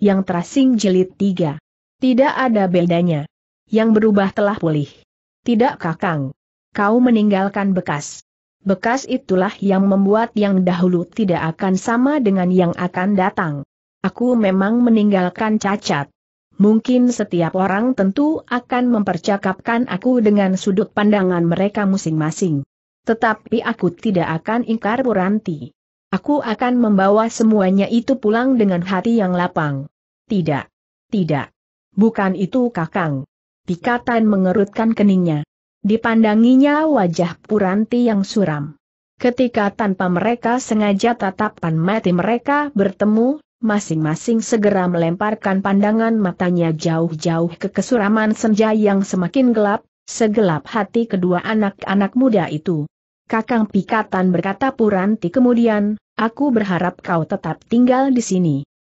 yang terasing jilid tiga. Tidak ada bedanya. Yang berubah telah pulih. Tidak kakang. Kau meninggalkan bekas. Bekas itulah yang membuat yang dahulu tidak akan sama dengan yang akan datang. Aku memang meninggalkan cacat. Mungkin setiap orang tentu akan mempercakapkan aku dengan sudut pandangan mereka masing-masing. Tetapi aku tidak akan ingkar Puranti. Aku akan membawa semuanya itu pulang dengan hati yang lapang. Tidak. Tidak. Bukan itu kakang. Pikatan mengerutkan keningnya. Dipandanginya wajah Puranti yang suram. Ketika tanpa mereka sengaja tatapan mati mereka bertemu, masing-masing segera melemparkan pandangan matanya jauh-jauh ke kesuraman senja yang semakin gelap, segelap hati kedua anak-anak muda itu. Kakang Pikatan berkata Puranti kemudian, aku berharap kau tetap tinggal di sini.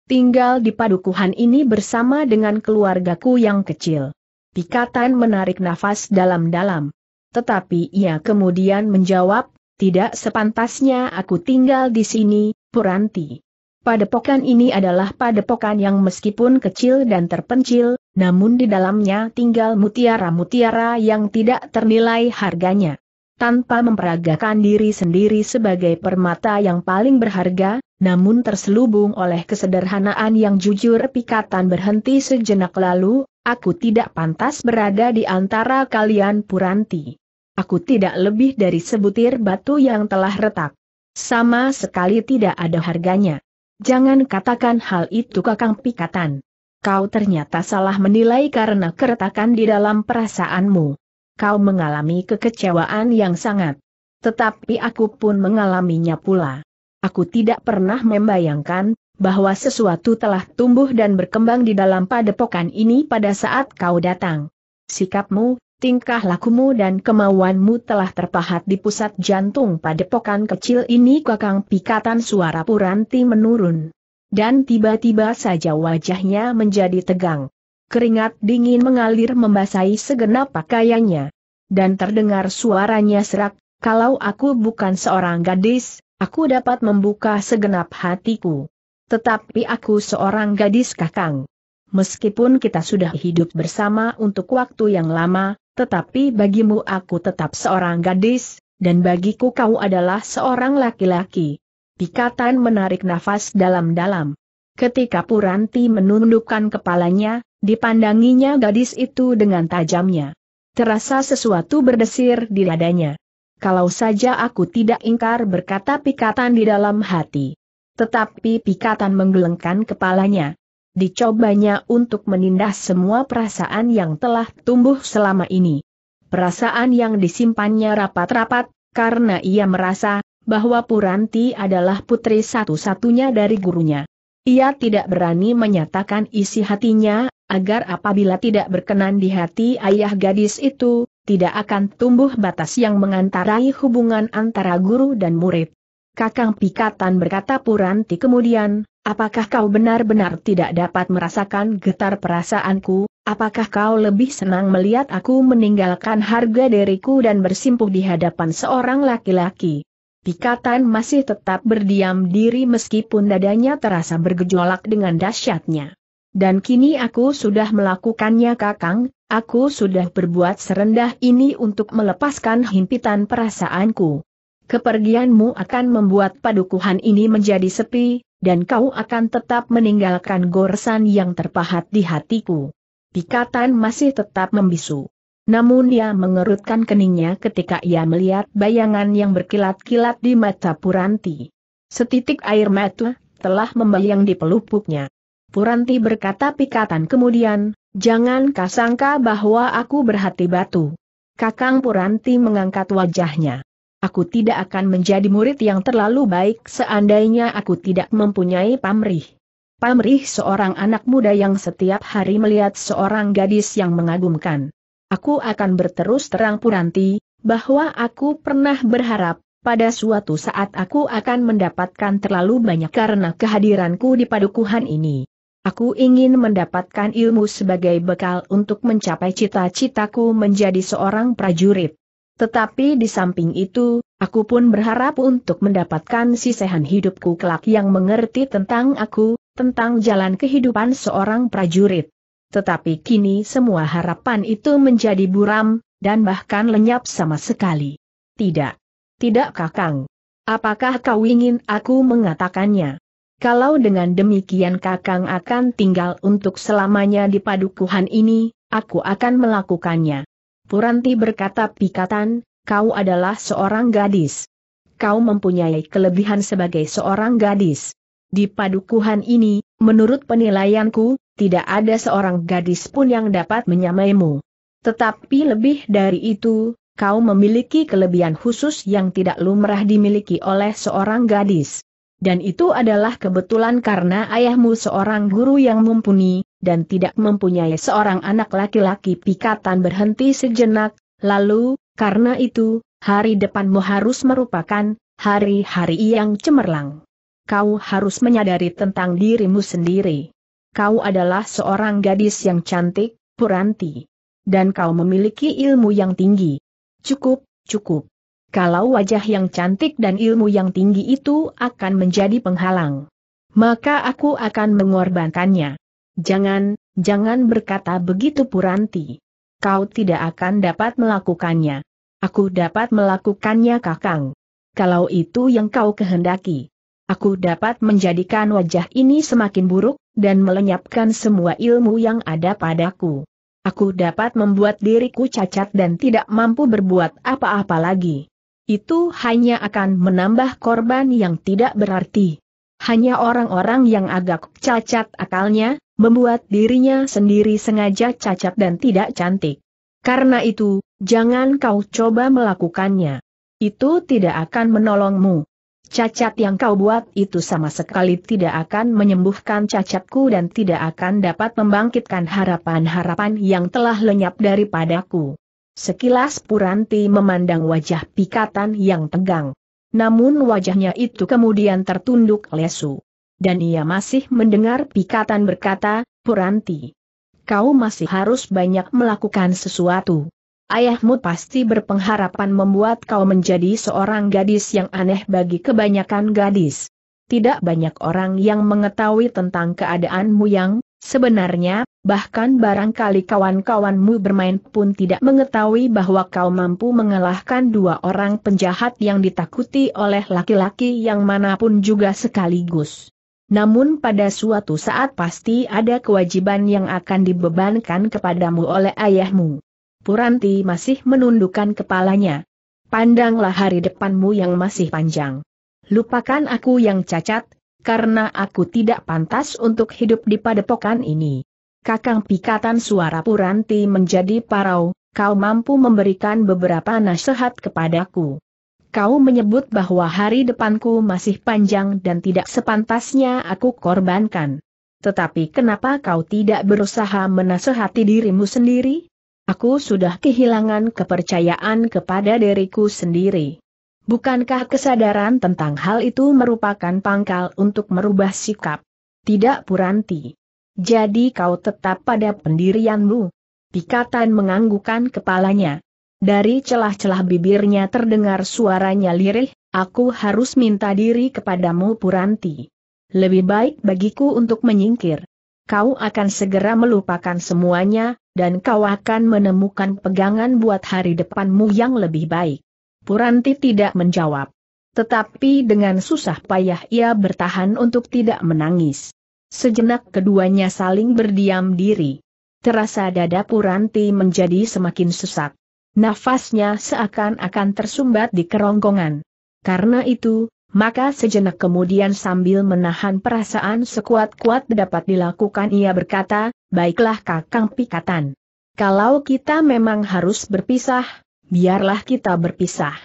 Tinggal di padukuhan ini bersama dengan keluargaku yang kecil. Pikatan menarik nafas dalam-dalam. Tetapi ia kemudian menjawab, tidak sepantasnya aku tinggal di sini, Puranti. Padepokan ini adalah padepokan yang meskipun kecil dan terpencil, namun di dalamnya tinggal mutiara-mutiara yang tidak ternilai harganya tanpa memperagakan diri sendiri sebagai permata yang paling berharga, namun terselubung oleh kesederhanaan yang jujur pikatan berhenti sejenak lalu, aku tidak pantas berada di antara kalian Puranti. Aku tidak lebih dari sebutir batu yang telah retak. Sama sekali tidak ada harganya. Jangan katakan hal itu kakang pikatan. Kau ternyata salah menilai karena keretakan di dalam perasaanmu kau mengalami kekecewaan yang sangat. Tetapi aku pun mengalaminya pula. Aku tidak pernah membayangkan bahwa sesuatu telah tumbuh dan berkembang di dalam padepokan ini pada saat kau datang. Sikapmu, tingkah lakumu dan kemauanmu telah terpahat di pusat jantung padepokan kecil ini kakang pikatan suara Puranti menurun. Dan tiba-tiba saja wajahnya menjadi tegang. Keringat dingin mengalir membasahi segenap pakaiannya. Dan terdengar suaranya serak, kalau aku bukan seorang gadis, aku dapat membuka segenap hatiku. Tetapi aku seorang gadis kakang. Meskipun kita sudah hidup bersama untuk waktu yang lama, tetapi bagimu aku tetap seorang gadis, dan bagiku kau adalah seorang laki-laki. Pikatan menarik nafas dalam-dalam. Ketika Puranti menundukkan kepalanya, Dipandanginya gadis itu dengan tajamnya. Terasa sesuatu berdesir di dadanya. Kalau saja aku tidak ingkar berkata pikatan di dalam hati. Tetapi pikatan menggelengkan kepalanya. Dicobanya untuk menindas semua perasaan yang telah tumbuh selama ini. Perasaan yang disimpannya rapat-rapat, karena ia merasa, bahwa Puranti adalah putri satu-satunya dari gurunya. Ia tidak berani menyatakan isi hatinya agar apabila tidak berkenan di hati ayah gadis itu, tidak akan tumbuh batas yang mengantarai hubungan antara guru dan murid. Kakang Pikatan berkata Puranti kemudian, apakah kau benar-benar tidak dapat merasakan getar perasaanku, apakah kau lebih senang melihat aku meninggalkan harga diriku dan bersimpuh di hadapan seorang laki-laki? Pikatan masih tetap berdiam diri meskipun dadanya terasa bergejolak dengan dahsyatnya. Dan kini aku sudah melakukannya kakang, aku sudah berbuat serendah ini untuk melepaskan himpitan perasaanku. Kepergianmu akan membuat padukuhan ini menjadi sepi, dan kau akan tetap meninggalkan goresan yang terpahat di hatiku. Pikatan masih tetap membisu. Namun ia mengerutkan keningnya ketika ia melihat bayangan yang berkilat-kilat di mata Puranti. Setitik air mata telah membayang di pelupuknya. Puranti berkata pikatan kemudian, jangan kasangka bahwa aku berhati batu. Kakang Puranti mengangkat wajahnya. Aku tidak akan menjadi murid yang terlalu baik seandainya aku tidak mempunyai pamrih. Pamrih seorang anak muda yang setiap hari melihat seorang gadis yang mengagumkan. Aku akan berterus terang Puranti, bahwa aku pernah berharap, pada suatu saat aku akan mendapatkan terlalu banyak karena kehadiranku di padukuhan ini. Aku ingin mendapatkan ilmu sebagai bekal untuk mencapai cita-citaku menjadi seorang prajurit. Tetapi di samping itu, aku pun berharap untuk mendapatkan sisehan hidupku kelak yang mengerti tentang aku, tentang jalan kehidupan seorang prajurit. Tetapi kini semua harapan itu menjadi buram, dan bahkan lenyap sama sekali. Tidak. Tidak kakang. Apakah kau ingin aku mengatakannya? Kalau dengan demikian Kakang akan tinggal untuk selamanya di padukuhan ini, aku akan melakukannya. Puranti berkata pikatan, kau adalah seorang gadis. Kau mempunyai kelebihan sebagai seorang gadis. Di padukuhan ini, menurut penilaianku, tidak ada seorang gadis pun yang dapat menyamaimu. Tetapi lebih dari itu, kau memiliki kelebihan khusus yang tidak lumrah dimiliki oleh seorang gadis. Dan itu adalah kebetulan karena ayahmu seorang guru yang mumpuni, dan tidak mempunyai seorang anak laki-laki pikatan berhenti sejenak, lalu, karena itu, hari depanmu harus merupakan hari-hari yang cemerlang. Kau harus menyadari tentang dirimu sendiri. Kau adalah seorang gadis yang cantik, Puranti. Dan kau memiliki ilmu yang tinggi. Cukup, cukup kalau wajah yang cantik dan ilmu yang tinggi itu akan menjadi penghalang. Maka aku akan mengorbankannya. Jangan, jangan berkata begitu Puranti. Kau tidak akan dapat melakukannya. Aku dapat melakukannya Kakang. Kalau itu yang kau kehendaki. Aku dapat menjadikan wajah ini semakin buruk, dan melenyapkan semua ilmu yang ada padaku. Aku dapat membuat diriku cacat dan tidak mampu berbuat apa-apa lagi. Itu hanya akan menambah korban yang tidak berarti. Hanya orang-orang yang agak cacat akalnya, membuat dirinya sendiri sengaja cacat dan tidak cantik. Karena itu, jangan kau coba melakukannya. Itu tidak akan menolongmu. Cacat yang kau buat itu sama sekali tidak akan menyembuhkan cacatku dan tidak akan dapat membangkitkan harapan-harapan yang telah lenyap daripadaku. Sekilas Puranti memandang wajah pikatan yang tegang. Namun wajahnya itu kemudian tertunduk lesu. Dan ia masih mendengar pikatan berkata, Puranti, kau masih harus banyak melakukan sesuatu. Ayahmu pasti berpengharapan membuat kau menjadi seorang gadis yang aneh bagi kebanyakan gadis. Tidak banyak orang yang mengetahui tentang keadaanmu yang, sebenarnya, Bahkan barangkali kawan-kawanmu bermain pun tidak mengetahui bahwa kau mampu mengalahkan dua orang penjahat yang ditakuti oleh laki-laki yang manapun juga sekaligus. Namun pada suatu saat pasti ada kewajiban yang akan dibebankan kepadamu oleh ayahmu. Puranti masih menundukkan kepalanya. Pandanglah hari depanmu yang masih panjang. Lupakan aku yang cacat, karena aku tidak pantas untuk hidup di padepokan ini. Kakang Pikatan suara Puranti menjadi parau, kau mampu memberikan beberapa nasihat kepadaku. Kau menyebut bahwa hari depanku masih panjang dan tidak sepantasnya aku korbankan. Tetapi kenapa kau tidak berusaha menasehati dirimu sendiri? Aku sudah kehilangan kepercayaan kepada diriku sendiri. Bukankah kesadaran tentang hal itu merupakan pangkal untuk merubah sikap? Tidak Puranti. Jadi kau tetap pada pendirianmu. Pikatan menganggukan kepalanya. Dari celah-celah bibirnya terdengar suaranya lirih, aku harus minta diri kepadamu Puranti. Lebih baik bagiku untuk menyingkir. Kau akan segera melupakan semuanya, dan kau akan menemukan pegangan buat hari depanmu yang lebih baik. Puranti tidak menjawab. Tetapi dengan susah payah ia bertahan untuk tidak menangis. Sejenak keduanya saling berdiam diri. Terasa dada Puranti menjadi semakin sesak. Nafasnya seakan-akan tersumbat di kerongkongan. Karena itu, maka sejenak kemudian sambil menahan perasaan sekuat-kuat dapat dilakukan ia berkata, baiklah kakang pikatan. Kalau kita memang harus berpisah, biarlah kita berpisah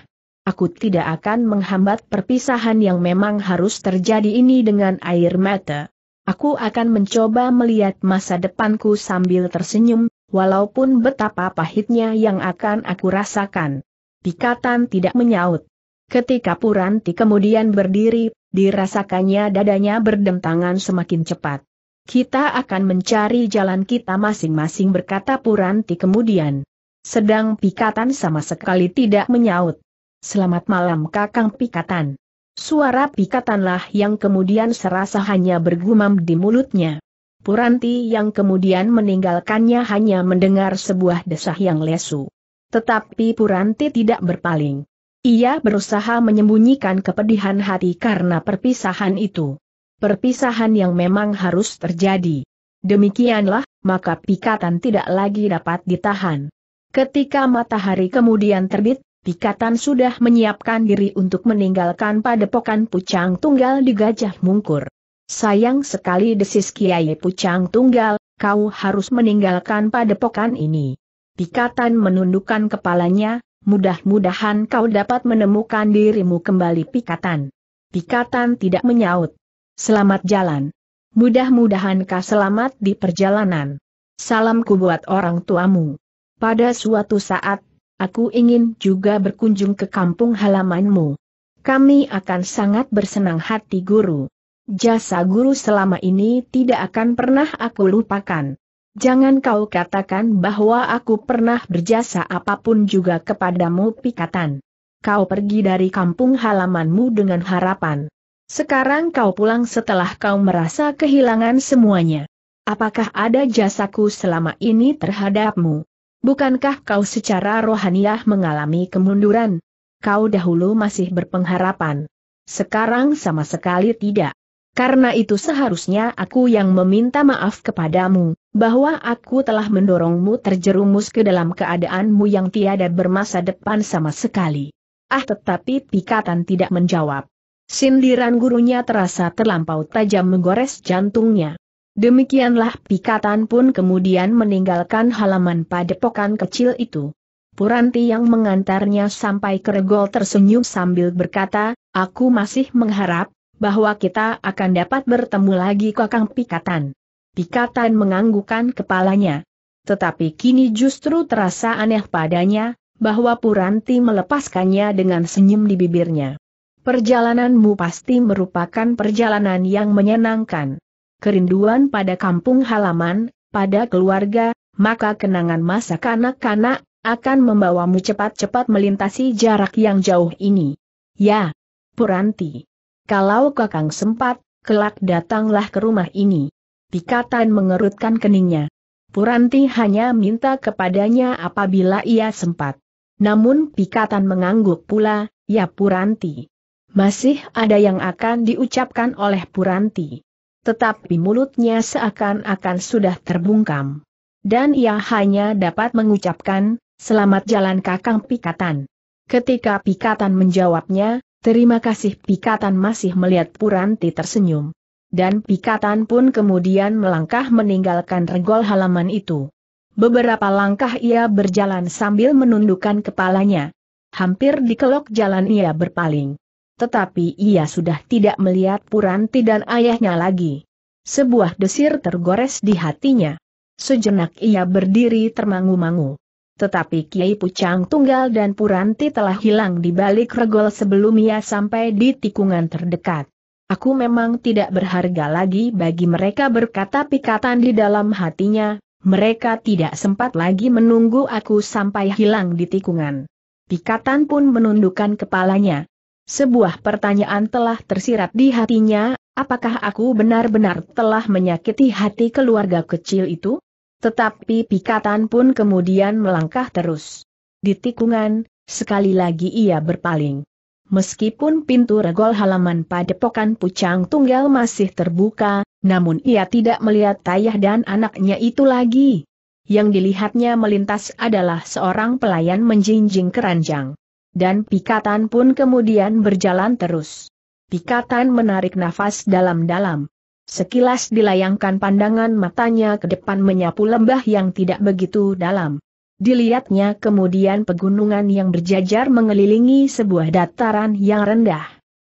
aku tidak akan menghambat perpisahan yang memang harus terjadi ini dengan air mata. Aku akan mencoba melihat masa depanku sambil tersenyum, walaupun betapa pahitnya yang akan aku rasakan. Pikatan tidak menyaut. Ketika Puranti kemudian berdiri, dirasakannya dadanya berdentangan semakin cepat. Kita akan mencari jalan kita masing-masing berkata Puranti kemudian. Sedang Pikatan sama sekali tidak menyaut. Selamat malam Kakang Pikatan. Suara pikatanlah yang kemudian serasa hanya bergumam di mulutnya. Puranti yang kemudian meninggalkannya hanya mendengar sebuah desah yang lesu. Tetapi Puranti tidak berpaling. Ia berusaha menyembunyikan kepedihan hati karena perpisahan itu. Perpisahan yang memang harus terjadi. Demikianlah, maka pikatan tidak lagi dapat ditahan. Ketika matahari kemudian terbit, Pikatan sudah menyiapkan diri untuk meninggalkan padepokan Pucang Tunggal di Gajah Mungkur. Sayang sekali desis Kiai Pucang Tunggal, kau harus meninggalkan padepokan ini. Pikatan menundukkan kepalanya, mudah-mudahan kau dapat menemukan dirimu kembali Pikatan. Pikatan tidak menyaut. Selamat jalan. Mudah-mudahan kau selamat di perjalanan. Salamku buat orang tuamu. Pada suatu saat aku ingin juga berkunjung ke kampung halamanmu. Kami akan sangat bersenang hati guru. Jasa guru selama ini tidak akan pernah aku lupakan. Jangan kau katakan bahwa aku pernah berjasa apapun juga kepadamu pikatan. Kau pergi dari kampung halamanmu dengan harapan. Sekarang kau pulang setelah kau merasa kehilangan semuanya. Apakah ada jasaku selama ini terhadapmu? bukankah kau secara rohaniah mengalami kemunduran? Kau dahulu masih berpengharapan. Sekarang sama sekali tidak. Karena itu seharusnya aku yang meminta maaf kepadamu, bahwa aku telah mendorongmu terjerumus ke dalam keadaanmu yang tiada bermasa depan sama sekali. Ah tetapi Pikatan tidak menjawab. Sindiran gurunya terasa terlampau tajam menggores jantungnya. Demikianlah pikatan pun kemudian meninggalkan halaman padepokan kecil itu. Puranti yang mengantarnya sampai ke regol tersenyum sambil berkata, aku masih mengharap, bahwa kita akan dapat bertemu lagi kakang pikatan. Pikatan menganggukan kepalanya. Tetapi kini justru terasa aneh padanya, bahwa Puranti melepaskannya dengan senyum di bibirnya. Perjalananmu pasti merupakan perjalanan yang menyenangkan kerinduan pada kampung halaman, pada keluarga, maka kenangan masa kanak-kanak akan membawamu cepat-cepat melintasi jarak yang jauh ini. Ya, Puranti. Kalau Kakang sempat, kelak datanglah ke rumah ini. Pikatan mengerutkan keningnya. Puranti hanya minta kepadanya apabila ia sempat. Namun Pikatan mengangguk pula, ya Puranti. Masih ada yang akan diucapkan oleh Puranti tetapi mulutnya seakan-akan sudah terbungkam. Dan ia hanya dapat mengucapkan, selamat jalan kakang pikatan. Ketika pikatan menjawabnya, terima kasih pikatan masih melihat Puranti tersenyum. Dan pikatan pun kemudian melangkah meninggalkan regol halaman itu. Beberapa langkah ia berjalan sambil menundukkan kepalanya. Hampir di kelok jalan ia berpaling tetapi ia sudah tidak melihat Puranti dan ayahnya lagi. Sebuah desir tergores di hatinya. Sejenak ia berdiri termangu-mangu. Tetapi Kiai Pucang Tunggal dan Puranti telah hilang di balik regol sebelum ia sampai di tikungan terdekat. Aku memang tidak berharga lagi bagi mereka berkata pikatan di dalam hatinya, mereka tidak sempat lagi menunggu aku sampai hilang di tikungan. Pikatan pun menundukkan kepalanya, sebuah pertanyaan telah tersirat di hatinya, apakah aku benar-benar telah menyakiti hati keluarga kecil itu? Tetapi pikatan pun kemudian melangkah terus. Di tikungan, sekali lagi ia berpaling. Meskipun pintu regol halaman padepokan Pucang Tunggal masih terbuka, namun ia tidak melihat Tayah dan anaknya itu lagi. Yang dilihatnya melintas adalah seorang pelayan menjinjing keranjang dan pikatan pun kemudian berjalan terus. Pikatan menarik nafas dalam-dalam. Sekilas dilayangkan pandangan matanya ke depan menyapu lembah yang tidak begitu dalam. Dilihatnya kemudian pegunungan yang berjajar mengelilingi sebuah dataran yang rendah.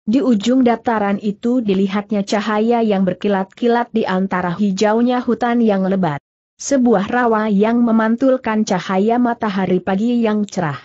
Di ujung dataran itu dilihatnya cahaya yang berkilat-kilat di antara hijaunya hutan yang lebat. Sebuah rawa yang memantulkan cahaya matahari pagi yang cerah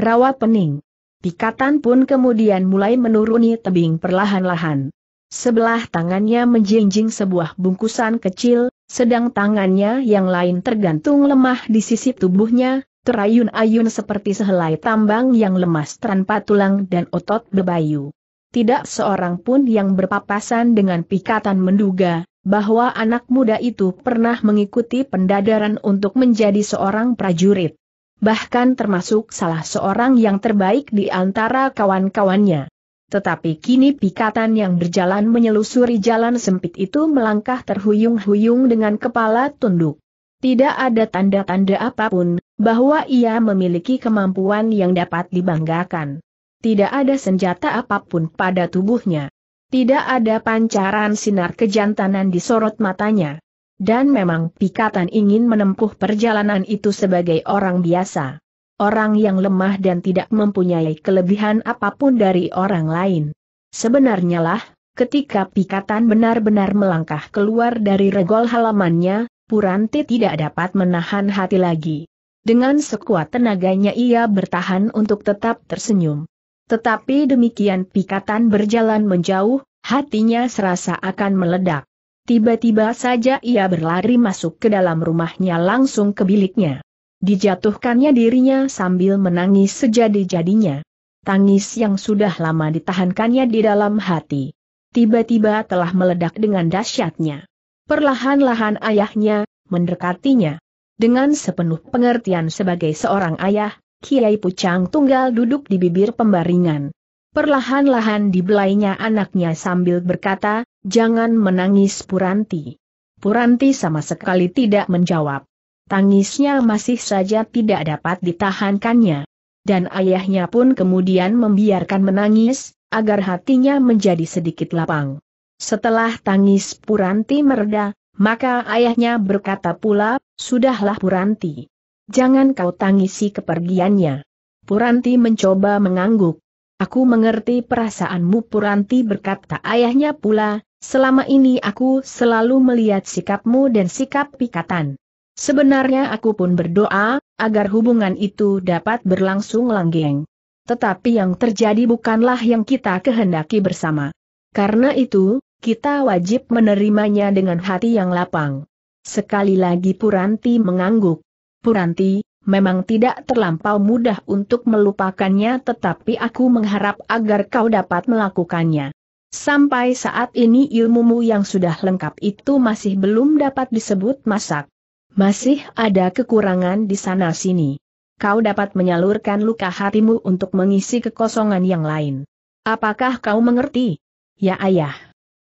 rawa pening. Pikatan pun kemudian mulai menuruni tebing perlahan-lahan. Sebelah tangannya menjinjing sebuah bungkusan kecil, sedang tangannya yang lain tergantung lemah di sisi tubuhnya, terayun-ayun seperti sehelai tambang yang lemas tanpa tulang dan otot bebayu. Tidak seorang pun yang berpapasan dengan pikatan menduga, bahwa anak muda itu pernah mengikuti pendadaran untuk menjadi seorang prajurit bahkan termasuk salah seorang yang terbaik di antara kawan-kawannya. Tetapi kini pikatan yang berjalan menyelusuri jalan sempit itu melangkah terhuyung-huyung dengan kepala tunduk. Tidak ada tanda-tanda apapun bahwa ia memiliki kemampuan yang dapat dibanggakan. Tidak ada senjata apapun pada tubuhnya. Tidak ada pancaran sinar kejantanan di sorot matanya dan memang Pikatan ingin menempuh perjalanan itu sebagai orang biasa. Orang yang lemah dan tidak mempunyai kelebihan apapun dari orang lain. Sebenarnya lah, ketika Pikatan benar-benar melangkah keluar dari regol halamannya, Puranti tidak dapat menahan hati lagi. Dengan sekuat tenaganya ia bertahan untuk tetap tersenyum. Tetapi demikian Pikatan berjalan menjauh, hatinya serasa akan meledak. Tiba-tiba saja ia berlari masuk ke dalam rumahnya langsung ke biliknya. Dijatuhkannya dirinya sambil menangis sejadi-jadinya. Tangis yang sudah lama ditahankannya di dalam hati. Tiba-tiba telah meledak dengan dahsyatnya. Perlahan-lahan ayahnya, mendekatinya. Dengan sepenuh pengertian sebagai seorang ayah, Kiai Pucang Tunggal duduk di bibir pembaringan. Perlahan-lahan dibelainya anaknya sambil berkata, Jangan menangis Puranti. Puranti sama sekali tidak menjawab. Tangisnya masih saja tidak dapat ditahankannya. Dan ayahnya pun kemudian membiarkan menangis, agar hatinya menjadi sedikit lapang. Setelah tangis Puranti mereda, maka ayahnya berkata pula, Sudahlah Puranti. Jangan kau tangisi kepergiannya. Puranti mencoba mengangguk. Aku mengerti perasaanmu Puranti berkata ayahnya pula, Selama ini aku selalu melihat sikapmu dan sikap pikatan. Sebenarnya aku pun berdoa, agar hubungan itu dapat berlangsung langgeng. Tetapi yang terjadi bukanlah yang kita kehendaki bersama. Karena itu, kita wajib menerimanya dengan hati yang lapang. Sekali lagi Puranti mengangguk. Puranti, memang tidak terlampau mudah untuk melupakannya tetapi aku mengharap agar kau dapat melakukannya. Sampai saat ini ilmumu yang sudah lengkap itu masih belum dapat disebut masak. Masih ada kekurangan di sana-sini. Kau dapat menyalurkan luka hatimu untuk mengisi kekosongan yang lain. Apakah kau mengerti? Ya ayah.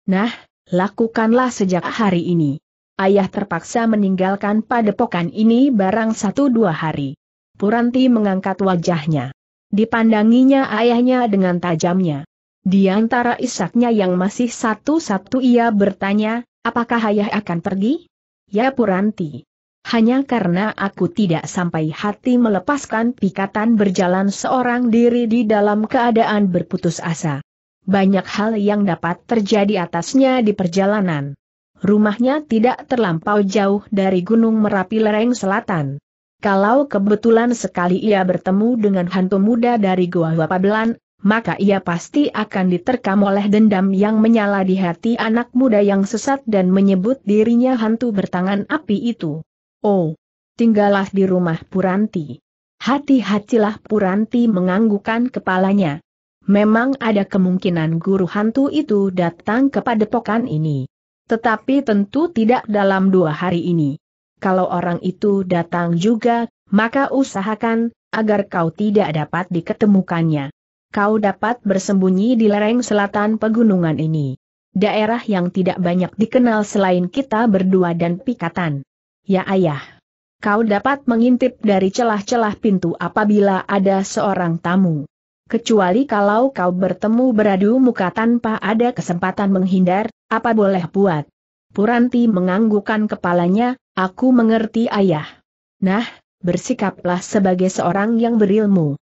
Nah, lakukanlah sejak hari ini. Ayah terpaksa meninggalkan padepokan ini barang satu dua hari. Puranti mengangkat wajahnya. Dipandanginya ayahnya dengan tajamnya. Di antara isaknya yang masih satu-satu ia bertanya, apakah ayah akan pergi? Ya Puranti. Hanya karena aku tidak sampai hati melepaskan pikatan berjalan seorang diri di dalam keadaan berputus asa. Banyak hal yang dapat terjadi atasnya di perjalanan. Rumahnya tidak terlampau jauh dari Gunung Merapi Lereng Selatan. Kalau kebetulan sekali ia bertemu dengan hantu muda dari Goa Wapabelan, maka ia pasti akan diterkam oleh dendam yang menyala di hati anak muda yang sesat dan menyebut dirinya hantu bertangan api itu. Oh, tinggallah di rumah Puranti. Hati-hatilah Puranti menganggukkan kepalanya. Memang ada kemungkinan guru hantu itu datang kepada padepokan ini. Tetapi tentu tidak dalam dua hari ini. Kalau orang itu datang juga, maka usahakan, agar kau tidak dapat diketemukannya kau dapat bersembunyi di lereng selatan pegunungan ini. Daerah yang tidak banyak dikenal selain kita berdua dan pikatan. Ya ayah. Kau dapat mengintip dari celah-celah pintu apabila ada seorang tamu. Kecuali kalau kau bertemu beradu muka tanpa ada kesempatan menghindar, apa boleh buat? Puranti menganggukkan kepalanya, aku mengerti ayah. Nah, bersikaplah sebagai seorang yang berilmu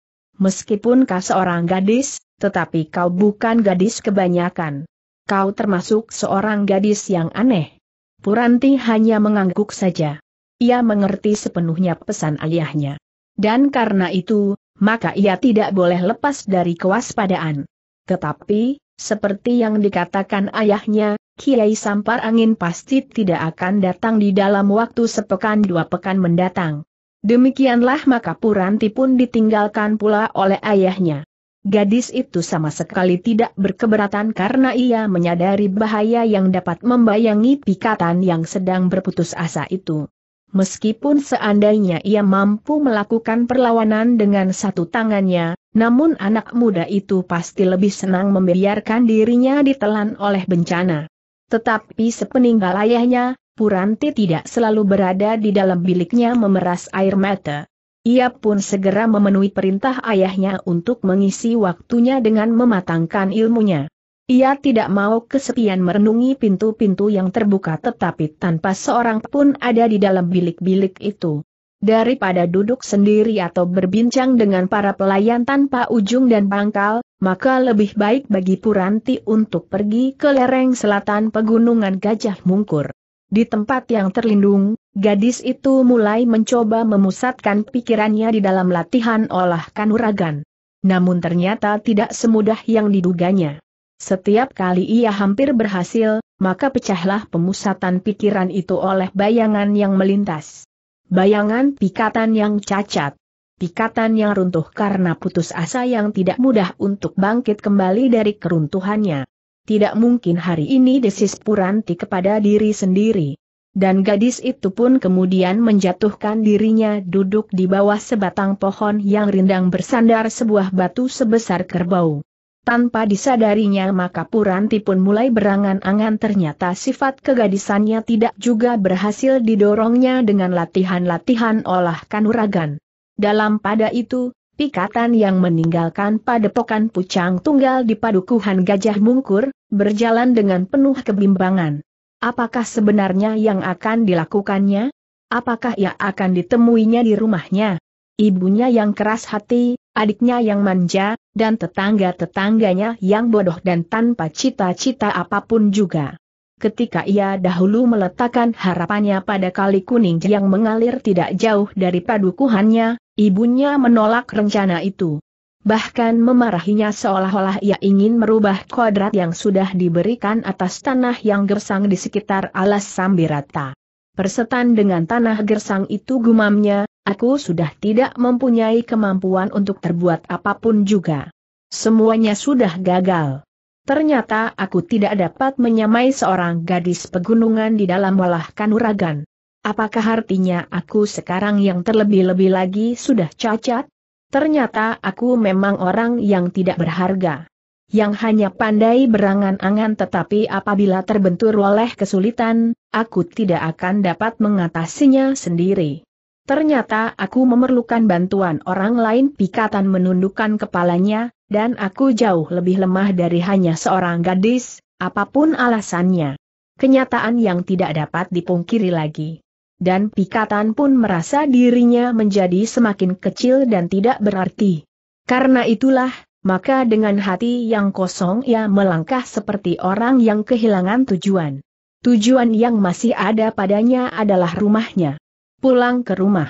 meskipun kau seorang gadis, tetapi kau bukan gadis kebanyakan. Kau termasuk seorang gadis yang aneh. Puranti hanya mengangguk saja. Ia mengerti sepenuhnya pesan ayahnya. Dan karena itu, maka ia tidak boleh lepas dari kewaspadaan. Tetapi, seperti yang dikatakan ayahnya, Kiai Sampar Angin pasti tidak akan datang di dalam waktu sepekan dua pekan mendatang. Demikianlah maka Puranti pun ditinggalkan pula oleh ayahnya. Gadis itu sama sekali tidak berkeberatan karena ia menyadari bahaya yang dapat membayangi pikatan yang sedang berputus asa itu. Meskipun seandainya ia mampu melakukan perlawanan dengan satu tangannya, namun anak muda itu pasti lebih senang membiarkan dirinya ditelan oleh bencana. Tetapi sepeninggal ayahnya, Puranti tidak selalu berada di dalam biliknya memeras air mata. Ia pun segera memenuhi perintah ayahnya untuk mengisi waktunya dengan mematangkan ilmunya. Ia tidak mau kesepian merenungi pintu-pintu yang terbuka tetapi tanpa seorang pun ada di dalam bilik-bilik itu. Daripada duduk sendiri atau berbincang dengan para pelayan tanpa ujung dan pangkal, maka lebih baik bagi Puranti untuk pergi ke lereng selatan pegunungan Gajah Mungkur. Di tempat yang terlindung, gadis itu mulai mencoba memusatkan pikirannya di dalam latihan olah kanuragan. Namun ternyata tidak semudah yang diduganya. Setiap kali ia hampir berhasil, maka pecahlah pemusatan pikiran itu oleh bayangan yang melintas. Bayangan pikatan yang cacat. Pikatan yang runtuh karena putus asa yang tidak mudah untuk bangkit kembali dari keruntuhannya. Tidak mungkin hari ini desis Puranti kepada diri sendiri. Dan gadis itu pun kemudian menjatuhkan dirinya duduk di bawah sebatang pohon yang rindang bersandar sebuah batu sebesar kerbau. Tanpa disadarinya maka Puranti pun mulai berangan-angan ternyata sifat kegadisannya tidak juga berhasil didorongnya dengan latihan-latihan olah kanuragan. Dalam pada itu, Ikatan yang meninggalkan padepokan pucang tunggal di padukuhan gajah mungkur, berjalan dengan penuh kebimbangan. Apakah sebenarnya yang akan dilakukannya? Apakah ia akan ditemuinya di rumahnya? Ibunya yang keras hati, adiknya yang manja, dan tetangga-tetangganya yang bodoh dan tanpa cita-cita apapun juga ketika ia dahulu meletakkan harapannya pada kali kuning yang mengalir tidak jauh dari padukuhannya, ibunya menolak rencana itu. Bahkan memarahinya seolah-olah ia ingin merubah kodrat yang sudah diberikan atas tanah yang gersang di sekitar alas Sambirata. Persetan dengan tanah gersang itu gumamnya, aku sudah tidak mempunyai kemampuan untuk terbuat apapun juga. Semuanya sudah gagal. Ternyata aku tidak dapat menyamai seorang gadis pegunungan di dalam walah kanuragan. Apakah artinya aku sekarang yang terlebih-lebih lagi sudah cacat? Ternyata aku memang orang yang tidak berharga yang hanya pandai berangan-angan tetapi apabila terbentur oleh kesulitan, aku tidak akan dapat mengatasinya sendiri. Ternyata aku memerlukan bantuan orang lain pikatan menundukkan kepalanya, dan aku jauh lebih lemah dari hanya seorang gadis, apapun alasannya. Kenyataan yang tidak dapat dipungkiri lagi. Dan Pikatan pun merasa dirinya menjadi semakin kecil dan tidak berarti. Karena itulah, maka dengan hati yang kosong ia melangkah seperti orang yang kehilangan tujuan. Tujuan yang masih ada padanya adalah rumahnya. Pulang ke rumah.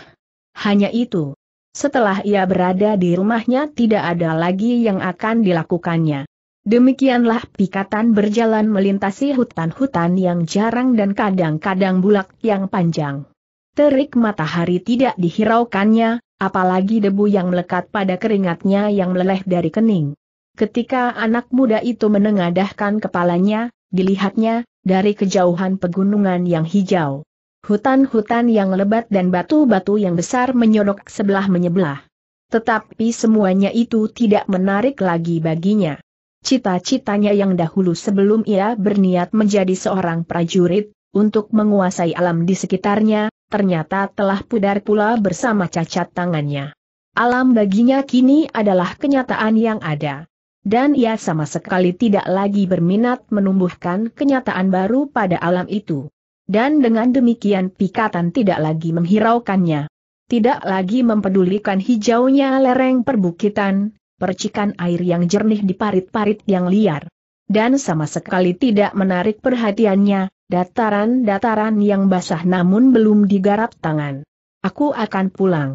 Hanya itu. Setelah ia berada di rumahnya tidak ada lagi yang akan dilakukannya. Demikianlah pikatan berjalan melintasi hutan-hutan yang jarang dan kadang-kadang bulak yang panjang. Terik matahari tidak dihiraukannya, apalagi debu yang melekat pada keringatnya yang meleleh dari kening. Ketika anak muda itu menengadahkan kepalanya, dilihatnya, dari kejauhan pegunungan yang hijau. Hutan-hutan yang lebat dan batu-batu yang besar menyodok sebelah menyebelah. Tetapi semuanya itu tidak menarik lagi baginya. Cita-citanya yang dahulu sebelum ia berniat menjadi seorang prajurit, untuk menguasai alam di sekitarnya, ternyata telah pudar pula bersama cacat tangannya. Alam baginya kini adalah kenyataan yang ada. Dan ia sama sekali tidak lagi berminat menumbuhkan kenyataan baru pada alam itu. Dan dengan demikian pikatan tidak lagi menghiraukannya. Tidak lagi mempedulikan hijaunya lereng perbukitan, percikan air yang jernih di parit-parit yang liar. Dan sama sekali tidak menarik perhatiannya, dataran-dataran yang basah namun belum digarap tangan. Aku akan pulang.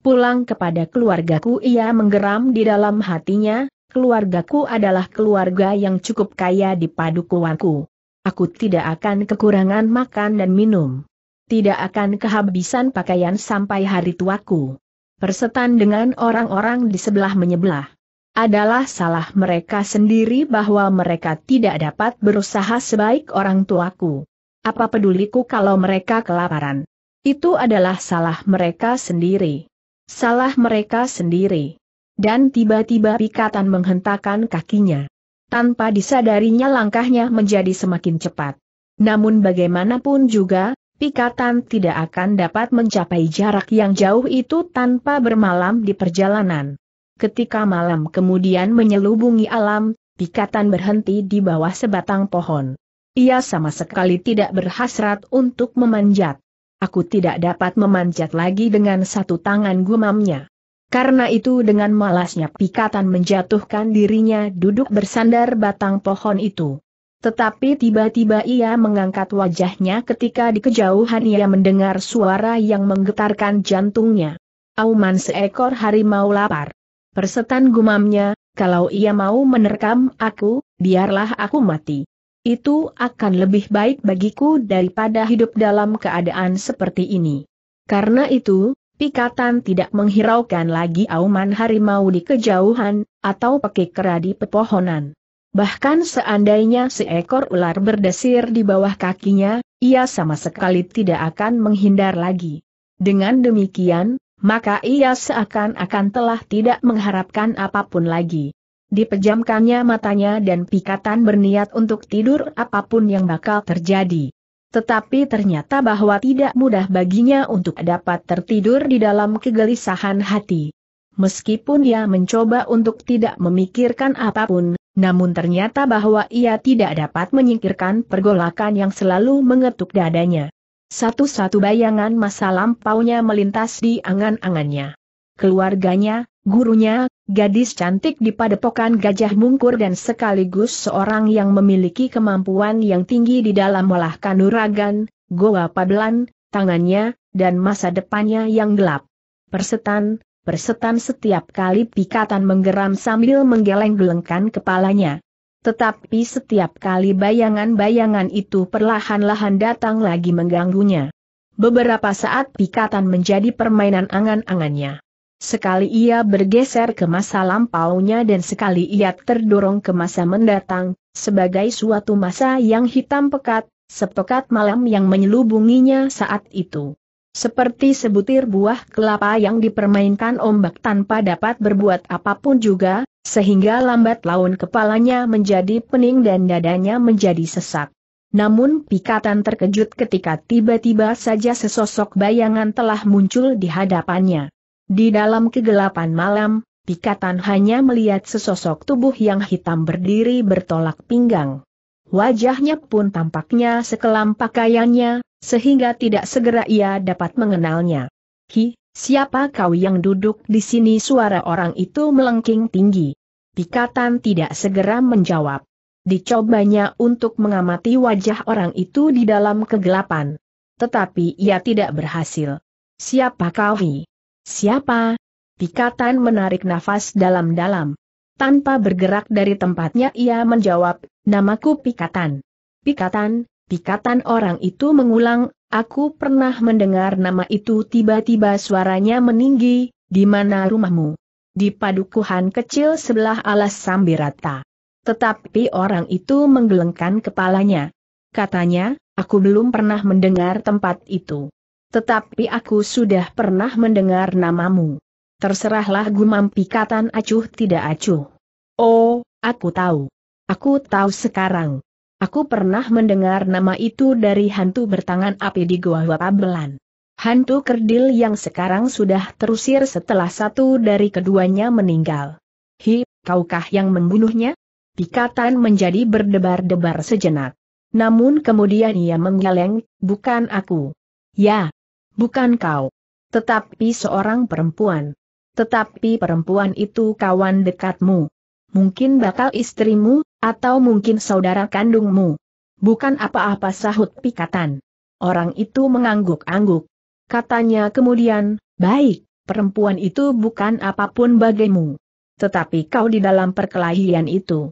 Pulang kepada keluargaku ia menggeram di dalam hatinya, keluargaku adalah keluarga yang cukup kaya di padukuanku aku tidak akan kekurangan makan dan minum. Tidak akan kehabisan pakaian sampai hari tuaku. Persetan dengan orang-orang di sebelah menyebelah. Adalah salah mereka sendiri bahwa mereka tidak dapat berusaha sebaik orang tuaku. Apa peduliku kalau mereka kelaparan? Itu adalah salah mereka sendiri. Salah mereka sendiri. Dan tiba-tiba pikatan menghentakkan kakinya. Tanpa disadarinya langkahnya menjadi semakin cepat. Namun bagaimanapun juga, pikatan tidak akan dapat mencapai jarak yang jauh itu tanpa bermalam di perjalanan. Ketika malam kemudian menyelubungi alam, pikatan berhenti di bawah sebatang pohon. Ia sama sekali tidak berhasrat untuk memanjat. Aku tidak dapat memanjat lagi dengan satu tangan gumamnya. Karena itu dengan malasnya pikatan menjatuhkan dirinya duduk bersandar batang pohon itu. Tetapi tiba-tiba ia mengangkat wajahnya ketika di kejauhan ia mendengar suara yang menggetarkan jantungnya. Auman seekor harimau lapar. Persetan gumamnya, kalau ia mau menerkam aku, biarlah aku mati. Itu akan lebih baik bagiku daripada hidup dalam keadaan seperti ini. Karena itu, Pikatan tidak menghiraukan lagi auman harimau di kejauhan, atau pekik kera di pepohonan. Bahkan seandainya seekor ular berdesir di bawah kakinya, ia sama sekali tidak akan menghindar lagi. Dengan demikian, maka ia seakan-akan telah tidak mengharapkan apapun lagi. Dipejamkannya matanya dan pikatan berniat untuk tidur apapun yang bakal terjadi. Tetapi ternyata bahwa tidak mudah baginya untuk dapat tertidur di dalam kegelisahan hati. Meskipun ia mencoba untuk tidak memikirkan apapun, namun ternyata bahwa ia tidak dapat menyingkirkan pergolakan yang selalu mengetuk dadanya. Satu-satu bayangan masa lampaunya melintas di angan-angannya. Keluarganya, gurunya, gadis cantik di padepokan Gajah Mungkur dan sekaligus seorang yang memiliki kemampuan yang tinggi di dalam olah kanuragan, goa pabelan, tangannya, dan masa depannya yang gelap. Persetan, persetan setiap kali pikatan menggeram sambil menggeleng-gelengkan kepalanya. Tetapi setiap kali bayangan-bayangan itu perlahan-lahan datang lagi mengganggunya. Beberapa saat pikatan menjadi permainan angan-angannya. Sekali ia bergeser ke masa lampaunya dan sekali ia terdorong ke masa mendatang, sebagai suatu masa yang hitam pekat, sepekat malam yang menyelubunginya saat itu. Seperti sebutir buah kelapa yang dipermainkan ombak tanpa dapat berbuat apapun juga, sehingga lambat laun kepalanya menjadi pening dan dadanya menjadi sesak. Namun pikatan terkejut ketika tiba-tiba saja sesosok bayangan telah muncul di hadapannya. Di dalam kegelapan malam, Pikatan hanya melihat sesosok tubuh yang hitam berdiri bertolak pinggang. Wajahnya pun tampaknya sekelam pakaiannya, sehingga tidak segera ia dapat mengenalnya. Hi, siapa kau yang duduk di sini suara orang itu melengking tinggi. Pikatan tidak segera menjawab. Dicobanya untuk mengamati wajah orang itu di dalam kegelapan. Tetapi ia tidak berhasil. Siapa kau hi? Siapa? Pikatan menarik nafas dalam-dalam. Tanpa bergerak dari tempatnya ia menjawab, namaku Pikatan. Pikatan, Pikatan orang itu mengulang, aku pernah mendengar nama itu tiba-tiba suaranya meninggi, di mana rumahmu? Di padukuhan kecil sebelah alas Sambirata. Tetapi orang itu menggelengkan kepalanya. Katanya, aku belum pernah mendengar tempat itu. Tetapi aku sudah pernah mendengar namamu. Terserahlah gumam pikatan acuh tidak acuh. Oh, aku tahu. Aku tahu sekarang. Aku pernah mendengar nama itu dari hantu bertangan api di Goa Wapabelan. Hantu kerdil yang sekarang sudah terusir setelah satu dari keduanya meninggal. Hi, kaukah yang membunuhnya? Pikatan menjadi berdebar-debar sejenak. Namun kemudian ia menggeleng, bukan aku. Ya, Bukan kau. Tetapi seorang perempuan. Tetapi perempuan itu kawan dekatmu. Mungkin bakal istrimu, atau mungkin saudara kandungmu. Bukan apa-apa sahut pikatan. Orang itu mengangguk-angguk. Katanya kemudian, baik, perempuan itu bukan apapun bagimu. Tetapi kau di dalam perkelahian itu.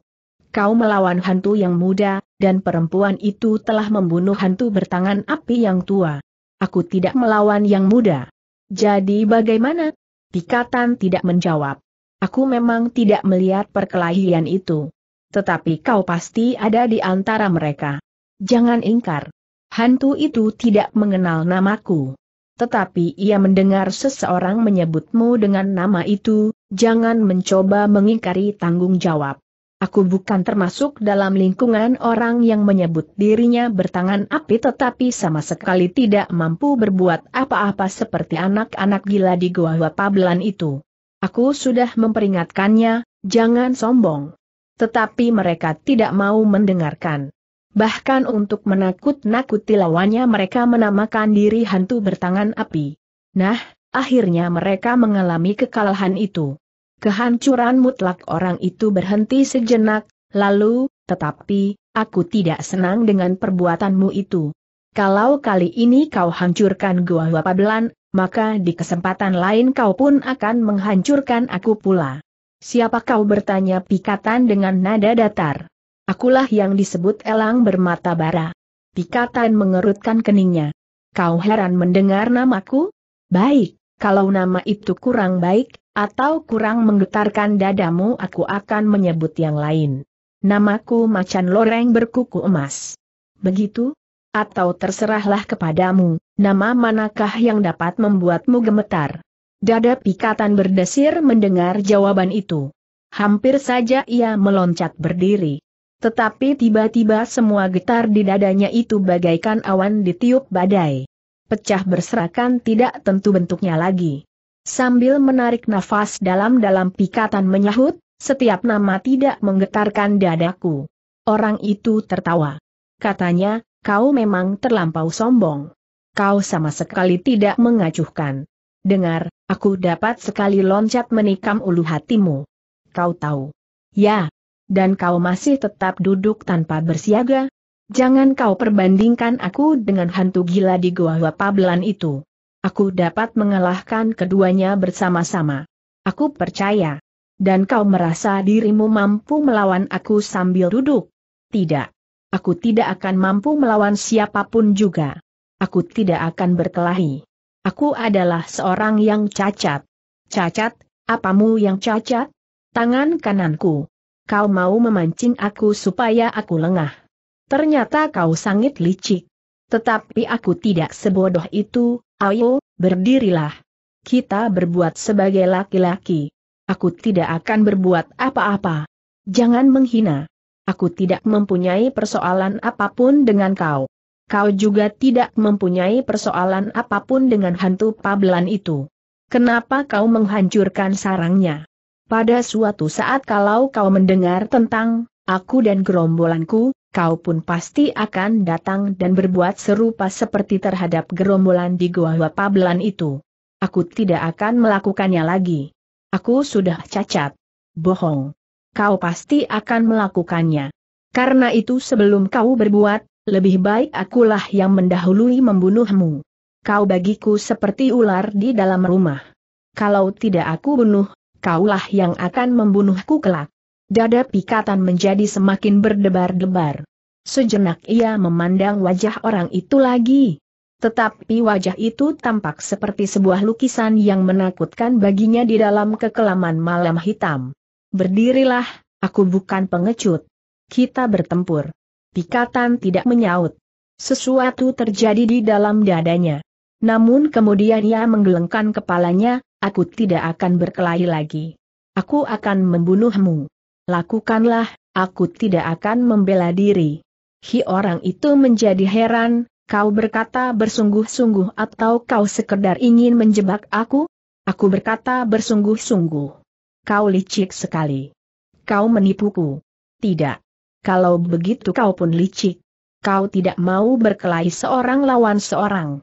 Kau melawan hantu yang muda, dan perempuan itu telah membunuh hantu bertangan api yang tua. Aku tidak melawan yang muda. Jadi bagaimana? Pikatan tidak menjawab. Aku memang tidak melihat perkelahian itu. Tetapi kau pasti ada di antara mereka. Jangan ingkar. Hantu itu tidak mengenal namaku. Tetapi ia mendengar seseorang menyebutmu dengan nama itu, jangan mencoba mengingkari tanggung jawab. Aku bukan termasuk dalam lingkungan orang yang menyebut dirinya bertangan api tetapi sama sekali tidak mampu berbuat apa-apa seperti anak-anak gila di gua Pabelan itu. Aku sudah memperingatkannya, jangan sombong. Tetapi mereka tidak mau mendengarkan. Bahkan untuk menakut-nakuti lawannya mereka menamakan diri hantu bertangan api. Nah, akhirnya mereka mengalami kekalahan itu. Kehancuran mutlak orang itu berhenti sejenak, lalu, tetapi, aku tidak senang dengan perbuatanmu itu. Kalau kali ini kau hancurkan gua Wapabelan, maka di kesempatan lain kau pun akan menghancurkan aku pula. Siapa kau bertanya pikatan dengan nada datar? Akulah yang disebut elang bermata bara. Pikatan mengerutkan keningnya. Kau heran mendengar namaku? Baik, kalau nama itu kurang baik, atau kurang menggetarkan dadamu aku akan menyebut yang lain. Namaku Macan Loreng Berkuku Emas. Begitu? Atau terserahlah kepadamu, nama manakah yang dapat membuatmu gemetar? Dada pikatan berdesir mendengar jawaban itu. Hampir saja ia meloncat berdiri. Tetapi tiba-tiba semua getar di dadanya itu bagaikan awan ditiup badai. Pecah berserakan tidak tentu bentuknya lagi. Sambil menarik nafas dalam-dalam pikatan menyahut, setiap nama tidak menggetarkan dadaku. Orang itu tertawa. Katanya, kau memang terlampau sombong. Kau sama sekali tidak mengacuhkan. Dengar, aku dapat sekali loncat menikam ulu hatimu. Kau tahu. Ya. Dan kau masih tetap duduk tanpa bersiaga? Jangan kau perbandingkan aku dengan hantu gila di gua-gua Pablan itu. Aku dapat mengalahkan keduanya bersama-sama. Aku percaya. Dan kau merasa dirimu mampu melawan aku sambil duduk? Tidak. Aku tidak akan mampu melawan siapapun juga. Aku tidak akan berkelahi. Aku adalah seorang yang cacat. Cacat, apamu yang cacat? Tangan kananku. Kau mau memancing aku supaya aku lengah. Ternyata kau sangat licik. Tetapi aku tidak sebodoh itu, Ayo, berdirilah. Kita berbuat sebagai laki-laki. Aku tidak akan berbuat apa-apa. Jangan menghina. Aku tidak mempunyai persoalan apapun dengan kau. Kau juga tidak mempunyai persoalan apapun dengan hantu pabelan itu. Kenapa kau menghancurkan sarangnya? Pada suatu saat kalau kau mendengar tentang aku dan gerombolanku, kau pun pasti akan datang dan berbuat serupa seperti terhadap gerombolan di Goa Wapablan itu. Aku tidak akan melakukannya lagi. Aku sudah cacat. Bohong. Kau pasti akan melakukannya. Karena itu sebelum kau berbuat, lebih baik akulah yang mendahului membunuhmu. Kau bagiku seperti ular di dalam rumah. Kalau tidak aku bunuh, kaulah yang akan membunuhku kelak. Dada pikatan menjadi semakin berdebar-debar. Sejenak ia memandang wajah orang itu lagi. Tetapi wajah itu tampak seperti sebuah lukisan yang menakutkan baginya di dalam kekelaman malam hitam. Berdirilah, aku bukan pengecut. Kita bertempur. Pikatan tidak menyaut. Sesuatu terjadi di dalam dadanya. Namun kemudian ia menggelengkan kepalanya, aku tidak akan berkelahi lagi. Aku akan membunuhmu lakukanlah, aku tidak akan membela diri. Hi orang itu menjadi heran, kau berkata bersungguh-sungguh atau kau sekedar ingin menjebak aku? Aku berkata bersungguh-sungguh. Kau licik sekali. Kau menipuku. Tidak. Kalau begitu kau pun licik. Kau tidak mau berkelahi seorang lawan seorang.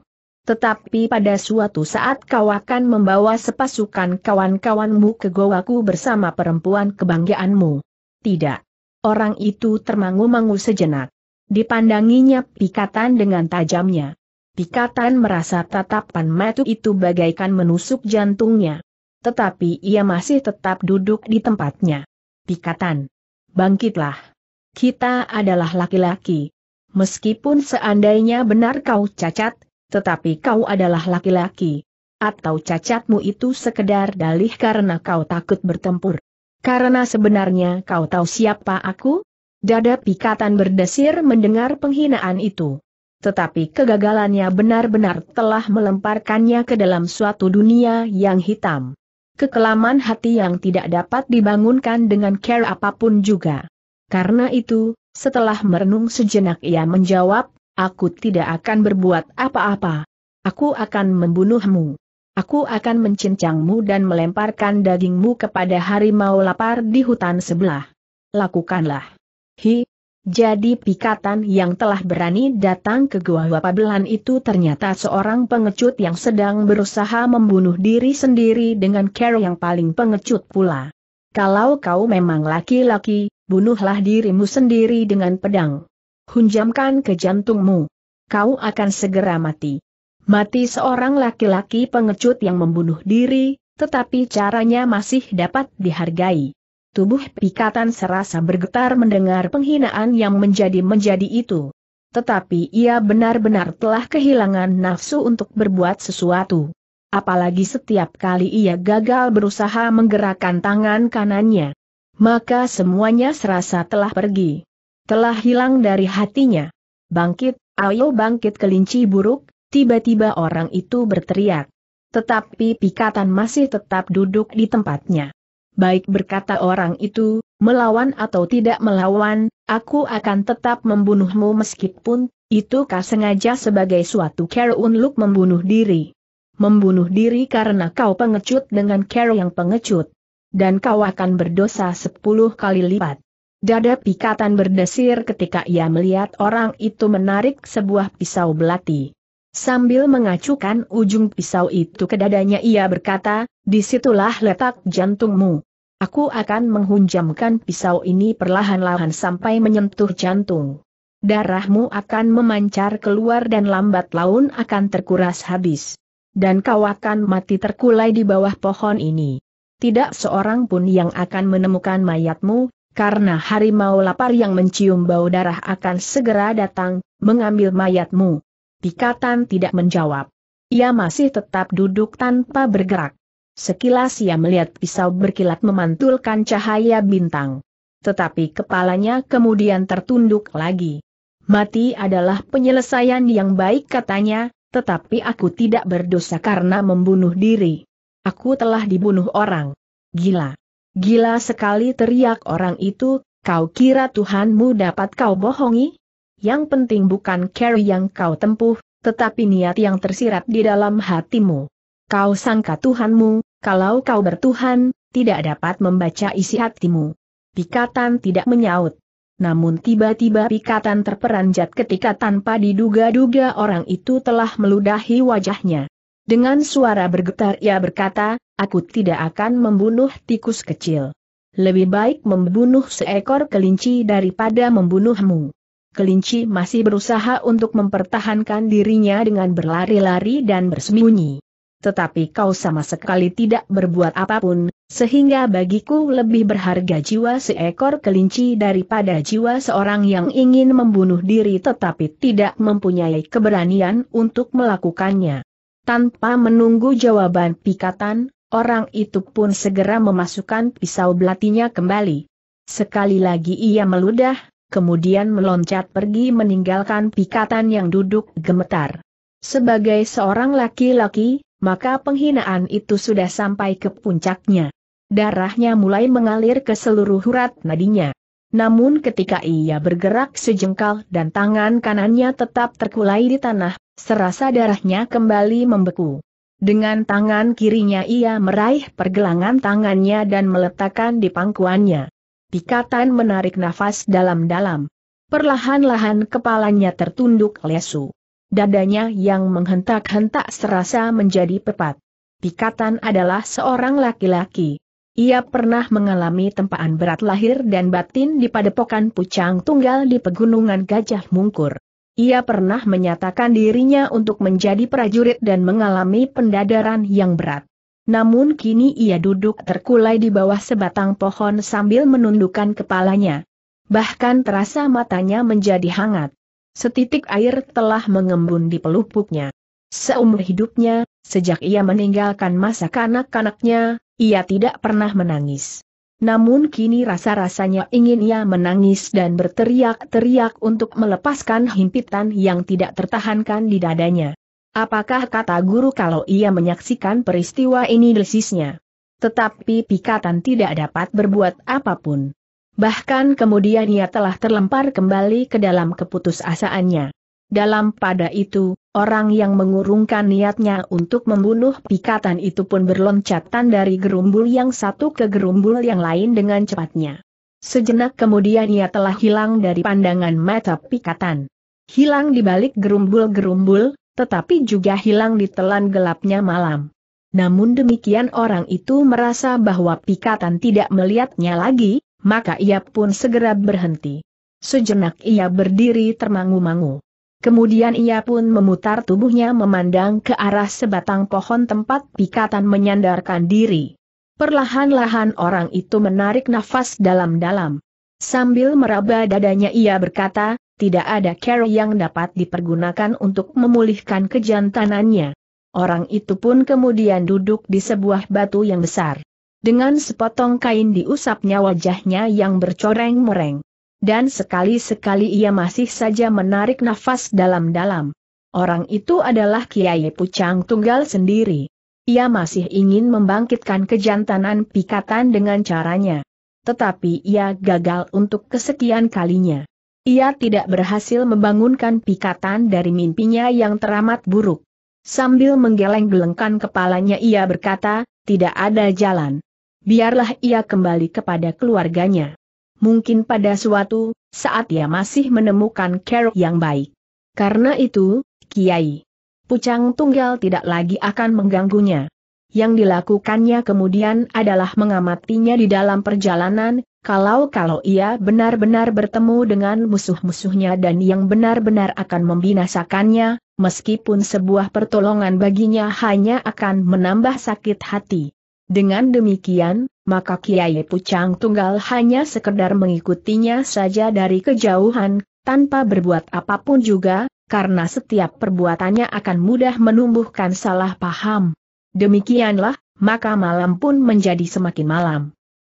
Tetapi pada suatu saat kau akan membawa sepasukan kawan-kawanmu ke goaku bersama perempuan kebanggaanmu. Tidak. Orang itu termangu-mangu sejenak. Dipandanginya pikatan dengan tajamnya. Pikatan merasa tatapan matu itu bagaikan menusuk jantungnya. Tetapi ia masih tetap duduk di tempatnya. Pikatan. Bangkitlah. Kita adalah laki-laki. Meskipun seandainya benar kau cacat, tetapi kau adalah laki-laki. Atau cacatmu itu sekedar dalih karena kau takut bertempur. Karena sebenarnya kau tahu siapa aku? Dada pikatan berdesir mendengar penghinaan itu. Tetapi kegagalannya benar-benar telah melemparkannya ke dalam suatu dunia yang hitam. Kekelaman hati yang tidak dapat dibangunkan dengan care apapun juga. Karena itu, setelah merenung sejenak ia menjawab, Aku tidak akan berbuat apa-apa. Aku akan membunuhmu. Aku akan mencincangmu dan melemparkan dagingmu kepada harimau lapar di hutan sebelah. Lakukanlah. Hi. Jadi pikatan yang telah berani datang ke Gua Wapabelan itu ternyata seorang pengecut yang sedang berusaha membunuh diri sendiri dengan cara yang paling pengecut pula. Kalau kau memang laki-laki, bunuhlah dirimu sendiri dengan pedang hunjamkan ke jantungmu. Kau akan segera mati. Mati seorang laki-laki pengecut yang membunuh diri, tetapi caranya masih dapat dihargai. Tubuh pikatan serasa bergetar mendengar penghinaan yang menjadi-menjadi itu. Tetapi ia benar-benar telah kehilangan nafsu untuk berbuat sesuatu. Apalagi setiap kali ia gagal berusaha menggerakkan tangan kanannya. Maka semuanya serasa telah pergi telah hilang dari hatinya. Bangkit, ayo bangkit kelinci buruk, tiba-tiba orang itu berteriak. Tetapi pikatan masih tetap duduk di tempatnya. Baik berkata orang itu, melawan atau tidak melawan, aku akan tetap membunuhmu meskipun, itu kau sengaja sebagai suatu care unluk membunuh diri. Membunuh diri karena kau pengecut dengan care yang pengecut. Dan kau akan berdosa sepuluh kali lipat. Dada pikatan berdesir ketika ia melihat orang itu menarik sebuah pisau belati. Sambil mengacukan ujung pisau itu ke dadanya ia berkata, disitulah letak jantungmu. Aku akan menghunjamkan pisau ini perlahan-lahan sampai menyentuh jantung. Darahmu akan memancar keluar dan lambat laun akan terkuras habis. Dan kau akan mati terkulai di bawah pohon ini. Tidak seorang pun yang akan menemukan mayatmu, karena harimau lapar yang mencium bau darah akan segera datang, mengambil mayatmu. Pikatan tidak menjawab. Ia masih tetap duduk tanpa bergerak. Sekilas ia melihat pisau berkilat memantulkan cahaya bintang. Tetapi kepalanya kemudian tertunduk lagi. Mati adalah penyelesaian yang baik katanya, tetapi aku tidak berdosa karena membunuh diri. Aku telah dibunuh orang. Gila. Gila sekali teriak orang itu, kau kira Tuhanmu dapat kau bohongi? Yang penting bukan care yang kau tempuh, tetapi niat yang tersirat di dalam hatimu. Kau sangka Tuhanmu, kalau kau bertuhan, tidak dapat membaca isi hatimu. Pikatan tidak menyaut. Namun tiba-tiba pikatan terperanjat ketika tanpa diduga-duga orang itu telah meludahi wajahnya. Dengan suara bergetar ia berkata, aku tidak akan membunuh tikus kecil. Lebih baik membunuh seekor kelinci daripada membunuhmu. Kelinci masih berusaha untuk mempertahankan dirinya dengan berlari-lari dan bersembunyi. Tetapi kau sama sekali tidak berbuat apapun, sehingga bagiku lebih berharga jiwa seekor kelinci daripada jiwa seorang yang ingin membunuh diri tetapi tidak mempunyai keberanian untuk melakukannya. Tanpa menunggu jawaban pikatan, Orang itu pun segera memasukkan pisau belatinya kembali. Sekali lagi ia meludah, kemudian meloncat pergi meninggalkan pikatan yang duduk gemetar. Sebagai seorang laki-laki, maka penghinaan itu sudah sampai ke puncaknya. Darahnya mulai mengalir ke seluruh urat nadinya. Namun ketika ia bergerak sejengkal dan tangan kanannya tetap terkulai di tanah, serasa darahnya kembali membeku. Dengan tangan kirinya ia meraih pergelangan tangannya dan meletakkan di pangkuannya. Pikatan menarik nafas dalam-dalam. Perlahan-lahan kepalanya tertunduk lesu. Dadanya yang menghentak-hentak serasa menjadi pepat. Pikatan adalah seorang laki-laki. Ia pernah mengalami tempaan berat lahir dan batin di padepokan Pucang Tunggal di Pegunungan Gajah Mungkur. Ia pernah menyatakan dirinya untuk menjadi prajurit dan mengalami pendadaran yang berat. Namun kini ia duduk terkulai di bawah sebatang pohon sambil menundukkan kepalanya. Bahkan terasa matanya menjadi hangat. Setitik air telah mengembun di pelupuknya. Seumur hidupnya, sejak ia meninggalkan masa kanak-kanaknya, ia tidak pernah menangis. Namun kini rasa-rasanya ingin ia menangis dan berteriak-teriak untuk melepaskan himpitan yang tidak tertahankan di dadanya. Apakah kata guru kalau ia menyaksikan peristiwa ini desisnya? Tetapi pikatan tidak dapat berbuat apapun. Bahkan kemudian ia telah terlempar kembali ke dalam keputusasaannya. Dalam pada itu, orang yang mengurungkan niatnya untuk membunuh pikatan itu pun berloncatan dari gerumbul yang satu ke gerumbul yang lain dengan cepatnya. Sejenak kemudian ia telah hilang dari pandangan mata pikatan. Hilang di balik gerumbul-gerumbul, tetapi juga hilang di telan gelapnya malam. Namun demikian orang itu merasa bahwa pikatan tidak melihatnya lagi, maka ia pun segera berhenti. Sejenak ia berdiri termangu-mangu. Kemudian ia pun memutar tubuhnya memandang ke arah sebatang pohon tempat pikatan menyandarkan diri. Perlahan-lahan orang itu menarik nafas dalam-dalam. Sambil meraba dadanya ia berkata, tidak ada care yang dapat dipergunakan untuk memulihkan kejantanannya. Orang itu pun kemudian duduk di sebuah batu yang besar. Dengan sepotong kain diusapnya wajahnya yang bercoreng-mereng dan sekali-sekali ia masih saja menarik nafas dalam-dalam. Orang itu adalah Kiai Pucang Tunggal sendiri. Ia masih ingin membangkitkan kejantanan pikatan dengan caranya. Tetapi ia gagal untuk kesekian kalinya. Ia tidak berhasil membangunkan pikatan dari mimpinya yang teramat buruk. Sambil menggeleng-gelengkan kepalanya ia berkata, tidak ada jalan. Biarlah ia kembali kepada keluarganya. Mungkin pada suatu saat ia masih menemukan keruk yang baik. Karena itu, Kiai Pucang Tunggal tidak lagi akan mengganggunya. Yang dilakukannya kemudian adalah mengamatinya di dalam perjalanan, kalau-kalau ia benar-benar bertemu dengan musuh-musuhnya dan yang benar-benar akan membinasakannya, meskipun sebuah pertolongan baginya hanya akan menambah sakit hati. Dengan demikian, maka Kiai Pucang Tunggal hanya sekedar mengikutinya saja dari kejauhan, tanpa berbuat apapun juga, karena setiap perbuatannya akan mudah menumbuhkan salah paham. Demikianlah, maka malam pun menjadi semakin malam.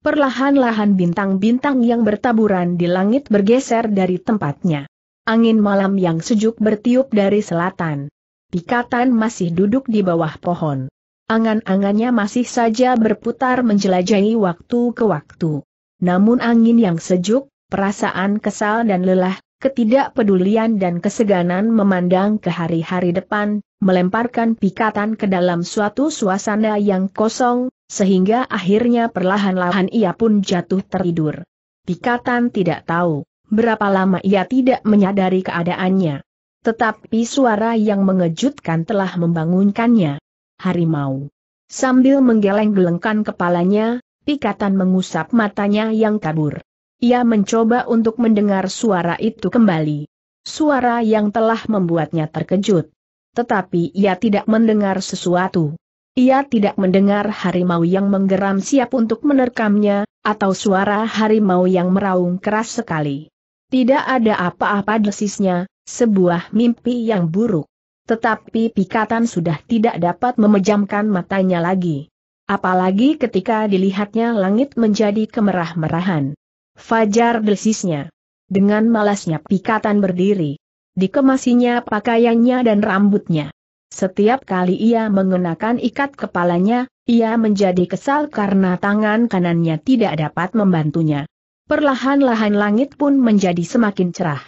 Perlahan-lahan bintang-bintang yang bertaburan di langit bergeser dari tempatnya. Angin malam yang sejuk bertiup dari selatan. Pikatan masih duduk di bawah pohon. Angan-angannya masih saja berputar menjelajahi waktu ke waktu. Namun angin yang sejuk, perasaan kesal dan lelah, ketidakpedulian dan keseganan memandang ke hari-hari depan, melemparkan pikatan ke dalam suatu suasana yang kosong, sehingga akhirnya perlahan-lahan ia pun jatuh tertidur. Pikatan tidak tahu berapa lama ia tidak menyadari keadaannya. Tetapi suara yang mengejutkan telah membangunkannya harimau. Sambil menggeleng-gelengkan kepalanya, pikatan mengusap matanya yang kabur. Ia mencoba untuk mendengar suara itu kembali. Suara yang telah membuatnya terkejut. Tetapi ia tidak mendengar sesuatu. Ia tidak mendengar harimau yang menggeram siap untuk menerkamnya, atau suara harimau yang meraung keras sekali. Tidak ada apa-apa desisnya, sebuah mimpi yang buruk. Tetapi pikatan sudah tidak dapat memejamkan matanya lagi. Apalagi ketika dilihatnya langit menjadi kemerah-merahan. Fajar desisnya. Dengan malasnya pikatan berdiri. Dikemasinya pakaiannya dan rambutnya. Setiap kali ia mengenakan ikat kepalanya, ia menjadi kesal karena tangan kanannya tidak dapat membantunya. Perlahan-lahan langit pun menjadi semakin cerah.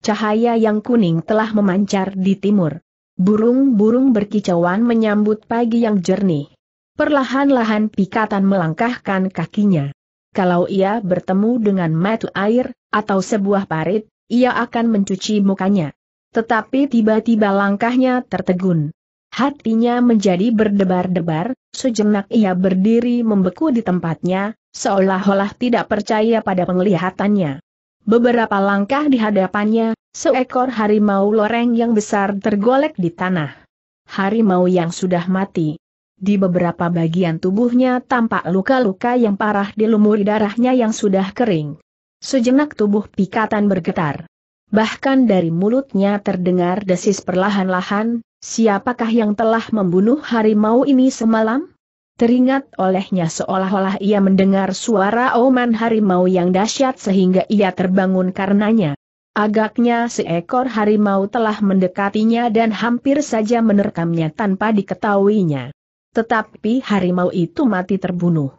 Cahaya yang kuning telah memancar di timur. Burung-burung berkicauan menyambut pagi yang jernih. Perlahan-lahan pikatan melangkahkan kakinya. Kalau ia bertemu dengan mata air, atau sebuah parit, ia akan mencuci mukanya. Tetapi tiba-tiba langkahnya tertegun. Hatinya menjadi berdebar-debar, sejenak ia berdiri membeku di tempatnya, seolah-olah tidak percaya pada penglihatannya. Beberapa langkah di hadapannya, Seekor harimau loreng yang besar tergolek di tanah. Harimau yang sudah mati. Di beberapa bagian tubuhnya tampak luka-luka yang parah di dilumuri darahnya yang sudah kering. Sejenak tubuh pikatan bergetar. Bahkan dari mulutnya terdengar desis perlahan-lahan, siapakah yang telah membunuh harimau ini semalam? Teringat olehnya seolah-olah ia mendengar suara oman harimau yang dahsyat sehingga ia terbangun karenanya. Agaknya seekor harimau telah mendekatinya dan hampir saja menerkamnya tanpa diketahuinya. Tetapi harimau itu mati terbunuh.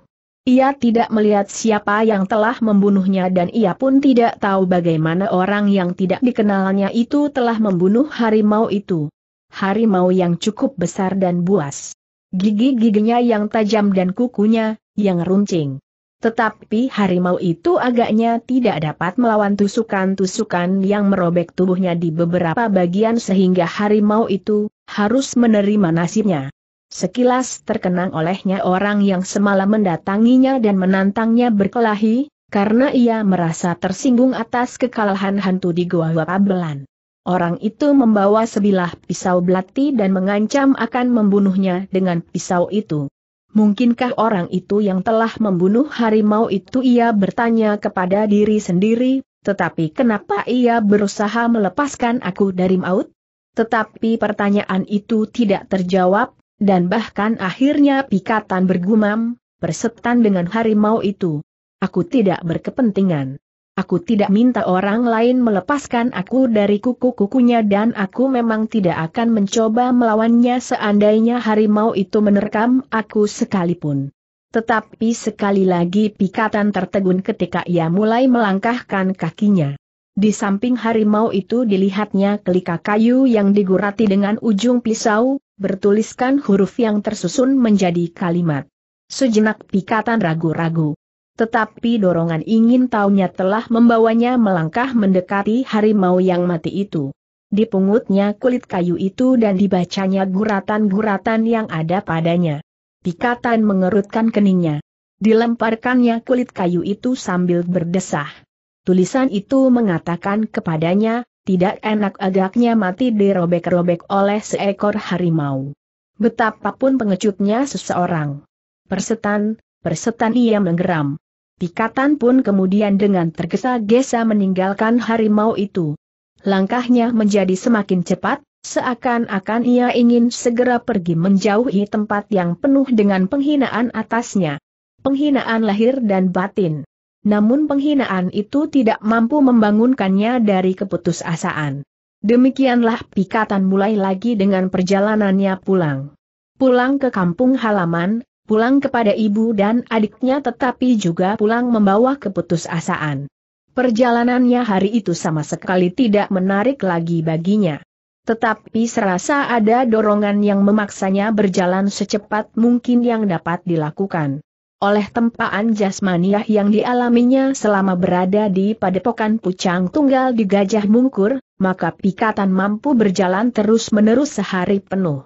Ia tidak melihat siapa yang telah membunuhnya dan ia pun tidak tahu bagaimana orang yang tidak dikenalnya itu telah membunuh harimau itu. Harimau yang cukup besar dan buas. Gigi-giginya yang tajam dan kukunya, yang runcing. Tetapi harimau itu agaknya tidak dapat melawan tusukan-tusukan yang merobek tubuhnya di beberapa bagian sehingga harimau itu harus menerima nasibnya. Sekilas terkenang olehnya orang yang semalam mendatanginya dan menantangnya berkelahi, karena ia merasa tersinggung atas kekalahan hantu di Goa Wapabelan. Orang itu membawa sebilah pisau belati dan mengancam akan membunuhnya dengan pisau itu. Mungkinkah orang itu yang telah membunuh harimau itu ia bertanya kepada diri sendiri, tetapi kenapa ia berusaha melepaskan aku dari maut? Tetapi pertanyaan itu tidak terjawab, dan bahkan akhirnya pikatan bergumam, persetan dengan harimau itu. Aku tidak berkepentingan. Aku tidak minta orang lain melepaskan aku dari kuku-kukunya dan aku memang tidak akan mencoba melawannya seandainya harimau itu menerkam aku sekalipun. Tetapi sekali lagi pikatan tertegun ketika ia mulai melangkahkan kakinya. Di samping harimau itu dilihatnya kelika kayu yang digurati dengan ujung pisau, bertuliskan huruf yang tersusun menjadi kalimat. Sejenak pikatan ragu-ragu. Tetapi dorongan ingin tahunya telah membawanya melangkah mendekati harimau yang mati itu. Dipungutnya kulit kayu itu dan dibacanya guratan-guratan yang ada padanya. Pikatan mengerutkan keningnya. Dilemparkannya kulit kayu itu sambil berdesah. Tulisan itu mengatakan kepadanya, tidak enak agaknya mati dirobek-robek oleh seekor harimau. Betapapun pengecutnya seseorang. Persetan, persetan ia menggeram. Pikatan pun kemudian dengan tergesa-gesa meninggalkan harimau itu. Langkahnya menjadi semakin cepat, seakan-akan ia ingin segera pergi menjauhi tempat yang penuh dengan penghinaan atasnya. Penghinaan lahir dan batin. Namun penghinaan itu tidak mampu membangunkannya dari keputusasaan. Demikianlah Pikatan mulai lagi dengan perjalanannya pulang. Pulang ke kampung halaman, pulang kepada ibu dan adiknya tetapi juga pulang membawa keputusasaan. Perjalanannya hari itu sama sekali tidak menarik lagi baginya. Tetapi serasa ada dorongan yang memaksanya berjalan secepat mungkin yang dapat dilakukan oleh tempaan jasmaniah yang dialaminya selama berada di padepokan Pucang Tunggal di Gajah Mungkur, maka pikatan mampu berjalan terus-menerus sehari penuh.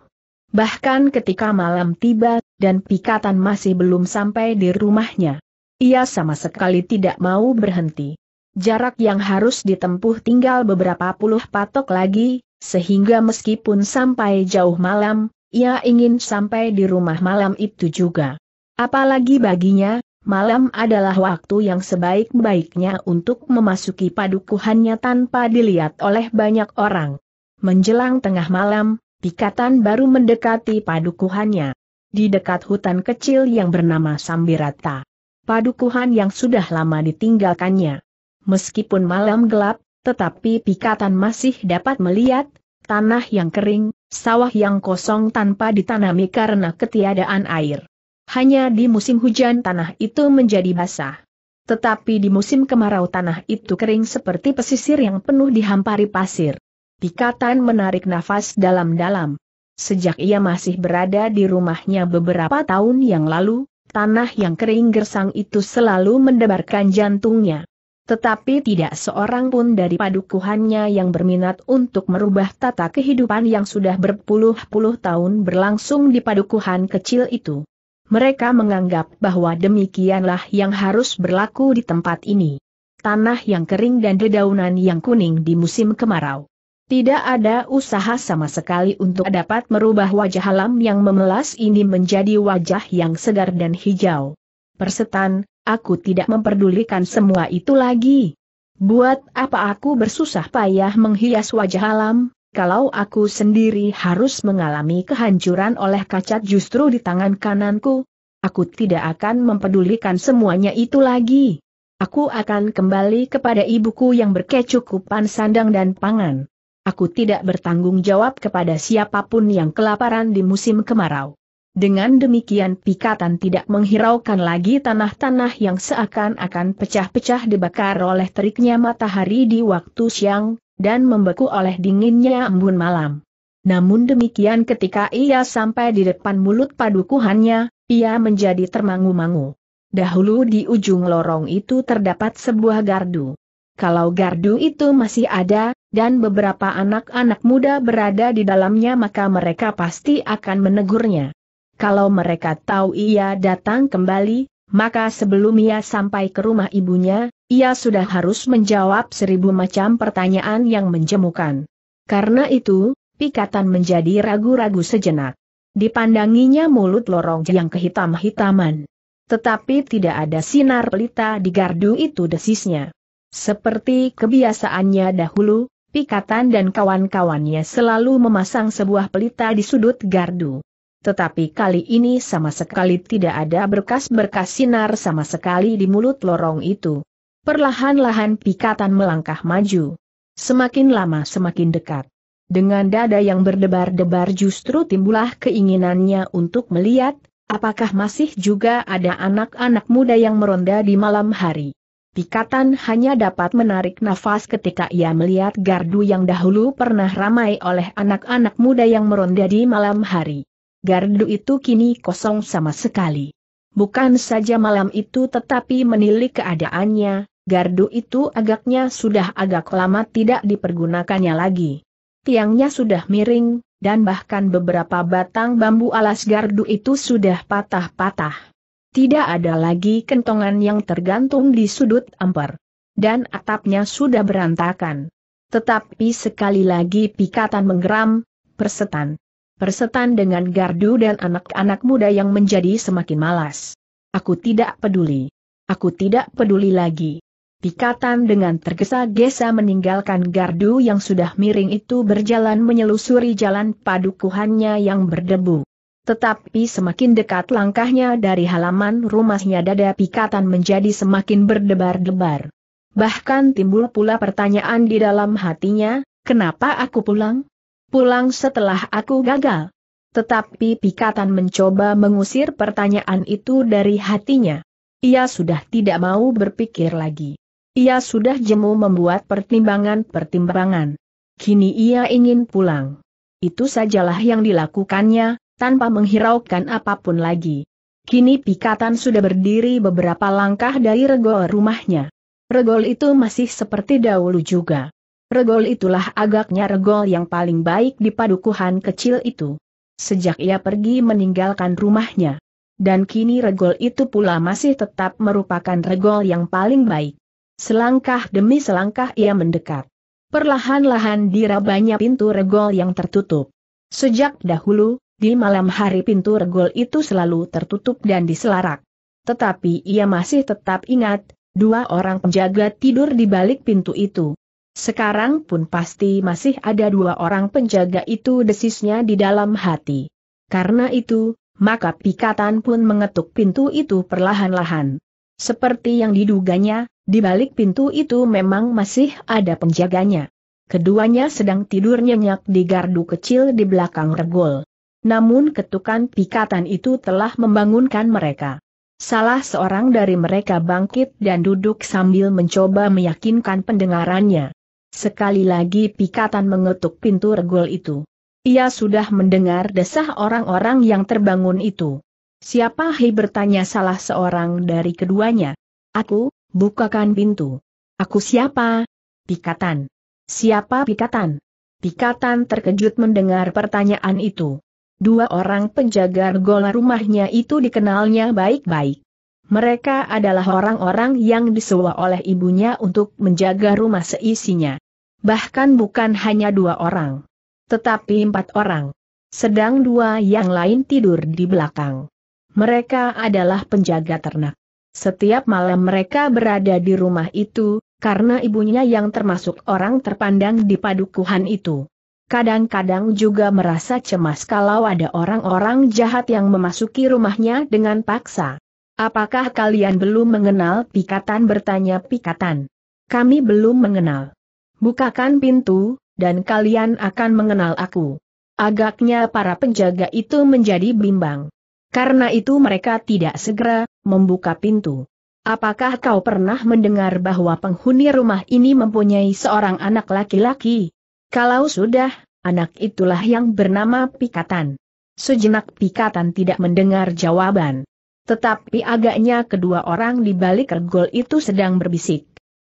Bahkan ketika malam tiba, dan pikatan masih belum sampai di rumahnya. Ia sama sekali tidak mau berhenti. Jarak yang harus ditempuh tinggal beberapa puluh patok lagi, sehingga meskipun sampai jauh malam, ia ingin sampai di rumah malam itu juga. Apalagi baginya, malam adalah waktu yang sebaik-baiknya untuk memasuki padukuhannya tanpa dilihat oleh banyak orang. Menjelang tengah malam, Pikatan baru mendekati padukuhannya. Di dekat hutan kecil yang bernama Sambirata. Padukuhan yang sudah lama ditinggalkannya. Meskipun malam gelap, tetapi Pikatan masih dapat melihat, tanah yang kering, sawah yang kosong tanpa ditanami karena ketiadaan air. Hanya di musim hujan tanah itu menjadi basah. Tetapi di musim kemarau tanah itu kering seperti pesisir yang penuh dihampari pasir. Pikatan menarik nafas dalam-dalam. Sejak ia masih berada di rumahnya beberapa tahun yang lalu, tanah yang kering gersang itu selalu mendebarkan jantungnya. Tetapi tidak seorang pun dari padukuhannya yang berminat untuk merubah tata kehidupan yang sudah berpuluh-puluh tahun berlangsung di padukuhan kecil itu. Mereka menganggap bahwa demikianlah yang harus berlaku di tempat ini. Tanah yang kering dan dedaunan yang kuning di musim kemarau. Tidak ada usaha sama sekali untuk dapat merubah wajah alam yang memelas ini menjadi wajah yang segar dan hijau. Persetan, aku tidak memperdulikan semua itu lagi. Buat apa aku bersusah payah menghias wajah alam, kalau aku sendiri harus mengalami kehancuran oleh kacat justru di tangan kananku? Aku tidak akan mempedulikan semuanya itu lagi. Aku akan kembali kepada ibuku yang berkecukupan sandang dan pangan. Aku tidak bertanggung jawab kepada siapapun yang kelaparan di musim kemarau. Dengan demikian pikatan tidak menghiraukan lagi tanah-tanah yang seakan-akan pecah-pecah dibakar oleh teriknya matahari di waktu siang, dan membeku oleh dinginnya embun malam. Namun demikian ketika ia sampai di depan mulut padukuhannya, ia menjadi termangu-mangu. Dahulu di ujung lorong itu terdapat sebuah gardu. Kalau gardu itu masih ada, dan beberapa anak-anak muda berada di dalamnya maka mereka pasti akan menegurnya. Kalau mereka tahu ia datang kembali, maka sebelum ia sampai ke rumah ibunya, ia sudah harus menjawab seribu macam pertanyaan yang menjemukan. Karena itu, pikatan menjadi ragu-ragu sejenak. Dipandanginya mulut lorong yang kehitam-hitaman. Tetapi tidak ada sinar pelita di gardu itu desisnya. Seperti kebiasaannya dahulu, Pikatan dan kawan-kawannya selalu memasang sebuah pelita di sudut gardu. Tetapi kali ini sama sekali tidak ada berkas-berkas sinar sama sekali di mulut lorong itu. Perlahan-lahan pikatan melangkah maju. Semakin lama semakin dekat. Dengan dada yang berdebar-debar justru timbulah keinginannya untuk melihat, apakah masih juga ada anak-anak muda yang meronda di malam hari. Pikatan hanya dapat menarik nafas ketika ia melihat gardu yang dahulu pernah ramai oleh anak-anak muda yang meronda di malam hari. Gardu itu kini kosong sama sekali. Bukan saja malam itu tetapi menilik keadaannya, gardu itu agaknya sudah agak lama tidak dipergunakannya lagi. Tiangnya sudah miring, dan bahkan beberapa batang bambu alas gardu itu sudah patah-patah. Tidak ada lagi kentongan yang tergantung di sudut amper. Dan atapnya sudah berantakan. Tetapi sekali lagi pikatan menggeram, persetan. Persetan dengan gardu dan anak-anak muda yang menjadi semakin malas. Aku tidak peduli. Aku tidak peduli lagi. Pikatan dengan tergesa-gesa meninggalkan gardu yang sudah miring itu berjalan menyelusuri jalan padukuhannya yang berdebu. Tetapi semakin dekat langkahnya dari halaman rumahnya dada pikatan menjadi semakin berdebar-debar. Bahkan timbul pula pertanyaan di dalam hatinya, kenapa aku pulang? Pulang setelah aku gagal. Tetapi pikatan mencoba mengusir pertanyaan itu dari hatinya. Ia sudah tidak mau berpikir lagi. Ia sudah jemu membuat pertimbangan-pertimbangan. Kini ia ingin pulang. Itu sajalah yang dilakukannya, tanpa menghiraukan apapun lagi. Kini pikatan sudah berdiri beberapa langkah dari regol rumahnya. Regol itu masih seperti dahulu juga. Regol itulah agaknya regol yang paling baik di padukuhan kecil itu. Sejak ia pergi meninggalkan rumahnya. Dan kini regol itu pula masih tetap merupakan regol yang paling baik. Selangkah demi selangkah ia mendekat. Perlahan-lahan dirabanya pintu regol yang tertutup. Sejak dahulu, di malam hari pintu regol itu selalu tertutup dan diselarak. Tetapi ia masih tetap ingat, dua orang penjaga tidur di balik pintu itu. Sekarang pun pasti masih ada dua orang penjaga itu desisnya di dalam hati. Karena itu, maka pikatan pun mengetuk pintu itu perlahan-lahan. Seperti yang diduganya, di balik pintu itu memang masih ada penjaganya. Keduanya sedang tidur nyenyak di gardu kecil di belakang regol namun ketukan pikatan itu telah membangunkan mereka. Salah seorang dari mereka bangkit dan duduk sambil mencoba meyakinkan pendengarannya. Sekali lagi pikatan mengetuk pintu regul itu. Ia sudah mendengar desah orang-orang yang terbangun itu. Siapa Hei, bertanya salah seorang dari keduanya. Aku, bukakan pintu. Aku siapa? Pikatan. Siapa pikatan? Pikatan terkejut mendengar pertanyaan itu. Dua orang penjaga gola rumahnya itu dikenalnya baik-baik. Mereka adalah orang-orang yang disewa oleh ibunya untuk menjaga rumah seisinya. Bahkan bukan hanya dua orang, tetapi empat orang. Sedang dua yang lain tidur di belakang. Mereka adalah penjaga ternak. Setiap malam mereka berada di rumah itu, karena ibunya yang termasuk orang terpandang di padukuhan itu kadang-kadang juga merasa cemas kalau ada orang-orang jahat yang memasuki rumahnya dengan paksa. Apakah kalian belum mengenal pikatan bertanya pikatan? Kami belum mengenal. Bukakan pintu, dan kalian akan mengenal aku. Agaknya para penjaga itu menjadi bimbang. Karena itu mereka tidak segera membuka pintu. Apakah kau pernah mendengar bahwa penghuni rumah ini mempunyai seorang anak laki-laki? Kalau sudah, anak itulah yang bernama Pikatan. Sejenak Pikatan tidak mendengar jawaban. Tetapi agaknya kedua orang di balik regol itu sedang berbisik.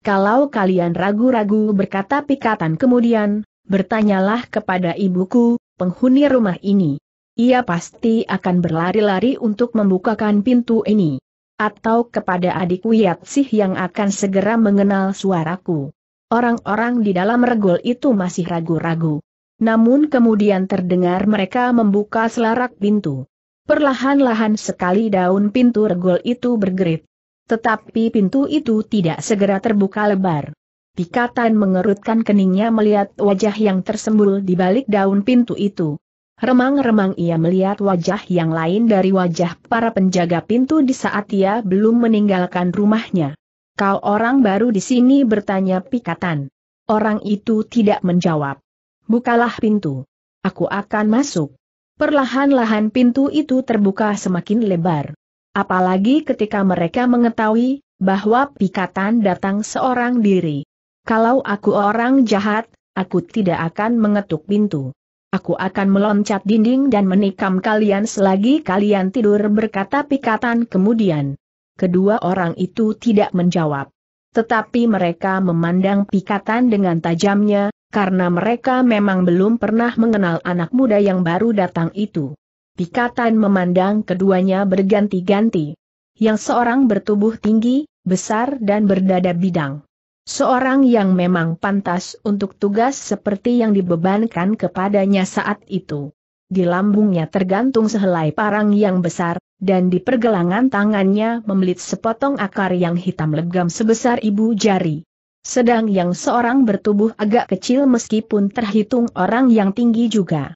Kalau kalian ragu-ragu berkata Pikatan kemudian, bertanyalah kepada ibuku, penghuni rumah ini. Ia pasti akan berlari-lari untuk membukakan pintu ini. Atau kepada adik Wiyatsih yang akan segera mengenal suaraku. Orang-orang di dalam regol itu masih ragu-ragu. Namun kemudian terdengar mereka membuka selarak pintu. Perlahan-lahan sekali daun pintu regol itu bergerit. Tetapi pintu itu tidak segera terbuka lebar. Pikatan mengerutkan keningnya melihat wajah yang tersembul di balik daun pintu itu. Remang-remang ia melihat wajah yang lain dari wajah para penjaga pintu di saat ia belum meninggalkan rumahnya. Kau orang baru di sini bertanya pikatan. Orang itu tidak menjawab. Bukalah pintu. Aku akan masuk. Perlahan-lahan pintu itu terbuka semakin lebar. Apalagi ketika mereka mengetahui bahwa pikatan datang seorang diri. Kalau aku orang jahat, aku tidak akan mengetuk pintu. Aku akan meloncat dinding dan menikam kalian selagi kalian tidur berkata pikatan kemudian. Kedua orang itu tidak menjawab. Tetapi mereka memandang pikatan dengan tajamnya, karena mereka memang belum pernah mengenal anak muda yang baru datang itu. Pikatan memandang keduanya berganti-ganti. Yang seorang bertubuh tinggi, besar dan berdada bidang. Seorang yang memang pantas untuk tugas seperti yang dibebankan kepadanya saat itu di lambungnya tergantung sehelai parang yang besar, dan di pergelangan tangannya membelit sepotong akar yang hitam legam sebesar ibu jari. Sedang yang seorang bertubuh agak kecil meskipun terhitung orang yang tinggi juga.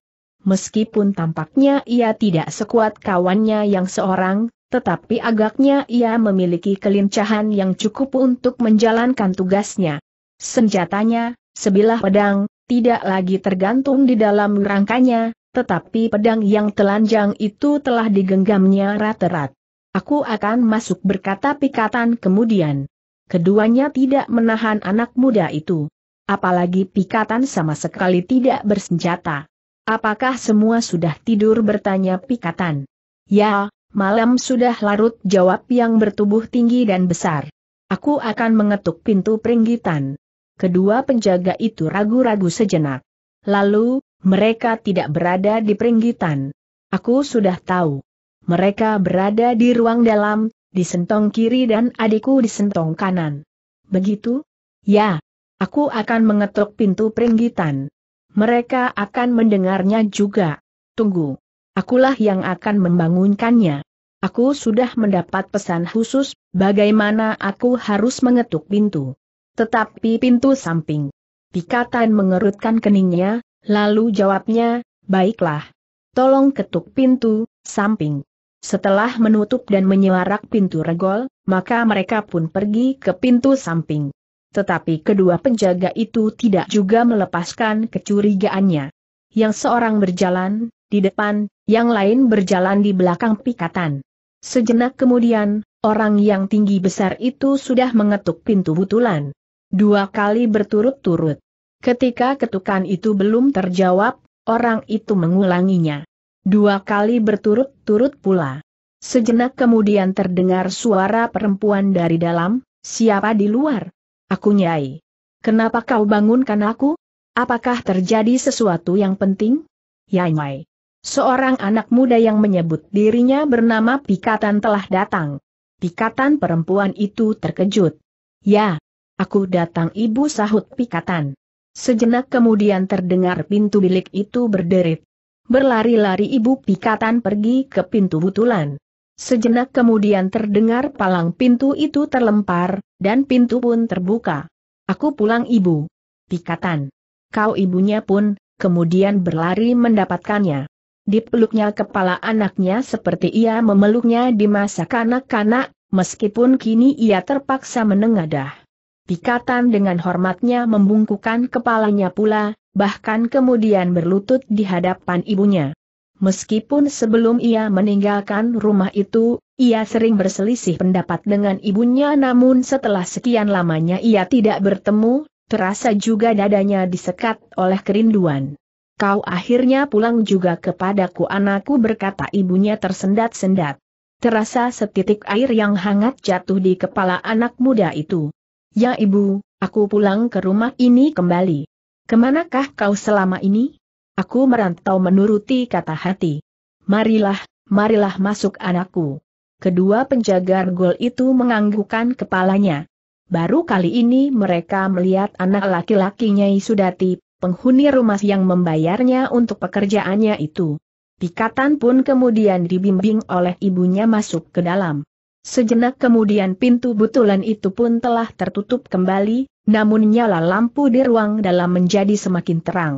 Meskipun tampaknya ia tidak sekuat kawannya yang seorang, tetapi agaknya ia memiliki kelincahan yang cukup untuk menjalankan tugasnya. Senjatanya, sebilah pedang, tidak lagi tergantung di dalam rangkanya, tetapi pedang yang telanjang itu telah digenggamnya rat-rat. Aku akan masuk berkata pikatan kemudian. Keduanya tidak menahan anak muda itu. Apalagi pikatan sama sekali tidak bersenjata. Apakah semua sudah tidur bertanya pikatan? Ya, malam sudah larut jawab yang bertubuh tinggi dan besar. Aku akan mengetuk pintu peringgitan. Kedua penjaga itu ragu-ragu sejenak. Lalu, mereka tidak berada di peringgitan. Aku sudah tahu. Mereka berada di ruang dalam, di sentong kiri dan adikku di sentong kanan. Begitu? Ya. Aku akan mengetuk pintu peringgitan. Mereka akan mendengarnya juga. Tunggu. Akulah yang akan membangunkannya. Aku sudah mendapat pesan khusus, bagaimana aku harus mengetuk pintu. Tetapi pintu samping. Pikatan mengerutkan keningnya, Lalu jawabnya, baiklah. Tolong ketuk pintu, samping. Setelah menutup dan menyelarak pintu regol, maka mereka pun pergi ke pintu samping. Tetapi kedua penjaga itu tidak juga melepaskan kecurigaannya. Yang seorang berjalan, di depan, yang lain berjalan di belakang pikatan. Sejenak kemudian, orang yang tinggi besar itu sudah mengetuk pintu butulan. Dua kali berturut-turut. Ketika ketukan itu belum terjawab, orang itu mengulanginya. Dua kali berturut-turut pula. Sejenak kemudian terdengar suara perempuan dari dalam, siapa di luar? Aku Nyai. Kenapa kau bangunkan aku? Apakah terjadi sesuatu yang penting? Ya Nyai. Seorang anak muda yang menyebut dirinya bernama Pikatan telah datang. Pikatan perempuan itu terkejut. Ya, aku datang ibu sahut Pikatan. Sejenak kemudian terdengar pintu bilik itu berderit. Berlari-lari ibu pikatan pergi ke pintu butulan. Sejenak kemudian terdengar palang pintu itu terlempar, dan pintu pun terbuka. Aku pulang ibu. Pikatan. Kau ibunya pun, kemudian berlari mendapatkannya. Dipeluknya kepala anaknya seperti ia memeluknya di masa kanak-kanak, meskipun kini ia terpaksa menengadah. Pikatan dengan hormatnya membungkukkan kepalanya pula, bahkan kemudian berlutut di hadapan ibunya. Meskipun sebelum ia meninggalkan rumah itu, ia sering berselisih pendapat dengan ibunya namun setelah sekian lamanya ia tidak bertemu, terasa juga dadanya disekat oleh kerinduan. Kau akhirnya pulang juga kepadaku anakku berkata ibunya tersendat-sendat. Terasa setitik air yang hangat jatuh di kepala anak muda itu. Ya ibu, aku pulang ke rumah ini kembali. Kemanakah kau selama ini? Aku merantau menuruti kata hati. Marilah, marilah masuk anakku. Kedua penjaga gol itu menganggukkan kepalanya. Baru kali ini mereka melihat anak laki-lakinya Sudati, penghuni rumah yang membayarnya untuk pekerjaannya itu. Pikatan pun kemudian dibimbing oleh ibunya masuk ke dalam. Sejenak kemudian pintu butulan itu pun telah tertutup kembali, namun nyala lampu di ruang dalam menjadi semakin terang.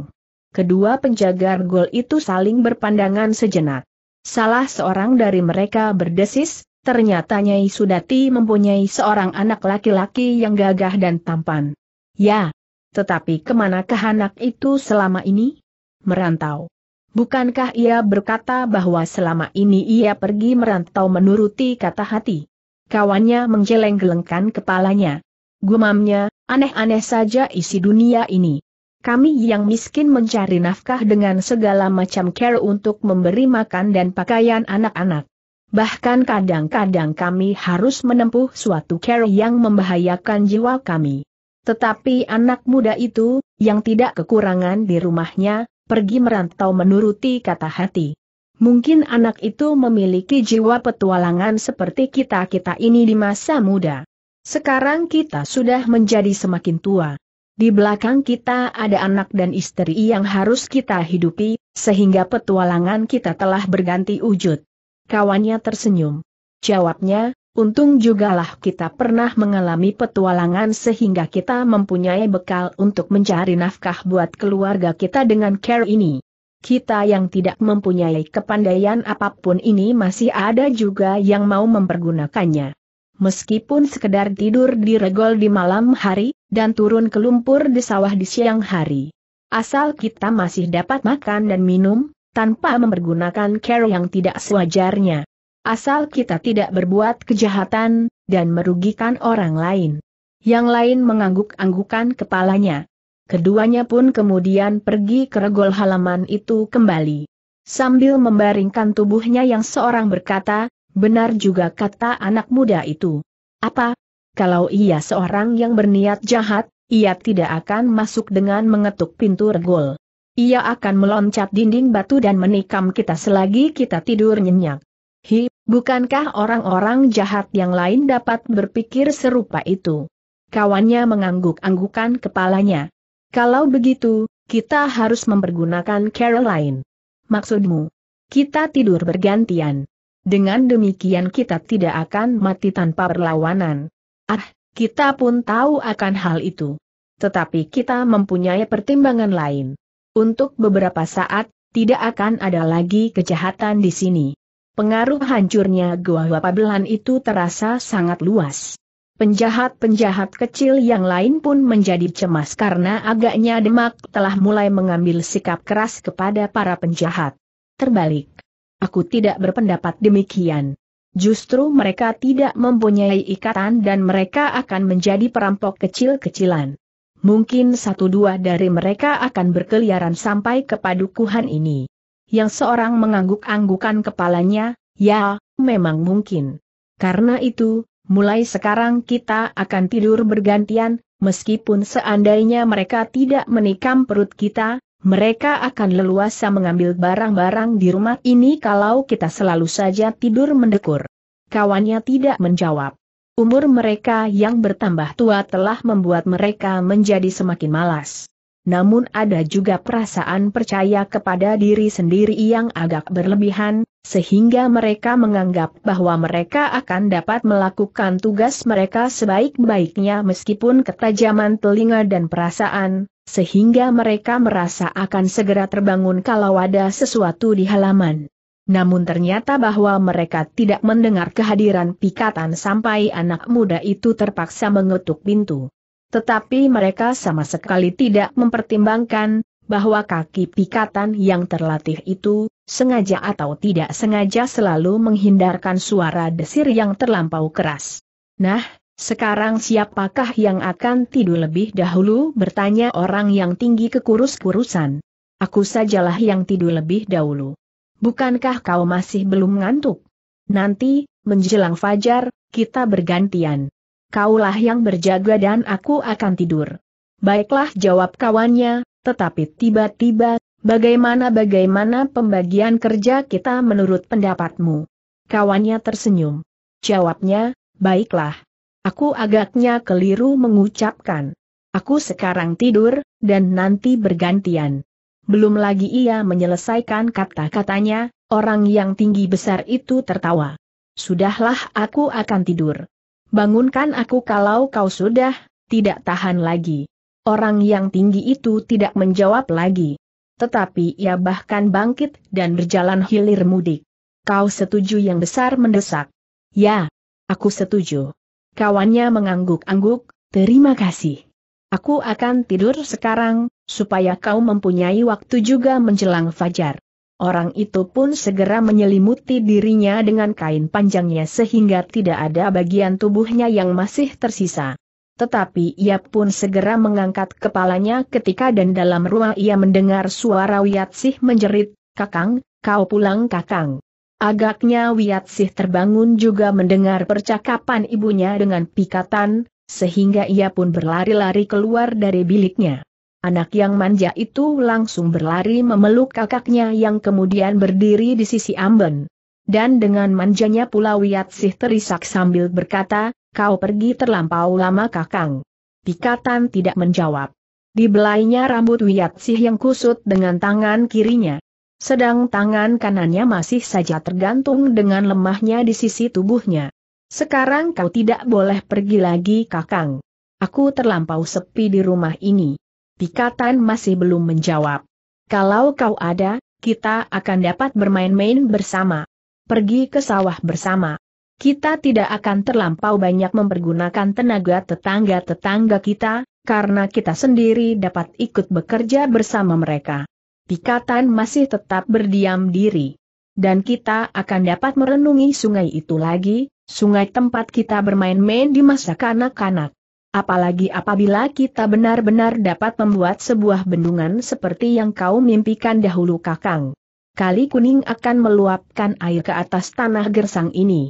Kedua penjaga gol itu saling berpandangan sejenak. Salah seorang dari mereka berdesis, ternyata Nyai Sudati mempunyai seorang anak laki-laki yang gagah dan tampan. Ya, tetapi kemanakah anak itu selama ini? Merantau. Bukankah ia berkata bahwa selama ini ia pergi merantau menuruti kata hati? Kawannya menggeleng-gelengkan kepalanya. Gumamnya, aneh-aneh saja isi dunia ini. Kami yang miskin mencari nafkah dengan segala macam care untuk memberi makan dan pakaian anak-anak. Bahkan kadang-kadang kami harus menempuh suatu care yang membahayakan jiwa kami. Tetapi anak muda itu, yang tidak kekurangan di rumahnya, pergi merantau menuruti kata hati. Mungkin anak itu memiliki jiwa petualangan seperti kita-kita ini di masa muda. Sekarang kita sudah menjadi semakin tua. Di belakang kita ada anak dan istri yang harus kita hidupi, sehingga petualangan kita telah berganti wujud. Kawannya tersenyum. Jawabnya, Untung jugalah kita pernah mengalami petualangan sehingga kita mempunyai bekal untuk mencari nafkah buat keluarga kita dengan care ini. Kita yang tidak mempunyai kepandaian apapun ini masih ada juga yang mau mempergunakannya. Meskipun sekedar tidur di regol di malam hari, dan turun ke lumpur di sawah di siang hari. Asal kita masih dapat makan dan minum, tanpa mempergunakan care yang tidak sewajarnya. Asal kita tidak berbuat kejahatan, dan merugikan orang lain. Yang lain mengangguk-anggukan kepalanya. Keduanya pun kemudian pergi ke regol halaman itu kembali. Sambil membaringkan tubuhnya yang seorang berkata, benar juga kata anak muda itu. Apa? Kalau ia seorang yang berniat jahat, ia tidak akan masuk dengan mengetuk pintu regol. Ia akan meloncat dinding batu dan menikam kita selagi kita tidur nyenyak. Hi, bukankah orang-orang jahat yang lain dapat berpikir serupa itu? Kawannya mengangguk-anggukan kepalanya. Kalau begitu, kita harus mempergunakan Caroline. Maksudmu? Kita tidur bergantian. Dengan demikian kita tidak akan mati tanpa perlawanan. Ah, kita pun tahu akan hal itu. Tetapi kita mempunyai pertimbangan lain. Untuk beberapa saat, tidak akan ada lagi kejahatan di sini. Pengaruh hancurnya gua Wapabelan itu terasa sangat luas. Penjahat-penjahat kecil yang lain pun menjadi cemas karena agaknya Demak telah mulai mengambil sikap keras kepada para penjahat. Terbalik. Aku tidak berpendapat demikian. Justru mereka tidak mempunyai ikatan dan mereka akan menjadi perampok kecil-kecilan. Mungkin satu dua dari mereka akan berkeliaran sampai ke padukuhan ini yang seorang mengangguk-anggukan kepalanya, ya, memang mungkin. Karena itu, mulai sekarang kita akan tidur bergantian, meskipun seandainya mereka tidak menikam perut kita, mereka akan leluasa mengambil barang-barang di rumah ini kalau kita selalu saja tidur mendekur. Kawannya tidak menjawab. Umur mereka yang bertambah tua telah membuat mereka menjadi semakin malas namun ada juga perasaan percaya kepada diri sendiri yang agak berlebihan, sehingga mereka menganggap bahwa mereka akan dapat melakukan tugas mereka sebaik-baiknya meskipun ketajaman telinga dan perasaan, sehingga mereka merasa akan segera terbangun kalau ada sesuatu di halaman. Namun ternyata bahwa mereka tidak mendengar kehadiran pikatan sampai anak muda itu terpaksa mengetuk pintu. Tetapi mereka sama sekali tidak mempertimbangkan, bahwa kaki pikatan yang terlatih itu, sengaja atau tidak sengaja selalu menghindarkan suara desir yang terlampau keras. Nah, sekarang siapakah yang akan tidur lebih dahulu bertanya orang yang tinggi kekurus-kurusan. Aku sajalah yang tidur lebih dahulu. Bukankah kau masih belum ngantuk? Nanti, menjelang fajar, kita bergantian kaulah yang berjaga dan aku akan tidur. Baiklah jawab kawannya, tetapi tiba-tiba, bagaimana-bagaimana pembagian kerja kita menurut pendapatmu? Kawannya tersenyum. Jawabnya, baiklah. Aku agaknya keliru mengucapkan. Aku sekarang tidur, dan nanti bergantian. Belum lagi ia menyelesaikan kata-katanya, orang yang tinggi besar itu tertawa. Sudahlah aku akan tidur. Bangunkan aku kalau kau sudah, tidak tahan lagi. Orang yang tinggi itu tidak menjawab lagi. Tetapi ia bahkan bangkit dan berjalan hilir mudik. Kau setuju yang besar mendesak. Ya, aku setuju. Kawannya mengangguk-angguk, terima kasih. Aku akan tidur sekarang, supaya kau mempunyai waktu juga menjelang fajar. Orang itu pun segera menyelimuti dirinya dengan kain panjangnya sehingga tidak ada bagian tubuhnya yang masih tersisa. Tetapi ia pun segera mengangkat kepalanya ketika dan dalam rumah ia mendengar suara Wiatsih menjerit, Kakang, kau pulang kakang. Agaknya Wiatsih terbangun juga mendengar percakapan ibunya dengan pikatan, sehingga ia pun berlari-lari keluar dari biliknya. Anak yang manja itu langsung berlari memeluk kakaknya yang kemudian berdiri di sisi Amben. Dan dengan manjanya pula Wiat Sih terisak sambil berkata, kau pergi terlampau lama kakang. Pikatan tidak menjawab. Di Dibelainya rambut Wiat Sih yang kusut dengan tangan kirinya. Sedang tangan kanannya masih saja tergantung dengan lemahnya di sisi tubuhnya. Sekarang kau tidak boleh pergi lagi kakang. Aku terlampau sepi di rumah ini. Pikatan masih belum menjawab. Kalau kau ada, kita akan dapat bermain-main bersama. Pergi ke sawah bersama. Kita tidak akan terlampau banyak mempergunakan tenaga tetangga-tetangga kita, karena kita sendiri dapat ikut bekerja bersama mereka. Pikatan masih tetap berdiam diri. Dan kita akan dapat merenungi sungai itu lagi, sungai tempat kita bermain-main di masa kanak-kanak. Apalagi apabila kita benar-benar dapat membuat sebuah bendungan seperti yang kau mimpikan dahulu kakang. Kali kuning akan meluapkan air ke atas tanah gersang ini.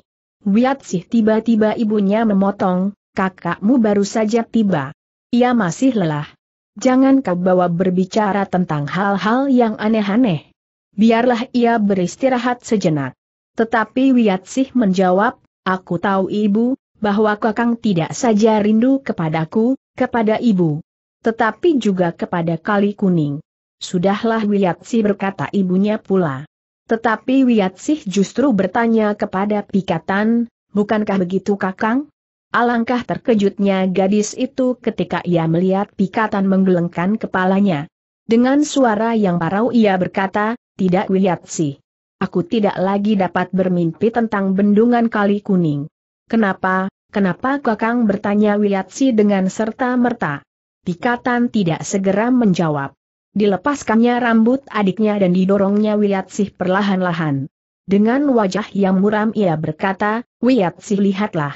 sih tiba-tiba ibunya memotong, kakakmu baru saja tiba. Ia masih lelah. Jangan kau bawa berbicara tentang hal-hal yang aneh-aneh. Biarlah ia beristirahat sejenak. Tetapi sih menjawab, aku tahu ibu, bahwa Kakang tidak saja rindu kepadaku, kepada ibu, tetapi juga kepada Kali Kuning. Sudahlah Wiyatsi berkata ibunya pula. Tetapi Wiyatsi justru bertanya kepada Pikatan, bukankah begitu Kakang? Alangkah terkejutnya gadis itu ketika ia melihat Pikatan menggelengkan kepalanya. Dengan suara yang parau ia berkata, tidak Wiyatsi. Aku tidak lagi dapat bermimpi tentang bendungan kali kuning. Kenapa, kenapa Kakang bertanya Wiyatsi dengan serta-merta. Pikatan tidak segera menjawab. Dilepaskannya rambut adiknya dan didorongnya Wiyatsih perlahan-lahan. Dengan wajah yang muram ia berkata, Wiyatsih lihatlah.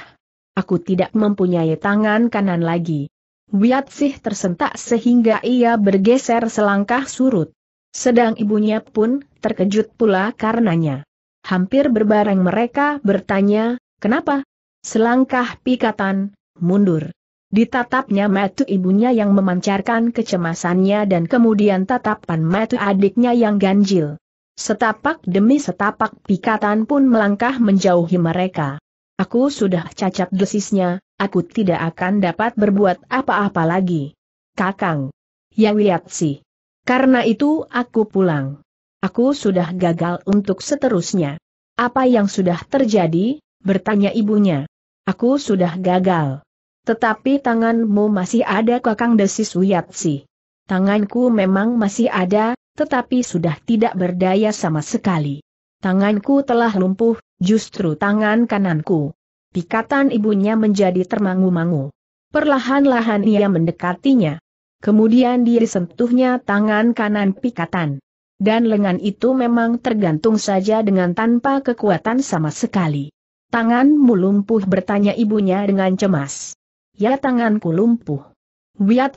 Aku tidak mempunyai tangan kanan lagi. Wiyatsih tersentak sehingga ia bergeser selangkah surut. Sedang ibunya pun terkejut pula karenanya. Hampir berbareng mereka bertanya, kenapa? Selangkah pikatan, mundur. Ditatapnya metu ibunya yang memancarkan kecemasannya dan kemudian tatapan metu adiknya yang ganjil. Setapak demi setapak pikatan pun melangkah menjauhi mereka. Aku sudah cacat desisnya, aku tidak akan dapat berbuat apa-apa lagi. Kakang. Ya sih. Karena itu aku pulang. Aku sudah gagal untuk seterusnya. Apa yang sudah terjadi? Bertanya ibunya. Aku sudah gagal. Tetapi tanganmu masih ada kakang desis Wiyatsi. Tanganku memang masih ada, tetapi sudah tidak berdaya sama sekali. Tanganku telah lumpuh, justru tangan kananku. Pikatan ibunya menjadi termangu-mangu. Perlahan-lahan ia mendekatinya. Kemudian dia disentuhnya tangan kanan pikatan. Dan lengan itu memang tergantung saja dengan tanpa kekuatan sama sekali. Tanganmu lumpuh bertanya ibunya dengan cemas. Ya tanganku lumpuh.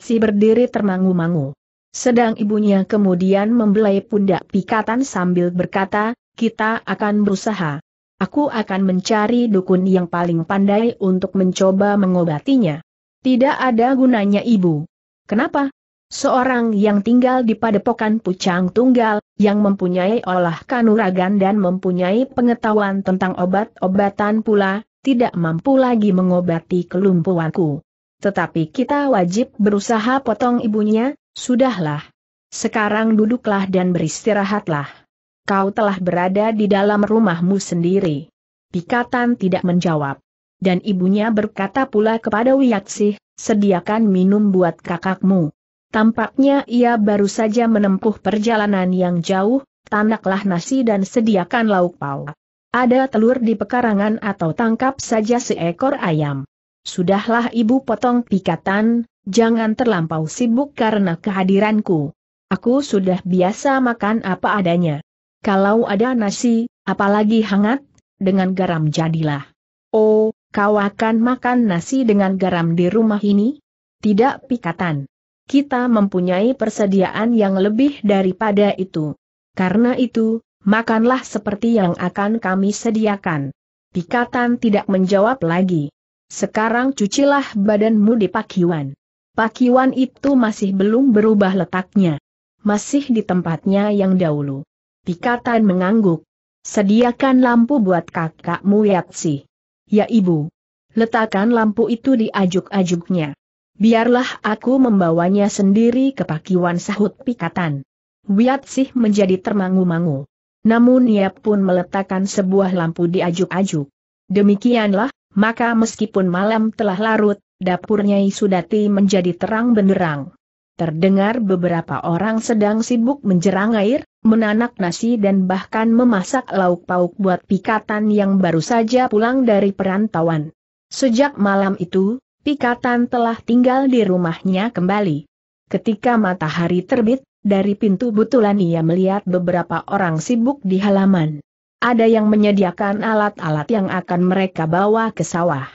si berdiri termangu-mangu. Sedang ibunya kemudian membelai pundak pikatan sambil berkata, kita akan berusaha. Aku akan mencari dukun yang paling pandai untuk mencoba mengobatinya. Tidak ada gunanya ibu. Kenapa? Seorang yang tinggal di padepokan Pucang Tunggal, yang mempunyai olah kanuragan dan mempunyai pengetahuan tentang obat-obatan pula, tidak mampu lagi mengobati kelumpuanku. Tetapi kita wajib berusaha potong ibunya, sudahlah. Sekarang duduklah dan beristirahatlah. Kau telah berada di dalam rumahmu sendiri. Pikatan tidak menjawab. Dan ibunya berkata pula kepada Wiyaksih, sediakan minum buat kakakmu. Tampaknya ia baru saja menempuh perjalanan yang jauh, tanaklah nasi dan sediakan lauk pauk. Ada telur di pekarangan atau tangkap saja seekor ayam. Sudahlah ibu potong pikatan, jangan terlampau sibuk karena kehadiranku. Aku sudah biasa makan apa adanya. Kalau ada nasi, apalagi hangat, dengan garam jadilah. Oh, kau akan makan nasi dengan garam di rumah ini? Tidak pikatan kita mempunyai persediaan yang lebih daripada itu. Karena itu, makanlah seperti yang akan kami sediakan. Pikatan tidak menjawab lagi. Sekarang cucilah badanmu di pakiwan. Pakiwan itu masih belum berubah letaknya. Masih di tempatnya yang dahulu. Pikatan mengangguk. Sediakan lampu buat kakakmu Yatsi. Ya ibu. Letakkan lampu itu di ajuk-ajuknya. Biarlah aku membawanya sendiri ke pakiwan sahut pikatan. Wiat Sih menjadi termangu-mangu. Namun ia pun meletakkan sebuah lampu di ajuk-ajuk. Demikianlah, maka meskipun malam telah larut, dapurnya Sudati menjadi terang benderang. Terdengar beberapa orang sedang sibuk menjerang air, menanak nasi dan bahkan memasak lauk pauk buat pikatan yang baru saja pulang dari perantauan. Sejak malam itu, Pikatan telah tinggal di rumahnya kembali. Ketika matahari terbit, dari pintu butulan ia melihat beberapa orang sibuk di halaman. Ada yang menyediakan alat-alat yang akan mereka bawa ke sawah.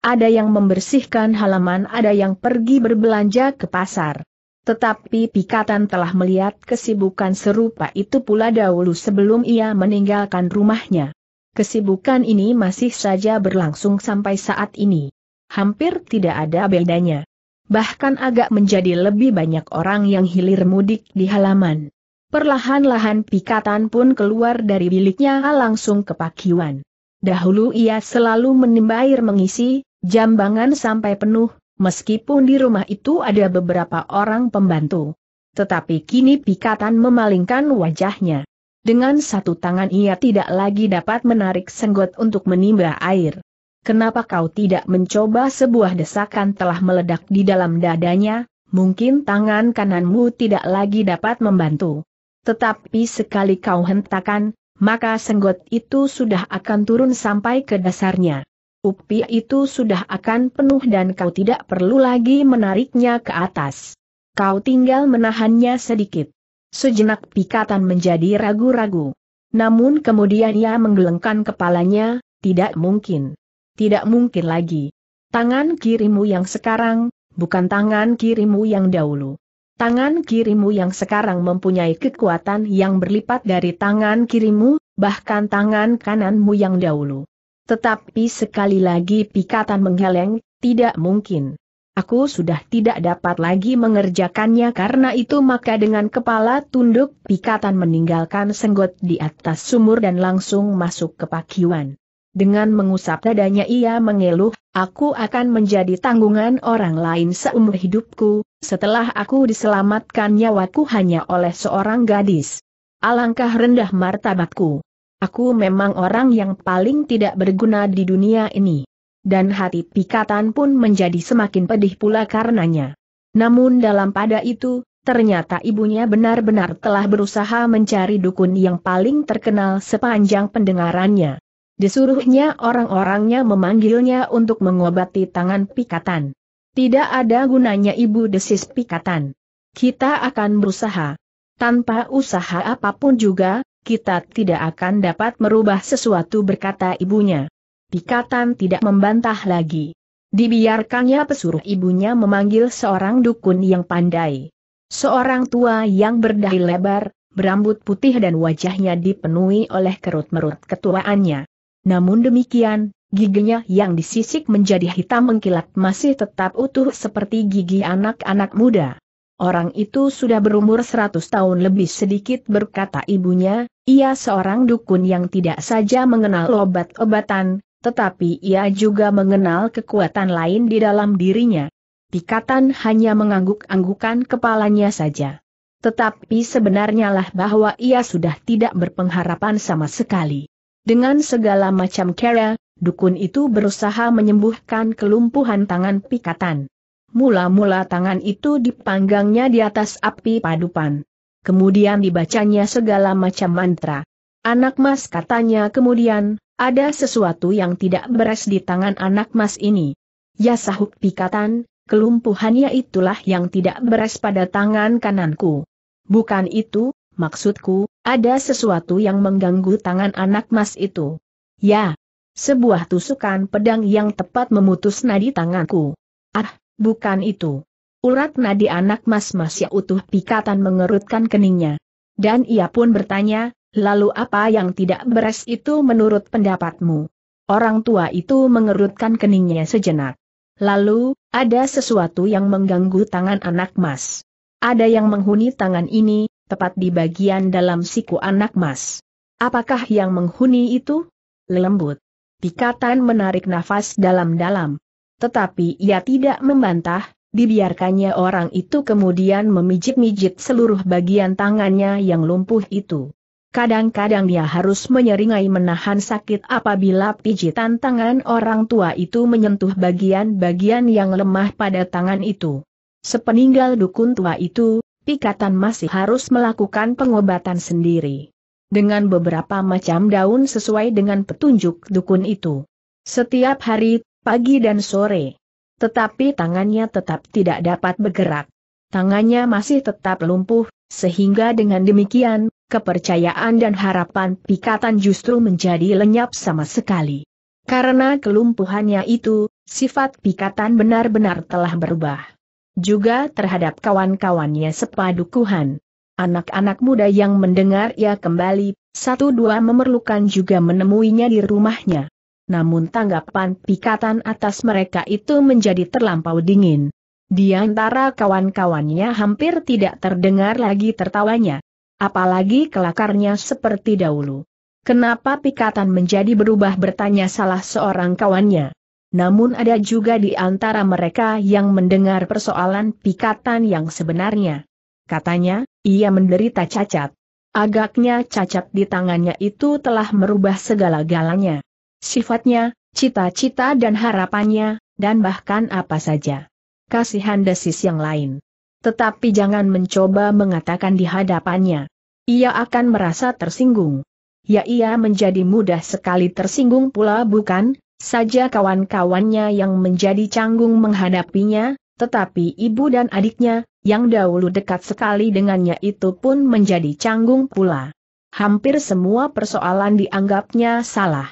Ada yang membersihkan halaman, ada yang pergi berbelanja ke pasar. Tetapi Pikatan telah melihat kesibukan serupa itu pula dahulu sebelum ia meninggalkan rumahnya. Kesibukan ini masih saja berlangsung sampai saat ini hampir tidak ada bedanya. Bahkan agak menjadi lebih banyak orang yang hilir mudik di halaman. Perlahan-lahan pikatan pun keluar dari biliknya langsung ke pakiwan. Dahulu ia selalu menimba air mengisi, jambangan sampai penuh, meskipun di rumah itu ada beberapa orang pembantu. Tetapi kini pikatan memalingkan wajahnya. Dengan satu tangan ia tidak lagi dapat menarik senggot untuk menimba air kenapa kau tidak mencoba sebuah desakan telah meledak di dalam dadanya, mungkin tangan kananmu tidak lagi dapat membantu. Tetapi sekali kau hentakan, maka senggot itu sudah akan turun sampai ke dasarnya. Upi itu sudah akan penuh dan kau tidak perlu lagi menariknya ke atas. Kau tinggal menahannya sedikit. Sejenak pikatan menjadi ragu-ragu. Namun kemudian ia menggelengkan kepalanya, tidak mungkin tidak mungkin lagi. Tangan kirimu yang sekarang, bukan tangan kirimu yang dahulu. Tangan kirimu yang sekarang mempunyai kekuatan yang berlipat dari tangan kirimu, bahkan tangan kananmu yang dahulu. Tetapi sekali lagi pikatan menggeleng, tidak mungkin. Aku sudah tidak dapat lagi mengerjakannya karena itu maka dengan kepala tunduk pikatan meninggalkan senggot di atas sumur dan langsung masuk ke pakiwan. Dengan mengusap dadanya ia mengeluh, aku akan menjadi tanggungan orang lain seumur hidupku, setelah aku diselamatkan nyawaku hanya oleh seorang gadis. Alangkah rendah martabatku. Aku memang orang yang paling tidak berguna di dunia ini. Dan hati pikatan pun menjadi semakin pedih pula karenanya. Namun dalam pada itu, Ternyata ibunya benar-benar telah berusaha mencari dukun yang paling terkenal sepanjang pendengarannya. Disuruhnya orang-orangnya memanggilnya untuk mengobati tangan pikatan. Tidak ada gunanya ibu desis pikatan. Kita akan berusaha. Tanpa usaha apapun juga, kita tidak akan dapat merubah sesuatu berkata ibunya. Pikatan tidak membantah lagi. Dibiarkannya pesuruh ibunya memanggil seorang dukun yang pandai. Seorang tua yang berdahi lebar, berambut putih dan wajahnya dipenuhi oleh kerut-merut ketuaannya. Namun demikian, giginya yang disisik menjadi hitam mengkilat masih tetap utuh seperti gigi anak-anak muda. Orang itu sudah berumur 100 tahun lebih sedikit berkata ibunya, ia seorang dukun yang tidak saja mengenal obat-obatan, tetapi ia juga mengenal kekuatan lain di dalam dirinya. Pikatan hanya mengangguk-anggukan kepalanya saja. Tetapi sebenarnya lah bahwa ia sudah tidak berpengharapan sama sekali. Dengan segala macam cara, dukun itu berusaha menyembuhkan kelumpuhan tangan pikatan. Mula-mula tangan itu dipanggangnya di atas api padupan. Kemudian dibacanya segala macam mantra. Anak mas katanya kemudian, ada sesuatu yang tidak beres di tangan anak mas ini. Ya sahuk pikatan, kelumpuhannya itulah yang tidak beres pada tangan kananku. Bukan itu, maksudku, ada sesuatu yang mengganggu tangan anak mas itu. Ya. Sebuah tusukan pedang yang tepat memutus nadi tanganku. Ah, bukan itu. Urat nadi anak mas masih utuh pikatan mengerutkan keningnya. Dan ia pun bertanya, lalu apa yang tidak beres itu menurut pendapatmu? Orang tua itu mengerutkan keningnya sejenak. Lalu, ada sesuatu yang mengganggu tangan anak mas. Ada yang menghuni tangan ini, tepat di bagian dalam siku anak mas. Apakah yang menghuni itu? Lembut. Pikatan menarik nafas dalam-dalam. Tetapi ia tidak membantah, dibiarkannya orang itu kemudian memijit-mijit seluruh bagian tangannya yang lumpuh itu. Kadang-kadang dia harus menyeringai menahan sakit apabila pijitan tangan orang tua itu menyentuh bagian-bagian yang lemah pada tangan itu. Sepeninggal dukun tua itu, Pikatan masih harus melakukan pengobatan sendiri. Dengan beberapa macam daun sesuai dengan petunjuk dukun itu. Setiap hari, pagi dan sore. Tetapi tangannya tetap tidak dapat bergerak. Tangannya masih tetap lumpuh, sehingga dengan demikian, kepercayaan dan harapan pikatan justru menjadi lenyap sama sekali. Karena kelumpuhannya itu, sifat pikatan benar-benar telah berubah. Juga terhadap kawan-kawannya sepadukuhan. Anak-anak muda yang mendengar ia kembali, satu dua memerlukan juga menemuinya di rumahnya. Namun tanggapan pikatan atas mereka itu menjadi terlampau dingin. Di antara kawan-kawannya hampir tidak terdengar lagi tertawanya. Apalagi kelakarnya seperti dahulu. Kenapa pikatan menjadi berubah bertanya salah seorang kawannya namun ada juga di antara mereka yang mendengar persoalan pikatan yang sebenarnya. Katanya, ia menderita cacat. Agaknya cacat di tangannya itu telah merubah segala-galanya. Sifatnya, cita-cita dan harapannya, dan bahkan apa saja. Kasihan desis yang lain. Tetapi jangan mencoba mengatakan di hadapannya. Ia akan merasa tersinggung. Ya ia menjadi mudah sekali tersinggung pula bukan, saja kawan-kawannya yang menjadi canggung menghadapinya, tetapi ibu dan adiknya, yang dahulu dekat sekali dengannya itu pun menjadi canggung pula. Hampir semua persoalan dianggapnya salah.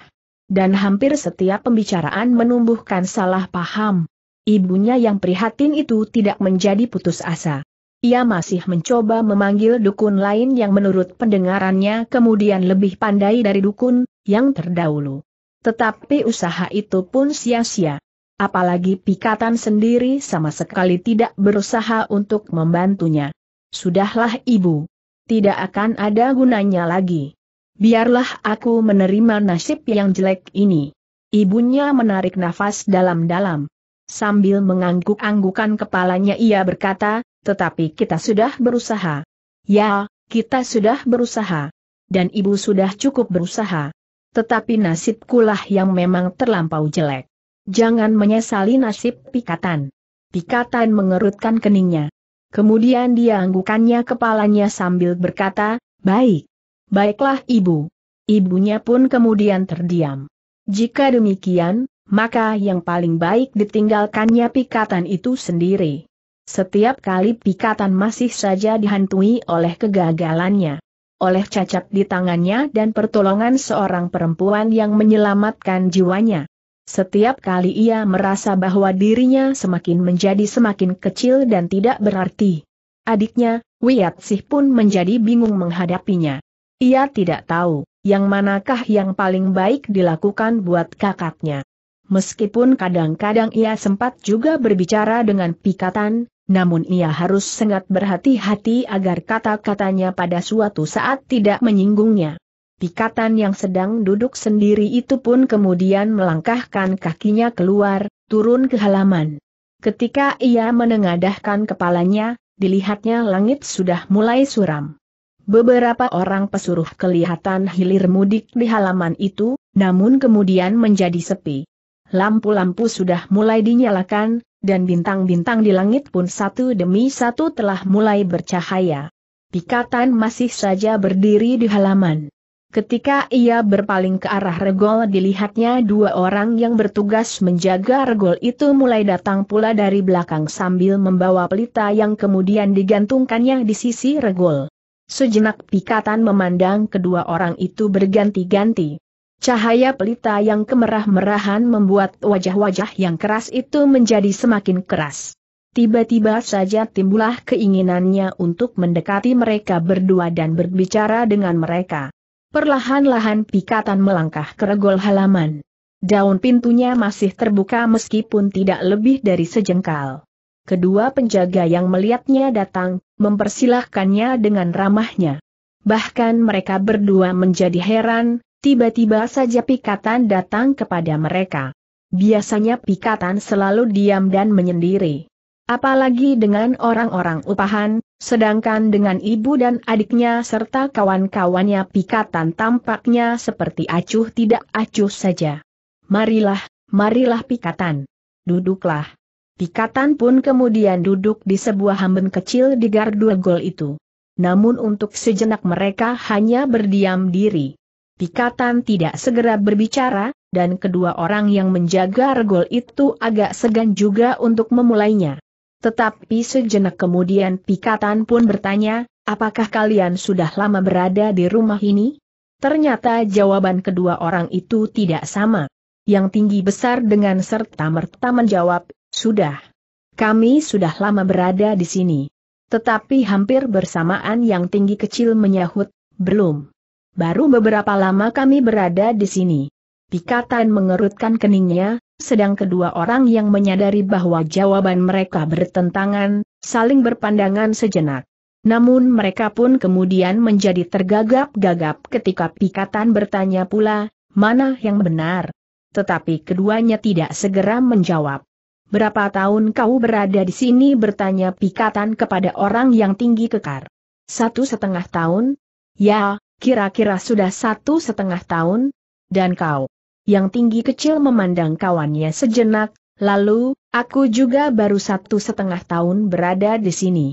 Dan hampir setiap pembicaraan menumbuhkan salah paham. Ibunya yang prihatin itu tidak menjadi putus asa. Ia masih mencoba memanggil dukun lain yang menurut pendengarannya kemudian lebih pandai dari dukun, yang terdahulu. Tetapi usaha itu pun sia-sia. Apalagi Pikatan sendiri sama sekali tidak berusaha untuk membantunya. Sudahlah ibu. Tidak akan ada gunanya lagi. Biarlah aku menerima nasib yang jelek ini. Ibunya menarik nafas dalam-dalam. Sambil mengangguk-anggukan kepalanya ia berkata, tetapi kita sudah berusaha. Ya, kita sudah berusaha. Dan ibu sudah cukup berusaha. Tetapi nasib kulah yang memang terlampau jelek. Jangan menyesali nasib pikatan. Pikatan mengerutkan keningnya. Kemudian dia anggukannya kepalanya sambil berkata, baik. Baiklah ibu. Ibunya pun kemudian terdiam. Jika demikian, maka yang paling baik ditinggalkannya pikatan itu sendiri. Setiap kali pikatan masih saja dihantui oleh kegagalannya oleh cacat di tangannya dan pertolongan seorang perempuan yang menyelamatkan jiwanya. Setiap kali ia merasa bahwa dirinya semakin menjadi semakin kecil dan tidak berarti. Adiknya, Sih pun menjadi bingung menghadapinya. Ia tidak tahu, yang manakah yang paling baik dilakukan buat kakaknya. Meskipun kadang-kadang ia sempat juga berbicara dengan pikatan, namun ia harus sangat berhati-hati agar kata-katanya pada suatu saat tidak menyinggungnya. Pikatan yang sedang duduk sendiri itu pun kemudian melangkahkan kakinya keluar, turun ke halaman. Ketika ia menengadahkan kepalanya, dilihatnya langit sudah mulai suram. Beberapa orang pesuruh kelihatan hilir mudik di halaman itu, namun kemudian menjadi sepi. Lampu-lampu sudah mulai dinyalakan, dan bintang-bintang di langit pun satu demi satu telah mulai bercahaya. Pikatan masih saja berdiri di halaman. Ketika ia berpaling ke arah regol dilihatnya dua orang yang bertugas menjaga regol itu mulai datang pula dari belakang sambil membawa pelita yang kemudian digantungkannya di sisi regol. Sejenak pikatan memandang kedua orang itu berganti-ganti. Cahaya pelita yang kemerah-merahan membuat wajah-wajah yang keras itu menjadi semakin keras. Tiba-tiba saja timbullah keinginannya untuk mendekati mereka berdua dan berbicara dengan mereka. Perlahan-lahan pikatan melangkah ke regol halaman. Daun pintunya masih terbuka meskipun tidak lebih dari sejengkal. Kedua penjaga yang melihatnya datang, mempersilahkannya dengan ramahnya. Bahkan mereka berdua menjadi heran, Tiba-tiba saja Pikatan datang kepada mereka. Biasanya Pikatan selalu diam dan menyendiri. Apalagi dengan orang-orang upahan, sedangkan dengan ibu dan adiknya serta kawan-kawannya Pikatan tampaknya seperti acuh tidak acuh saja. Marilah, marilah Pikatan. Duduklah. Pikatan pun kemudian duduk di sebuah hamben kecil di gardu gol itu. Namun untuk sejenak mereka hanya berdiam diri. Pikatan tidak segera berbicara, dan kedua orang yang menjaga regol itu agak segan juga untuk memulainya. Tetapi sejenak kemudian Pikatan pun bertanya, apakah kalian sudah lama berada di rumah ini? Ternyata jawaban kedua orang itu tidak sama. Yang tinggi besar dengan serta-merta menjawab, sudah. Kami sudah lama berada di sini. Tetapi hampir bersamaan yang tinggi kecil menyahut, belum. Baru beberapa lama kami berada di sini. Pikatan mengerutkan keningnya, sedang kedua orang yang menyadari bahwa jawaban mereka bertentangan, saling berpandangan sejenak. Namun mereka pun kemudian menjadi tergagap-gagap ketika Pikatan bertanya pula, mana yang benar? Tetapi keduanya tidak segera menjawab. Berapa tahun kau berada di sini bertanya Pikatan kepada orang yang tinggi kekar. Satu setengah tahun? Ya, kira-kira sudah satu setengah tahun, dan kau, yang tinggi kecil memandang kawannya sejenak, lalu, aku juga baru satu setengah tahun berada di sini.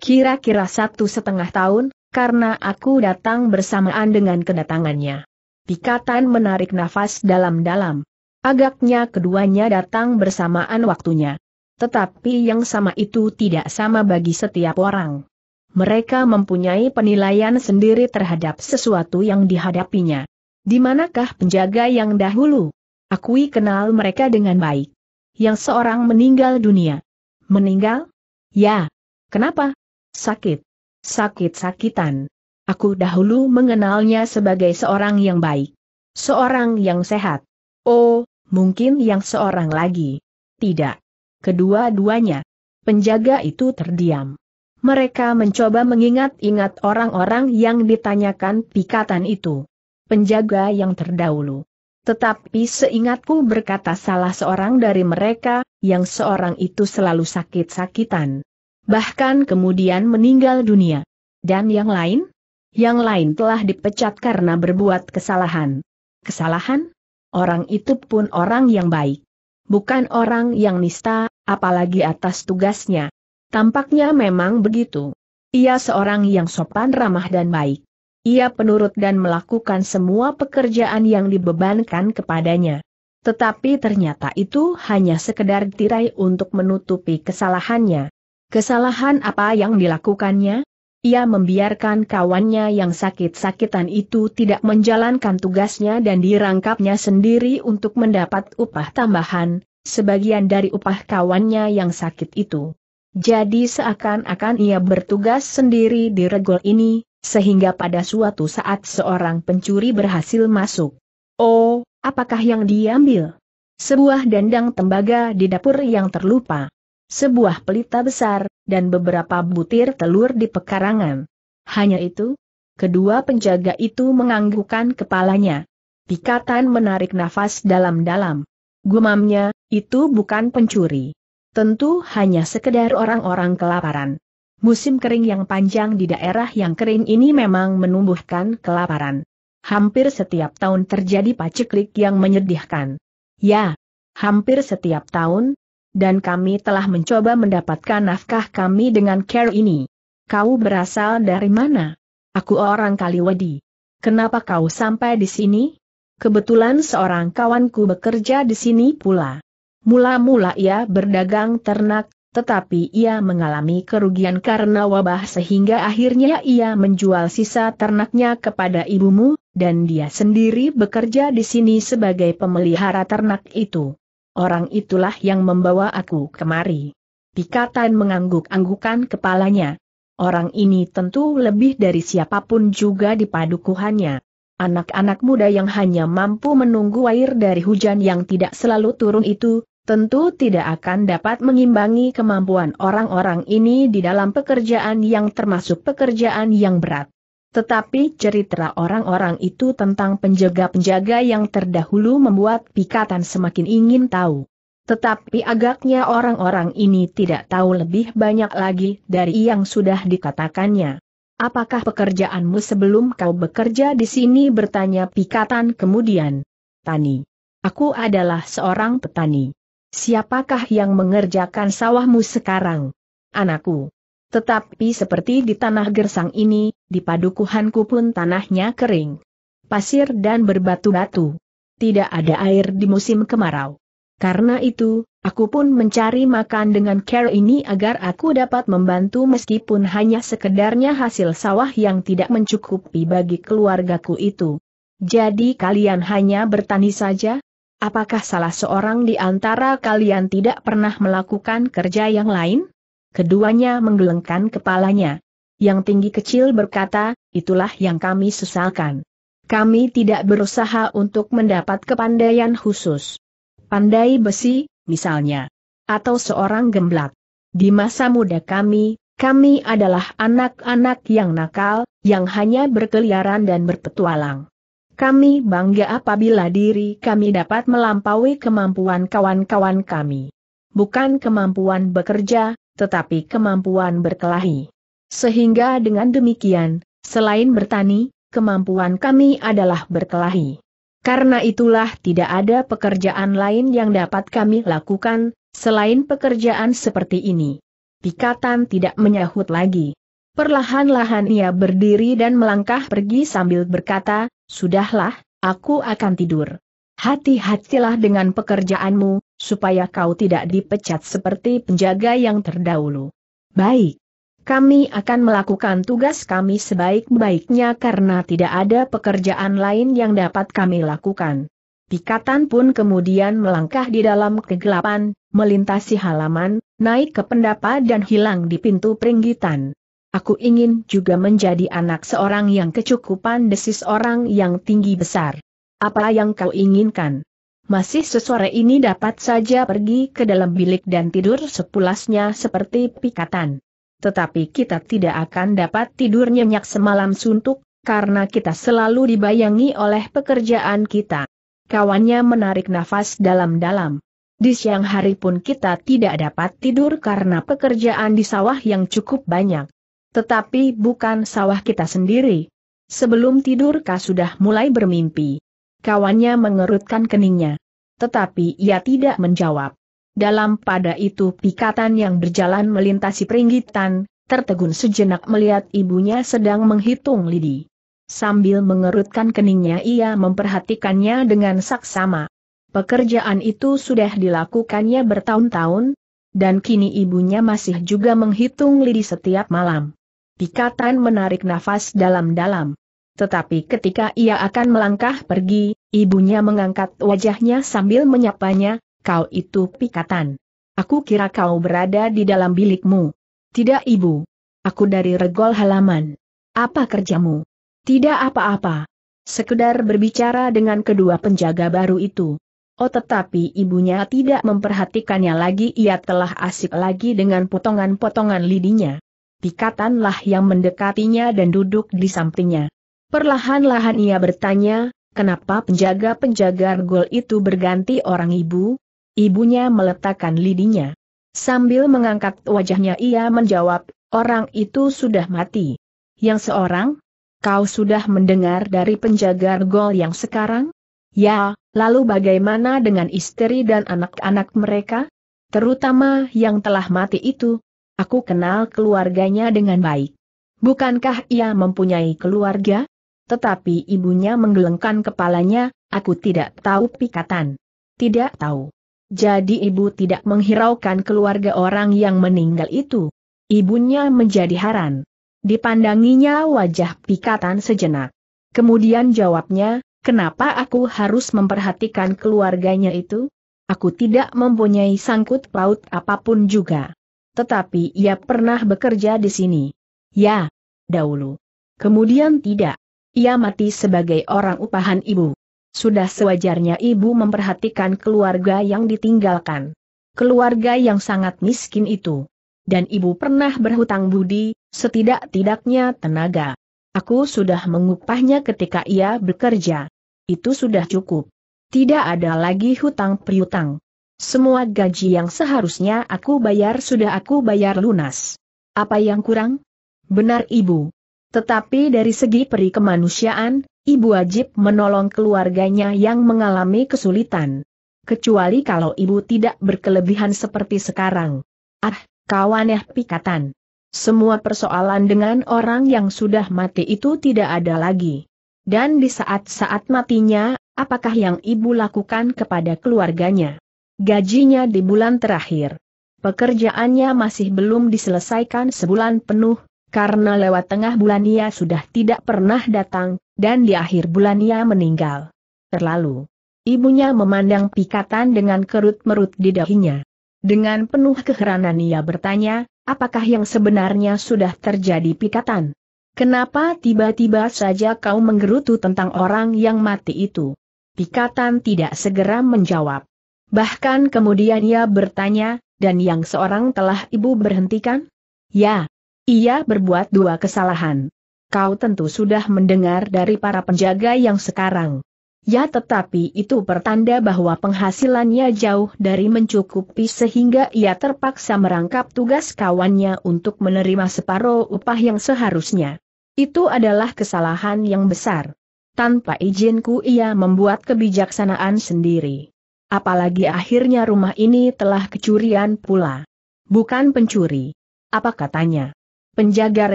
Kira-kira satu setengah tahun, karena aku datang bersamaan dengan kedatangannya. Pikatan menarik nafas dalam-dalam. Agaknya keduanya datang bersamaan waktunya. Tetapi yang sama itu tidak sama bagi setiap orang mereka mempunyai penilaian sendiri terhadap sesuatu yang dihadapinya. Di manakah penjaga yang dahulu? Akui kenal mereka dengan baik. Yang seorang meninggal dunia. Meninggal? Ya. Kenapa? Sakit. Sakit-sakitan. Aku dahulu mengenalnya sebagai seorang yang baik. Seorang yang sehat. Oh, mungkin yang seorang lagi. Tidak. Kedua-duanya. Penjaga itu terdiam. Mereka mencoba mengingat-ingat orang-orang yang ditanyakan pikatan itu. Penjaga yang terdahulu. Tetapi seingatku berkata salah seorang dari mereka, yang seorang itu selalu sakit-sakitan. Bahkan kemudian meninggal dunia. Dan yang lain? Yang lain telah dipecat karena berbuat kesalahan. Kesalahan? Orang itu pun orang yang baik. Bukan orang yang nista, apalagi atas tugasnya. Tampaknya memang begitu. Ia seorang yang sopan ramah dan baik. Ia penurut dan melakukan semua pekerjaan yang dibebankan kepadanya. Tetapi ternyata itu hanya sekedar tirai untuk menutupi kesalahannya. Kesalahan apa yang dilakukannya? Ia membiarkan kawannya yang sakit-sakitan itu tidak menjalankan tugasnya dan dirangkapnya sendiri untuk mendapat upah tambahan, sebagian dari upah kawannya yang sakit itu. Jadi seakan-akan ia bertugas sendiri di regol ini, sehingga pada suatu saat seorang pencuri berhasil masuk. Oh, apakah yang diambil? Sebuah dandang tembaga di dapur yang terlupa. Sebuah pelita besar, dan beberapa butir telur di pekarangan. Hanya itu? Kedua penjaga itu menganggukkan kepalanya. Pikatan menarik nafas dalam-dalam. Gumamnya, itu bukan pencuri. Tentu hanya sekedar orang-orang kelaparan. Musim kering yang panjang di daerah yang kering ini memang menumbuhkan kelaparan. Hampir setiap tahun terjadi paceklik yang menyedihkan. Ya, hampir setiap tahun, dan kami telah mencoba mendapatkan nafkah kami dengan care ini. Kau berasal dari mana? Aku orang Kaliwadi. Kenapa kau sampai di sini? Kebetulan seorang kawanku bekerja di sini pula. Mula-mula ia berdagang ternak, tetapi ia mengalami kerugian karena wabah sehingga akhirnya ia menjual sisa ternaknya kepada ibumu, dan dia sendiri bekerja di sini sebagai pemelihara ternak itu. Orang itulah yang membawa aku kemari. Pikatan mengangguk-anggukan kepalanya. Orang ini tentu lebih dari siapapun juga di padukuhannya. Anak-anak muda yang hanya mampu menunggu air dari hujan yang tidak selalu turun itu, tentu tidak akan dapat mengimbangi kemampuan orang-orang ini di dalam pekerjaan yang termasuk pekerjaan yang berat. Tetapi cerita orang-orang itu tentang penjaga-penjaga yang terdahulu membuat pikatan semakin ingin tahu. Tetapi agaknya orang-orang ini tidak tahu lebih banyak lagi dari yang sudah dikatakannya. Apakah pekerjaanmu sebelum kau bekerja di sini bertanya pikatan kemudian? Tani. Aku adalah seorang petani. Siapakah yang mengerjakan sawahmu sekarang? Anakku. Tetapi seperti di tanah gersang ini, di padukuhanku pun tanahnya kering. Pasir dan berbatu-batu. Tidak ada air di musim kemarau. Karena itu, aku pun mencari makan dengan care ini agar aku dapat membantu meskipun hanya sekedarnya hasil sawah yang tidak mencukupi bagi keluargaku itu. Jadi kalian hanya bertani saja? Apakah salah seorang di antara kalian tidak pernah melakukan kerja yang lain? Keduanya menggelengkan kepalanya. Yang tinggi kecil berkata, itulah yang kami sesalkan. Kami tidak berusaha untuk mendapat kepandaian khusus. Pandai besi, misalnya. Atau seorang gemblak. Di masa muda kami, kami adalah anak-anak yang nakal, yang hanya berkeliaran dan berpetualang. Kami bangga apabila diri kami dapat melampaui kemampuan kawan-kawan kami. Bukan kemampuan bekerja, tetapi kemampuan berkelahi. Sehingga dengan demikian, selain bertani, kemampuan kami adalah berkelahi. Karena itulah tidak ada pekerjaan lain yang dapat kami lakukan, selain pekerjaan seperti ini. Pikatan tidak menyahut lagi. Perlahan-lahan ia berdiri dan melangkah pergi sambil berkata, Sudahlah, aku akan tidur. Hati-hatilah dengan pekerjaanmu, supaya kau tidak dipecat seperti penjaga yang terdahulu. Baik. Kami akan melakukan tugas kami sebaik-baiknya karena tidak ada pekerjaan lain yang dapat kami lakukan. Pikatan pun kemudian melangkah di dalam kegelapan, melintasi halaman, naik ke pendapa dan hilang di pintu peringgitan. Aku ingin juga menjadi anak seorang yang kecukupan desis orang yang tinggi besar. Apa yang kau inginkan? Masih sesore ini dapat saja pergi ke dalam bilik dan tidur sepulasnya seperti pikatan. Tetapi kita tidak akan dapat tidur nyenyak semalam suntuk, karena kita selalu dibayangi oleh pekerjaan kita. Kawannya menarik nafas dalam-dalam. Di siang hari pun kita tidak dapat tidur karena pekerjaan di sawah yang cukup banyak. Tetapi bukan sawah kita sendiri. Sebelum tidur Ka sudah mulai bermimpi. Kawannya mengerutkan keningnya. Tetapi ia tidak menjawab. Dalam pada itu pikatan yang berjalan melintasi peringgitan, tertegun sejenak melihat ibunya sedang menghitung lidi. Sambil mengerutkan keningnya ia memperhatikannya dengan saksama. Pekerjaan itu sudah dilakukannya bertahun-tahun, dan kini ibunya masih juga menghitung lidi setiap malam. Pikatan menarik nafas dalam-dalam. Tetapi ketika ia akan melangkah pergi, ibunya mengangkat wajahnya sambil menyapanya, kau itu pikatan. Aku kira kau berada di dalam bilikmu. Tidak ibu. Aku dari regol halaman. Apa kerjamu? Tidak apa-apa. Sekedar berbicara dengan kedua penjaga baru itu. Oh tetapi ibunya tidak memperhatikannya lagi ia telah asik lagi dengan potongan-potongan lidinya. Pikatanlah yang mendekatinya dan duduk di sampingnya. Perlahan-lahan ia bertanya, kenapa penjaga-penjaga gol itu berganti orang ibu? Ibunya meletakkan lidinya. Sambil mengangkat wajahnya ia menjawab, orang itu sudah mati. Yang seorang? Kau sudah mendengar dari penjaga gol yang sekarang? Ya, lalu bagaimana dengan istri dan anak-anak mereka? Terutama yang telah mati itu, Aku kenal keluarganya dengan baik. Bukankah ia mempunyai keluarga? Tetapi ibunya menggelengkan kepalanya, aku tidak tahu pikatan. Tidak tahu. Jadi ibu tidak menghiraukan keluarga orang yang meninggal itu. Ibunya menjadi haran. Dipandanginya wajah pikatan sejenak. Kemudian jawabnya, kenapa aku harus memperhatikan keluarganya itu? Aku tidak mempunyai sangkut paut apapun juga tetapi ia pernah bekerja di sini. Ya, dahulu. Kemudian tidak. Ia mati sebagai orang upahan ibu. Sudah sewajarnya ibu memperhatikan keluarga yang ditinggalkan. Keluarga yang sangat miskin itu. Dan ibu pernah berhutang budi, setidak-tidaknya tenaga. Aku sudah mengupahnya ketika ia bekerja. Itu sudah cukup. Tidak ada lagi hutang piutang. Semua gaji yang seharusnya aku bayar sudah aku bayar lunas. Apa yang kurang? Benar ibu. Tetapi dari segi peri kemanusiaan, ibu wajib menolong keluarganya yang mengalami kesulitan. Kecuali kalau ibu tidak berkelebihan seperti sekarang. Ah, kawan eh pikatan. Semua persoalan dengan orang yang sudah mati itu tidak ada lagi. Dan di saat-saat matinya, apakah yang ibu lakukan kepada keluarganya? gajinya di bulan terakhir. Pekerjaannya masih belum diselesaikan sebulan penuh, karena lewat tengah bulan ia sudah tidak pernah datang, dan di akhir bulan ia meninggal. Terlalu. Ibunya memandang pikatan dengan kerut-merut di dahinya. Dengan penuh keheranan ia bertanya, apakah yang sebenarnya sudah terjadi pikatan? Kenapa tiba-tiba saja kau menggerutu tentang orang yang mati itu? Pikatan tidak segera menjawab. Bahkan kemudian ia bertanya, dan yang seorang telah ibu berhentikan? Ya. Ia berbuat dua kesalahan. Kau tentu sudah mendengar dari para penjaga yang sekarang. Ya tetapi itu pertanda bahwa penghasilannya jauh dari mencukupi sehingga ia terpaksa merangkap tugas kawannya untuk menerima separuh upah yang seharusnya. Itu adalah kesalahan yang besar. Tanpa izinku ia membuat kebijaksanaan sendiri. Apalagi akhirnya rumah ini telah kecurian pula. Bukan pencuri. Apa katanya? Penjaga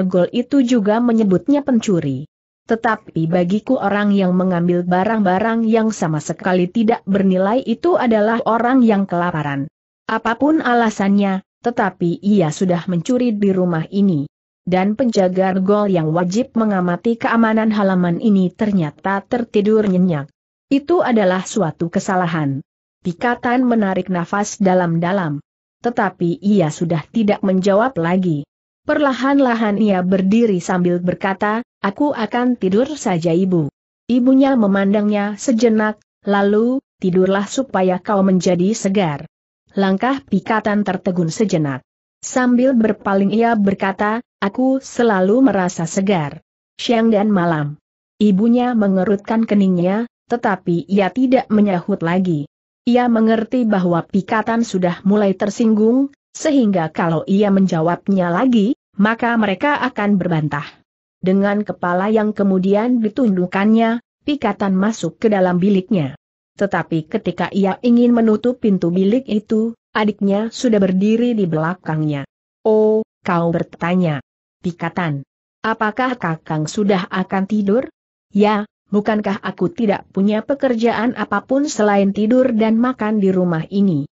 regol itu juga menyebutnya pencuri. Tetapi bagiku orang yang mengambil barang-barang yang sama sekali tidak bernilai itu adalah orang yang kelaparan. Apapun alasannya, tetapi ia sudah mencuri di rumah ini. Dan penjaga regol yang wajib mengamati keamanan halaman ini ternyata tertidur nyenyak. Itu adalah suatu kesalahan. Pikatan menarik nafas dalam-dalam. Tetapi ia sudah tidak menjawab lagi. Perlahan-lahan ia berdiri sambil berkata, aku akan tidur saja ibu. Ibunya memandangnya sejenak, lalu, tidurlah supaya kau menjadi segar. Langkah pikatan tertegun sejenak. Sambil berpaling ia berkata, aku selalu merasa segar. Siang dan malam. Ibunya mengerutkan keningnya, tetapi ia tidak menyahut lagi. Ia mengerti bahwa pikatan sudah mulai tersinggung, sehingga kalau ia menjawabnya lagi, maka mereka akan berbantah. Dengan kepala yang kemudian ditundukkannya, pikatan masuk ke dalam biliknya. Tetapi ketika ia ingin menutup pintu bilik itu, adiknya sudah berdiri di belakangnya. Oh, kau bertanya. Pikatan. Apakah kakang sudah akan tidur? Ya, bukankah aku tidak punya pekerjaan apapun selain tidur dan makan di rumah ini?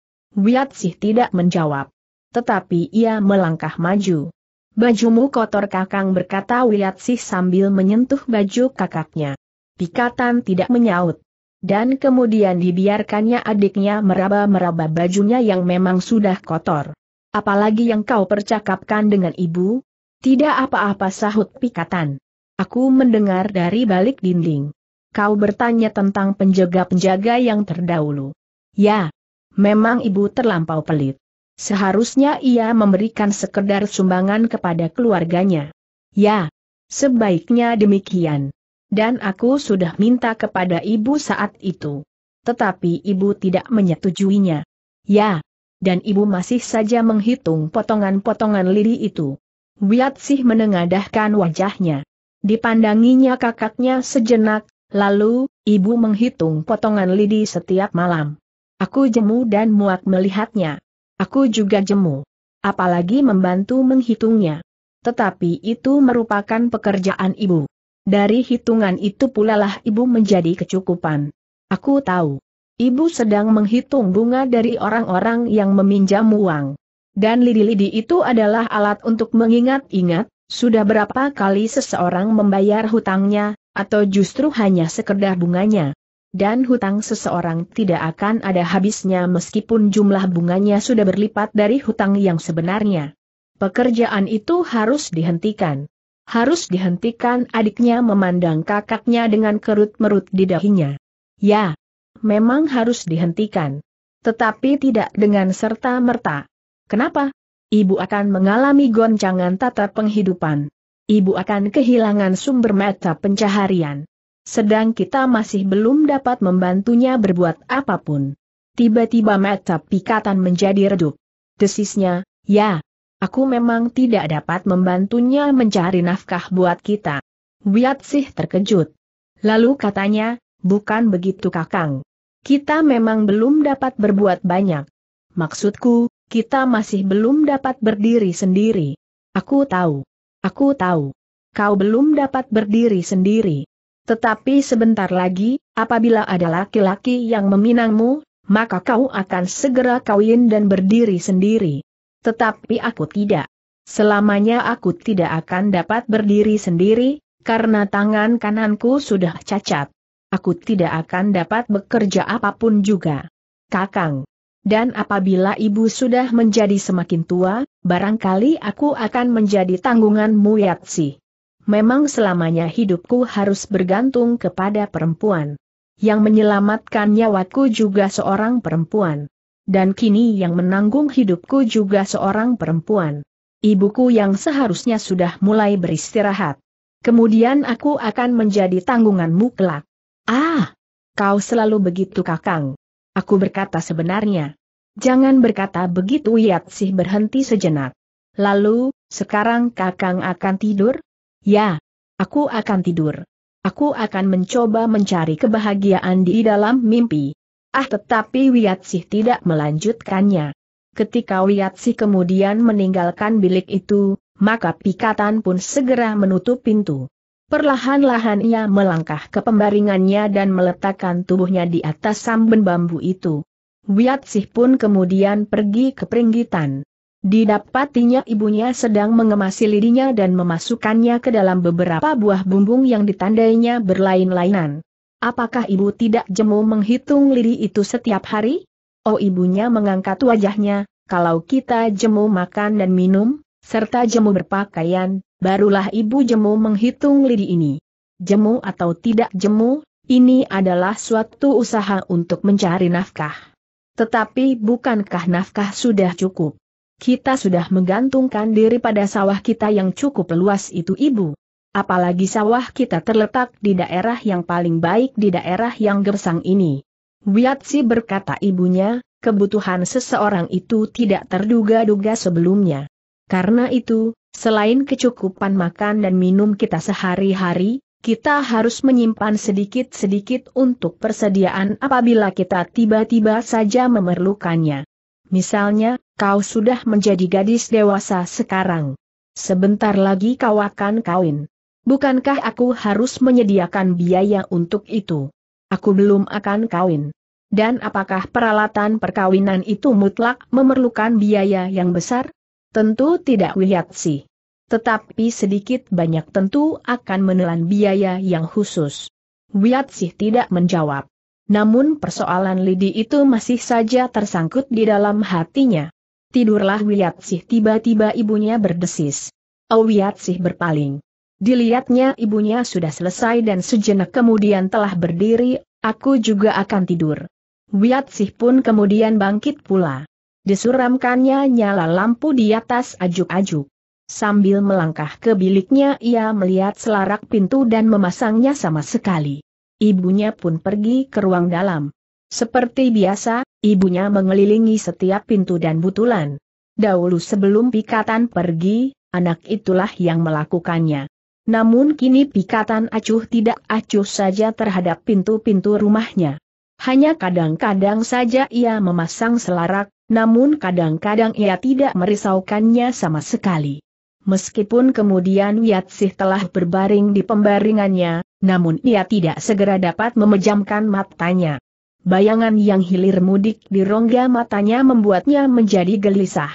sih tidak menjawab. Tetapi ia melangkah maju. Bajumu kotor kakang berkata sih sambil menyentuh baju kakaknya. Pikatan tidak menyaut. Dan kemudian dibiarkannya adiknya meraba-meraba bajunya yang memang sudah kotor. Apalagi yang kau percakapkan dengan ibu? Tidak apa-apa sahut pikatan. Aku mendengar dari balik dinding. Kau bertanya tentang penjaga-penjaga yang terdahulu. Ya, memang ibu terlampau pelit. Seharusnya ia memberikan sekedar sumbangan kepada keluarganya. Ya, sebaiknya demikian. Dan aku sudah minta kepada ibu saat itu. Tetapi ibu tidak menyetujuinya. Ya, dan ibu masih saja menghitung potongan-potongan lili itu. Wiat sih menengadahkan wajahnya. Dipandanginya kakaknya sejenak, lalu, ibu menghitung potongan lidi setiap malam. Aku jemu dan muak melihatnya. Aku juga jemu. Apalagi membantu menghitungnya. Tetapi itu merupakan pekerjaan ibu. Dari hitungan itu pula lah ibu menjadi kecukupan. Aku tahu. Ibu sedang menghitung bunga dari orang-orang yang meminjam uang. Dan lidi-lidi itu adalah alat untuk mengingat-ingat, sudah berapa kali seseorang membayar hutangnya, atau justru hanya sekedar bunganya? Dan hutang seseorang tidak akan ada habisnya meskipun jumlah bunganya sudah berlipat dari hutang yang sebenarnya. Pekerjaan itu harus dihentikan. Harus dihentikan adiknya memandang kakaknya dengan kerut-merut di dahinya. Ya, memang harus dihentikan. Tetapi tidak dengan serta-merta. Kenapa? ibu akan mengalami goncangan tata penghidupan. Ibu akan kehilangan sumber mata pencaharian. Sedang kita masih belum dapat membantunya berbuat apapun. Tiba-tiba mata pikatan menjadi redup. Desisnya, ya, aku memang tidak dapat membantunya mencari nafkah buat kita. Wiat sih terkejut. Lalu katanya, bukan begitu kakang. Kita memang belum dapat berbuat banyak. Maksudku, kita masih belum dapat berdiri sendiri. Aku tahu. Aku tahu. Kau belum dapat berdiri sendiri. Tetapi sebentar lagi, apabila ada laki-laki yang meminangmu, maka kau akan segera kawin dan berdiri sendiri. Tetapi aku tidak. Selamanya aku tidak akan dapat berdiri sendiri, karena tangan kananku sudah cacat. Aku tidak akan dapat bekerja apapun juga. Kakang. Dan apabila ibu sudah menjadi semakin tua, barangkali aku akan menjadi tanggunganmu Yatsi. Memang selamanya hidupku harus bergantung kepada perempuan. Yang menyelamatkan nyawaku juga seorang perempuan. Dan kini yang menanggung hidupku juga seorang perempuan. Ibuku yang seharusnya sudah mulai beristirahat. Kemudian aku akan menjadi tanggunganmu kelak. Ah! Kau selalu begitu kakang. Aku berkata sebenarnya. Jangan berkata begitu Wiyatsih berhenti sejenak. Lalu, sekarang kakang akan tidur? Ya, aku akan tidur. Aku akan mencoba mencari kebahagiaan di dalam mimpi. Ah tetapi Wiyatsih tidak melanjutkannya. Ketika Wiyatsih kemudian meninggalkan bilik itu, maka pikatan pun segera menutup pintu. Perlahan-lahan ia melangkah ke pembaringannya dan meletakkan tubuhnya di atas samben bambu itu. Wiatsih pun kemudian pergi ke peringgitan. Didapatinya ibunya sedang mengemasi lidinya dan memasukkannya ke dalam beberapa buah bumbung yang ditandainya berlain-lainan. Apakah ibu tidak jemu menghitung lidi itu setiap hari? Oh ibunya mengangkat wajahnya, kalau kita jemu makan dan minum, serta jemu berpakaian, barulah Ibu Jemu menghitung lidi ini. Jemu atau tidak jemu, ini adalah suatu usaha untuk mencari nafkah. Tetapi bukankah nafkah sudah cukup? Kita sudah menggantungkan diri pada sawah kita yang cukup luas itu Ibu. Apalagi sawah kita terletak di daerah yang paling baik di daerah yang gersang ini. Wiatsi berkata ibunya, kebutuhan seseorang itu tidak terduga-duga sebelumnya. Karena itu, Selain kecukupan makan dan minum kita sehari-hari, kita harus menyimpan sedikit-sedikit untuk persediaan apabila kita tiba-tiba saja memerlukannya. Misalnya, kau sudah menjadi gadis dewasa sekarang. Sebentar lagi kau akan kawin. Bukankah aku harus menyediakan biaya untuk itu? Aku belum akan kawin. Dan apakah peralatan perkawinan itu mutlak memerlukan biaya yang besar? Tentu tidak lihat sih. Tetapi sedikit banyak tentu akan menelan biaya yang khusus. Wiat sih tidak menjawab. Namun persoalan Lidi itu masih saja tersangkut di dalam hatinya. Tidurlah Wiat sih tiba-tiba ibunya berdesis. Oh Wiat sih berpaling. Dilihatnya ibunya sudah selesai dan sejenak kemudian telah berdiri, aku juga akan tidur. Wiat sih pun kemudian bangkit pula. Disuramkannya nyala lampu di atas ajuk-ajuk. Sambil melangkah ke biliknya ia melihat selarak pintu dan memasangnya sama sekali. Ibunya pun pergi ke ruang dalam. Seperti biasa, ibunya mengelilingi setiap pintu dan butulan. Dahulu sebelum pikatan pergi, anak itulah yang melakukannya. Namun kini pikatan acuh tidak acuh saja terhadap pintu-pintu rumahnya. Hanya kadang-kadang saja ia memasang selarak, namun kadang-kadang ia tidak merisaukannya sama sekali. Meskipun kemudian Wiatsih telah berbaring di pembaringannya, namun ia tidak segera dapat memejamkan matanya. Bayangan yang hilir mudik di rongga matanya membuatnya menjadi gelisah.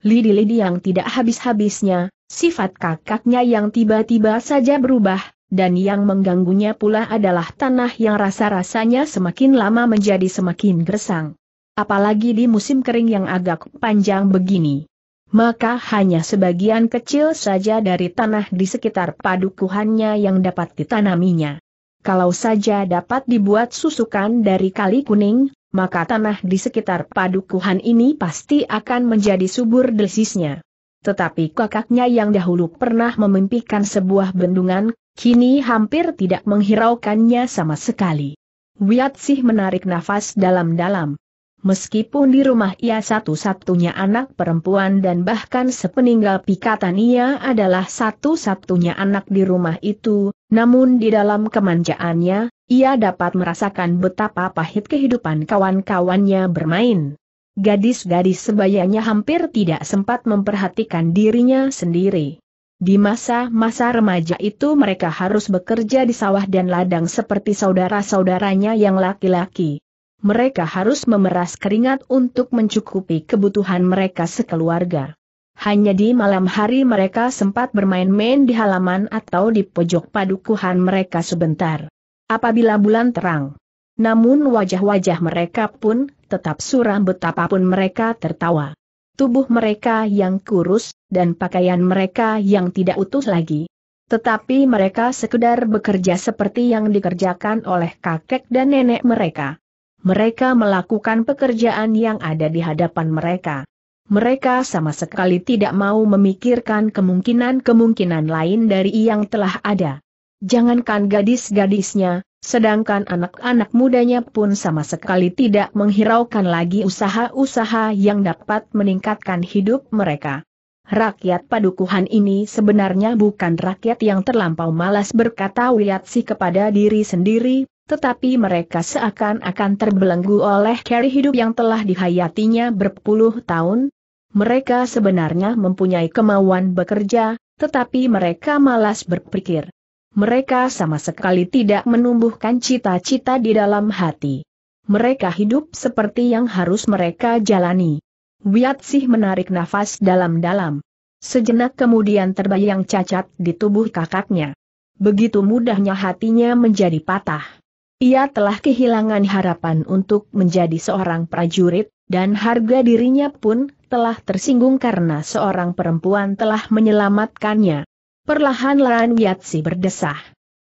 Lidi-lidi yang tidak habis-habisnya, sifat kakaknya yang tiba-tiba saja berubah, dan yang mengganggunya pula adalah tanah yang rasa-rasanya semakin lama menjadi semakin gersang apalagi di musim kering yang agak panjang begini. Maka hanya sebagian kecil saja dari tanah di sekitar padukuhannya yang dapat ditanaminya. Kalau saja dapat dibuat susukan dari kali kuning, maka tanah di sekitar padukuhan ini pasti akan menjadi subur desisnya. Tetapi kakaknya yang dahulu pernah memimpikan sebuah bendungan, kini hampir tidak menghiraukannya sama sekali. Wiat menarik nafas dalam-dalam meskipun di rumah ia satu-satunya anak perempuan dan bahkan sepeninggal pikatan ia adalah satu-satunya anak di rumah itu, namun di dalam kemanjaannya, ia dapat merasakan betapa pahit kehidupan kawan-kawannya bermain. Gadis-gadis sebayanya hampir tidak sempat memperhatikan dirinya sendiri. Di masa-masa remaja itu mereka harus bekerja di sawah dan ladang seperti saudara-saudaranya yang laki-laki mereka harus memeras keringat untuk mencukupi kebutuhan mereka sekeluarga. Hanya di malam hari mereka sempat bermain-main di halaman atau di pojok padukuhan mereka sebentar. Apabila bulan terang. Namun wajah-wajah mereka pun tetap suram betapapun mereka tertawa. Tubuh mereka yang kurus, dan pakaian mereka yang tidak utuh lagi. Tetapi mereka sekedar bekerja seperti yang dikerjakan oleh kakek dan nenek mereka. Mereka melakukan pekerjaan yang ada di hadapan mereka. Mereka sama sekali tidak mau memikirkan kemungkinan-kemungkinan lain dari yang telah ada. Jangankan gadis-gadisnya, sedangkan anak-anak mudanya pun sama sekali tidak menghiraukan lagi usaha-usaha yang dapat meningkatkan hidup mereka. Rakyat padukuhan ini sebenarnya bukan rakyat yang terlampau malas berkata sih kepada diri sendiri, tetapi mereka seakan-akan terbelenggu oleh keri hidup yang telah dihayatinya berpuluh tahun. Mereka sebenarnya mempunyai kemauan bekerja, tetapi mereka malas berpikir. Mereka sama sekali tidak menumbuhkan cita-cita di dalam hati. Mereka hidup seperti yang harus mereka jalani. Wiat sih menarik nafas dalam-dalam. Sejenak kemudian terbayang cacat di tubuh kakaknya. Begitu mudahnya hatinya menjadi patah. Ia telah kehilangan harapan untuk menjadi seorang prajurit, dan harga dirinya pun telah tersinggung karena seorang perempuan telah menyelamatkannya. Perlahan-lahan Yatsi berdesah.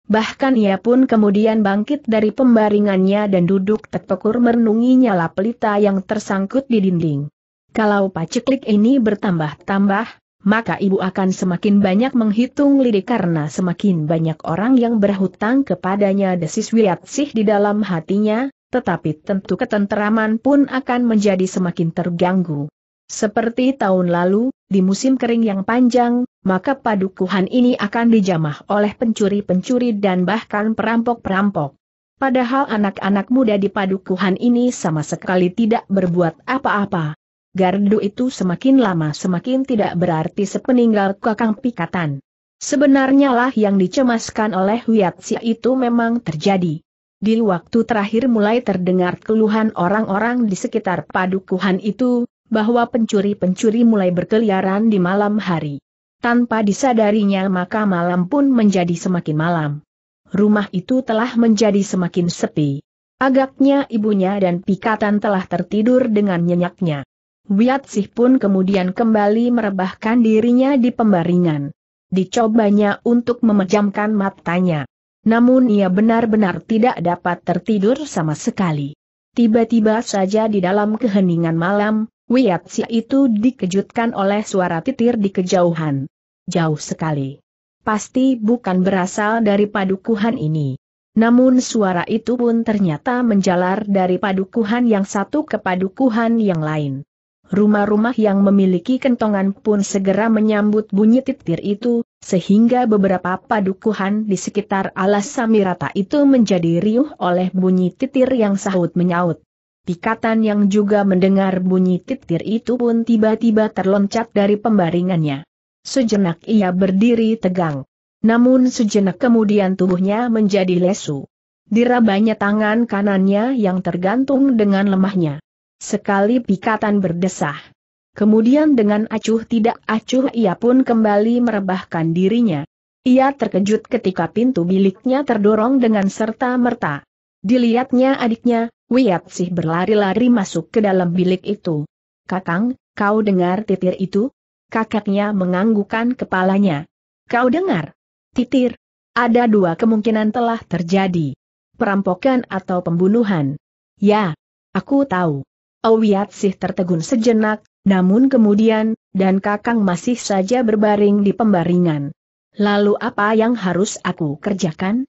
Bahkan ia pun kemudian bangkit dari pembaringannya dan duduk terpekur merenungi nyala pelita yang tersangkut di dinding. Kalau paceklik ini bertambah-tambah, maka ibu akan semakin banyak menghitung lidik karena semakin banyak orang yang berhutang kepadanya desis wiat sih di dalam hatinya, tetapi tentu ketenteraman pun akan menjadi semakin terganggu. Seperti tahun lalu, di musim kering yang panjang, maka padukuhan ini akan dijamah oleh pencuri-pencuri dan bahkan perampok-perampok. Padahal anak-anak muda di padukuhan ini sama sekali tidak berbuat apa-apa gardu itu semakin lama semakin tidak berarti sepeninggal kakang pikatan. Sebenarnya lah yang dicemaskan oleh Wiatsia itu memang terjadi. Di waktu terakhir mulai terdengar keluhan orang-orang di sekitar padukuhan itu, bahwa pencuri-pencuri mulai berkeliaran di malam hari. Tanpa disadarinya maka malam pun menjadi semakin malam. Rumah itu telah menjadi semakin sepi. Agaknya ibunya dan pikatan telah tertidur dengan nyenyaknya. Wiat Sih pun kemudian kembali merebahkan dirinya di pembaringan. Dicobanya untuk memejamkan matanya. Namun ia benar-benar tidak dapat tertidur sama sekali. Tiba-tiba saja di dalam keheningan malam, Wiat Sih itu dikejutkan oleh suara titir di kejauhan. Jauh sekali. Pasti bukan berasal dari padukuhan ini. Namun suara itu pun ternyata menjalar dari padukuhan yang satu ke padukuhan yang lain rumah-rumah yang memiliki kentongan pun segera menyambut bunyi titir itu, sehingga beberapa padukuhan di sekitar alas Samirata itu menjadi riuh oleh bunyi titir yang sahut menyaut. Pikatan yang juga mendengar bunyi titir itu pun tiba-tiba terloncat dari pembaringannya. Sejenak ia berdiri tegang. Namun sejenak kemudian tubuhnya menjadi lesu. Dirabanya tangan kanannya yang tergantung dengan lemahnya sekali pikatan berdesah. Kemudian dengan acuh tidak acuh ia pun kembali merebahkan dirinya. Ia terkejut ketika pintu biliknya terdorong dengan serta-merta. Dilihatnya adiknya, Wiat sih berlari-lari masuk ke dalam bilik itu. Kakang, kau dengar titir itu? Kakaknya menganggukan kepalanya. Kau dengar? Titir. Ada dua kemungkinan telah terjadi. Perampokan atau pembunuhan. Ya, aku tahu sih tertegun sejenak, namun kemudian, dan kakang masih saja berbaring di pembaringan. Lalu apa yang harus aku kerjakan?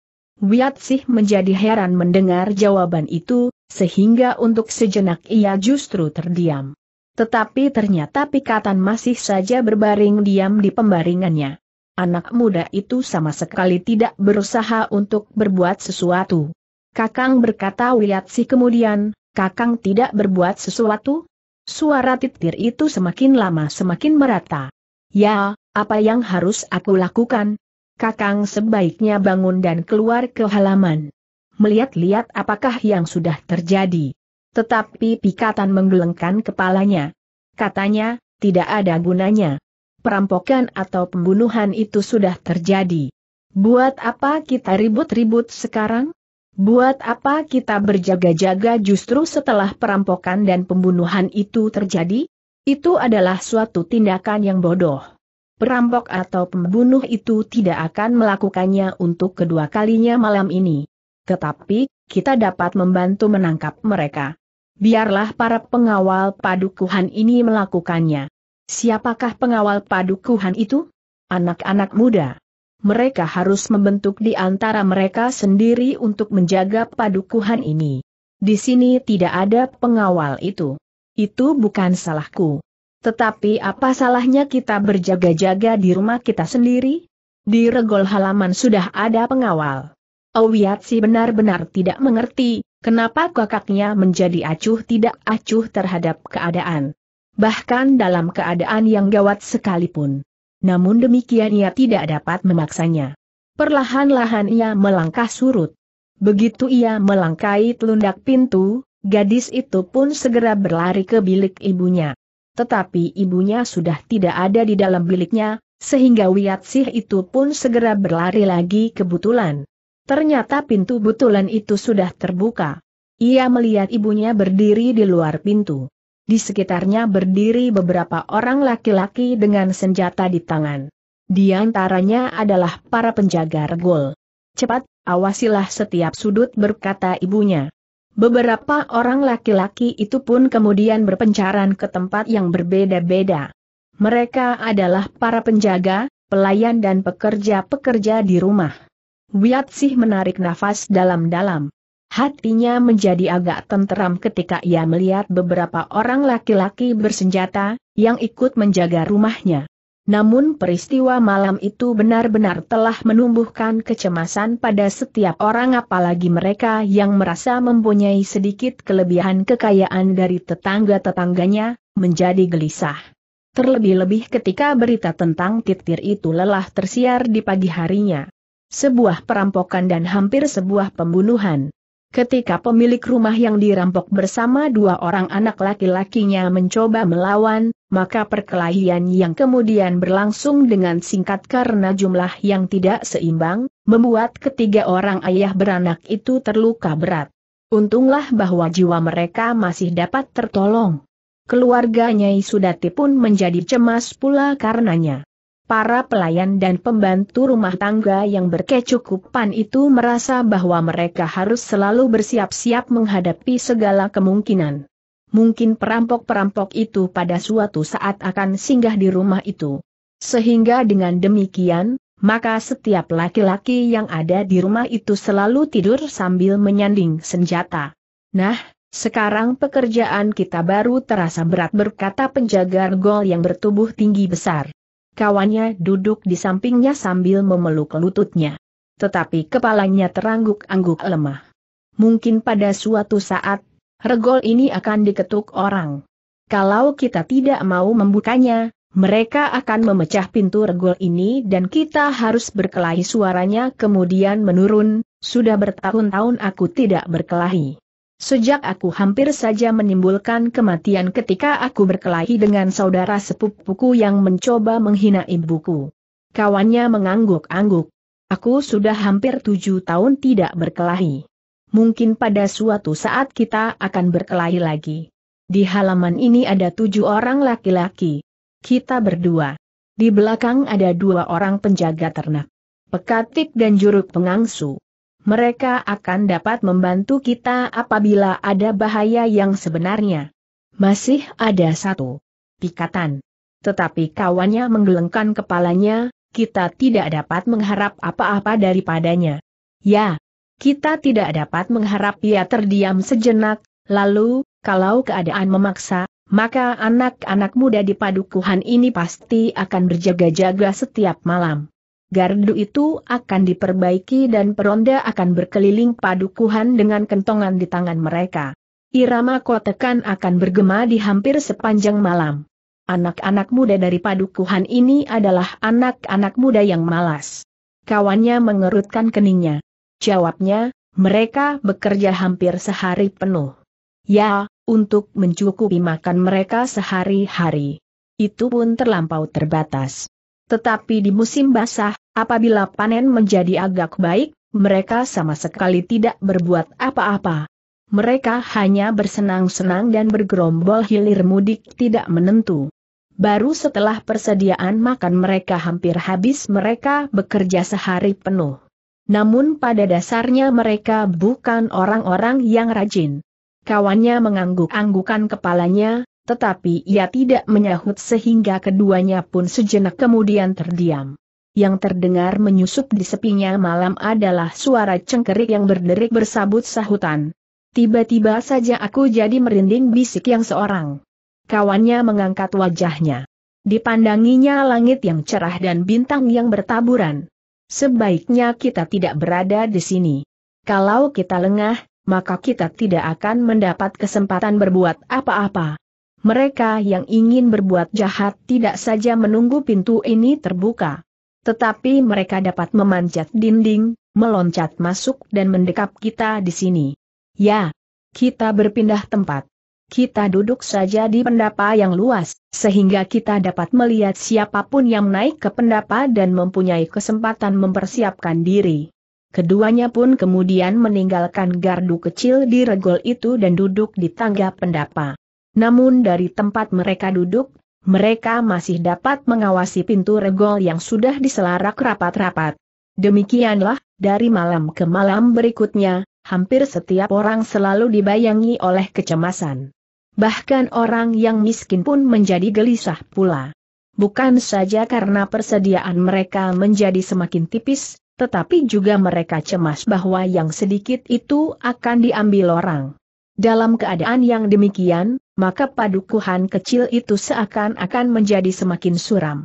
sih menjadi heran mendengar jawaban itu, sehingga untuk sejenak ia justru terdiam. Tetapi ternyata pikatan masih saja berbaring diam di pembaringannya. Anak muda itu sama sekali tidak berusaha untuk berbuat sesuatu. Kakang berkata sih kemudian, Kakang tidak berbuat sesuatu? Suara titir itu semakin lama semakin merata. Ya, apa yang harus aku lakukan? Kakang sebaiknya bangun dan keluar ke halaman. Melihat-lihat apakah yang sudah terjadi. Tetapi Pikatan menggelengkan kepalanya. Katanya, tidak ada gunanya. Perampokan atau pembunuhan itu sudah terjadi. Buat apa kita ribut-ribut sekarang? Buat apa kita berjaga-jaga justru setelah perampokan dan pembunuhan itu terjadi? Itu adalah suatu tindakan yang bodoh. Perampok atau pembunuh itu tidak akan melakukannya untuk kedua kalinya malam ini. Tetapi, kita dapat membantu menangkap mereka. Biarlah para pengawal padukuhan ini melakukannya. Siapakah pengawal padukuhan itu? Anak-anak muda mereka harus membentuk di antara mereka sendiri untuk menjaga padukuhan ini. Di sini tidak ada pengawal itu. Itu bukan salahku. Tetapi apa salahnya kita berjaga-jaga di rumah kita sendiri? Di regol halaman sudah ada pengawal. Owiatsi benar-benar tidak mengerti, kenapa kakaknya menjadi acuh tidak acuh terhadap keadaan. Bahkan dalam keadaan yang gawat sekalipun namun demikian ia tidak dapat memaksanya. Perlahan-lahan ia melangkah surut. Begitu ia melangkai telundak pintu, gadis itu pun segera berlari ke bilik ibunya. Tetapi ibunya sudah tidak ada di dalam biliknya, sehingga Sih itu pun segera berlari lagi ke Butulan. Ternyata pintu Butulan itu sudah terbuka. Ia melihat ibunya berdiri di luar pintu. Di sekitarnya berdiri beberapa orang laki-laki dengan senjata di tangan. Di antaranya adalah para penjaga regol. Cepat, awasilah setiap sudut berkata ibunya. Beberapa orang laki-laki itu pun kemudian berpencaran ke tempat yang berbeda-beda. Mereka adalah para penjaga, pelayan dan pekerja-pekerja di rumah. Wiat sih menarik nafas dalam-dalam. Hatinya menjadi agak tenteram ketika ia melihat beberapa orang laki-laki bersenjata, yang ikut menjaga rumahnya. Namun peristiwa malam itu benar-benar telah menumbuhkan kecemasan pada setiap orang apalagi mereka yang merasa mempunyai sedikit kelebihan kekayaan dari tetangga-tetangganya, menjadi gelisah. Terlebih-lebih ketika berita tentang titir itu lelah tersiar di pagi harinya. Sebuah perampokan dan hampir sebuah pembunuhan. Ketika pemilik rumah yang dirampok bersama dua orang anak laki-lakinya mencoba melawan, maka perkelahian yang kemudian berlangsung dengan singkat karena jumlah yang tidak seimbang, membuat ketiga orang ayah beranak itu terluka berat. Untunglah bahwa jiwa mereka masih dapat tertolong. Keluarganya Nyai Sudati pun menjadi cemas pula karenanya. Para pelayan dan pembantu rumah tangga yang berkecukupan itu merasa bahwa mereka harus selalu bersiap-siap menghadapi segala kemungkinan. Mungkin perampok-perampok itu pada suatu saat akan singgah di rumah itu. Sehingga dengan demikian, maka setiap laki-laki yang ada di rumah itu selalu tidur sambil menyanding senjata. Nah, sekarang pekerjaan kita baru terasa berat berkata penjaga gol yang bertubuh tinggi besar kawannya duduk di sampingnya sambil memeluk lututnya. Tetapi kepalanya terangguk-angguk lemah. Mungkin pada suatu saat, regol ini akan diketuk orang. Kalau kita tidak mau membukanya, mereka akan memecah pintu regol ini dan kita harus berkelahi suaranya kemudian menurun, sudah bertahun-tahun aku tidak berkelahi. Sejak aku hampir saja menimbulkan kematian ketika aku berkelahi dengan saudara sepupuku yang mencoba menghina ibuku. Kawannya mengangguk-angguk. Aku sudah hampir tujuh tahun tidak berkelahi. Mungkin pada suatu saat kita akan berkelahi lagi. Di halaman ini ada tujuh orang laki-laki. Kita berdua. Di belakang ada dua orang penjaga ternak. Pekatik dan juruk pengangsu mereka akan dapat membantu kita apabila ada bahaya yang sebenarnya. Masih ada satu pikatan. Tetapi kawannya menggelengkan kepalanya, kita tidak dapat mengharap apa-apa daripadanya. Ya, kita tidak dapat mengharap ia terdiam sejenak, lalu, kalau keadaan memaksa, maka anak-anak muda di padukuhan ini pasti akan berjaga-jaga setiap malam gardu itu akan diperbaiki dan peronda akan berkeliling padukuhan dengan kentongan di tangan mereka. Irama kotekan akan bergema di hampir sepanjang malam. Anak-anak muda dari padukuhan ini adalah anak-anak muda yang malas. Kawannya mengerutkan keningnya. Jawabnya, mereka bekerja hampir sehari penuh. Ya, untuk mencukupi makan mereka sehari-hari. Itu pun terlampau terbatas. Tetapi di musim basah, apabila panen menjadi agak baik, mereka sama sekali tidak berbuat apa-apa. Mereka hanya bersenang-senang dan bergerombol hilir mudik tidak menentu. Baru setelah persediaan makan mereka hampir habis mereka bekerja sehari penuh. Namun pada dasarnya mereka bukan orang-orang yang rajin. Kawannya mengangguk-anggukan kepalanya, tetapi ia tidak menyahut sehingga keduanya pun sejenak kemudian terdiam. Yang terdengar menyusup di sepinya malam adalah suara cengkerik yang berderik bersabut sahutan. Tiba-tiba saja aku jadi merinding bisik yang seorang. Kawannya mengangkat wajahnya. Dipandanginya langit yang cerah dan bintang yang bertaburan. Sebaiknya kita tidak berada di sini. Kalau kita lengah, maka kita tidak akan mendapat kesempatan berbuat apa-apa mereka yang ingin berbuat jahat tidak saja menunggu pintu ini terbuka. Tetapi mereka dapat memanjat dinding, meloncat masuk dan mendekap kita di sini. Ya, kita berpindah tempat. Kita duduk saja di pendapa yang luas, sehingga kita dapat melihat siapapun yang naik ke pendapa dan mempunyai kesempatan mempersiapkan diri. Keduanya pun kemudian meninggalkan gardu kecil di regol itu dan duduk di tangga pendapa. Namun dari tempat mereka duduk, mereka masih dapat mengawasi pintu regol yang sudah diselarak rapat-rapat. Demikianlah, dari malam ke malam berikutnya, hampir setiap orang selalu dibayangi oleh kecemasan. Bahkan orang yang miskin pun menjadi gelisah pula. Bukan saja karena persediaan mereka menjadi semakin tipis, tetapi juga mereka cemas bahwa yang sedikit itu akan diambil orang. Dalam keadaan yang demikian, maka padukuhan kecil itu seakan-akan menjadi semakin suram.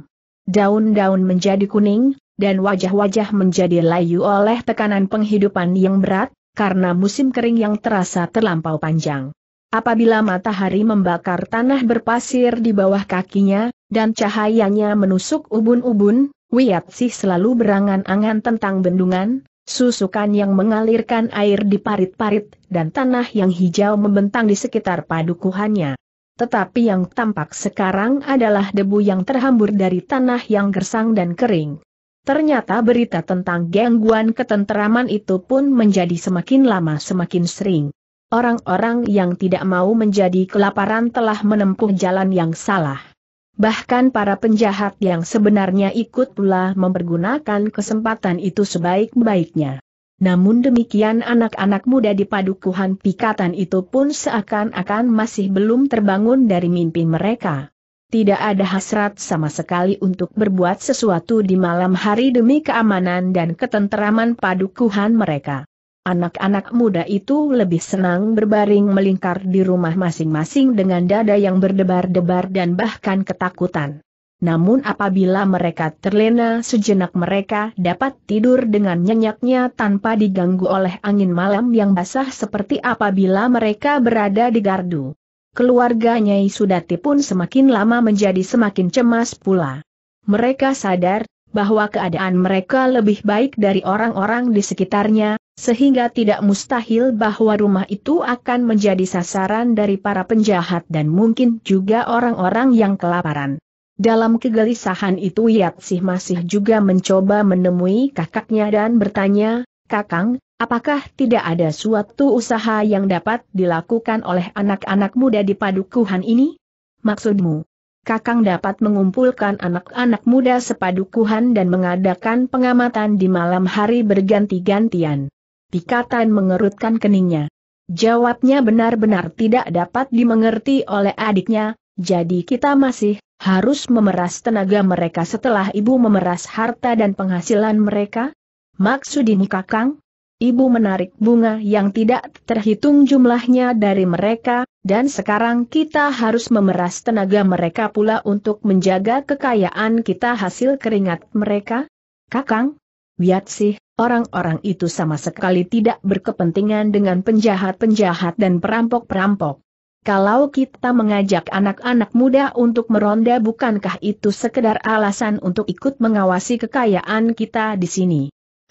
Daun-daun menjadi kuning, dan wajah-wajah menjadi layu oleh tekanan penghidupan yang berat, karena musim kering yang terasa terlampau panjang. Apabila matahari membakar tanah berpasir di bawah kakinya, dan cahayanya menusuk ubun-ubun, Wiat sih selalu berangan-angan tentang bendungan, susukan yang mengalirkan air di parit-parit, dan tanah yang hijau membentang di sekitar padukuhannya. Tetapi yang tampak sekarang adalah debu yang terhambur dari tanah yang gersang dan kering. Ternyata berita tentang gangguan ketenteraman itu pun menjadi semakin lama semakin sering. Orang-orang yang tidak mau menjadi kelaparan telah menempuh jalan yang salah. Bahkan para penjahat yang sebenarnya ikut pula mempergunakan kesempatan itu sebaik-baiknya. Namun demikian anak-anak muda di padukuhan pikatan itu pun seakan-akan masih belum terbangun dari mimpi mereka. Tidak ada hasrat sama sekali untuk berbuat sesuatu di malam hari demi keamanan dan ketenteraman padukuhan mereka. Anak-anak muda itu lebih senang berbaring melingkar di rumah masing-masing dengan dada yang berdebar-debar dan bahkan ketakutan. Namun apabila mereka terlena sejenak mereka dapat tidur dengan nyenyaknya tanpa diganggu oleh angin malam yang basah seperti apabila mereka berada di gardu. Keluarga Nyai Sudati pun semakin lama menjadi semakin cemas pula. Mereka sadar bahwa keadaan mereka lebih baik dari orang-orang di sekitarnya, sehingga tidak mustahil bahwa rumah itu akan menjadi sasaran dari para penjahat dan mungkin juga orang-orang yang kelaparan. Dalam kegelisahan itu Yatsih masih juga mencoba menemui kakaknya dan bertanya, Kakang, apakah tidak ada suatu usaha yang dapat dilakukan oleh anak-anak muda di padukuhan ini? Maksudmu? Kakang dapat mengumpulkan anak-anak muda sepadukuhan dan mengadakan pengamatan di malam hari berganti-gantian. Pikatan mengerutkan keningnya. Jawabnya benar-benar tidak dapat dimengerti oleh adiknya, jadi kita masih harus memeras tenaga mereka setelah ibu memeras harta dan penghasilan mereka? Maksud ini kakang? Ibu menarik bunga yang tidak terhitung jumlahnya dari mereka, dan sekarang kita harus memeras tenaga mereka pula untuk menjaga kekayaan kita hasil keringat mereka? Kakang? Wiat sih, Orang-orang itu sama sekali tidak berkepentingan dengan penjahat-penjahat dan perampok-perampok. Kalau kita mengajak anak-anak muda untuk meronda bukankah itu sekedar alasan untuk ikut mengawasi kekayaan kita di sini?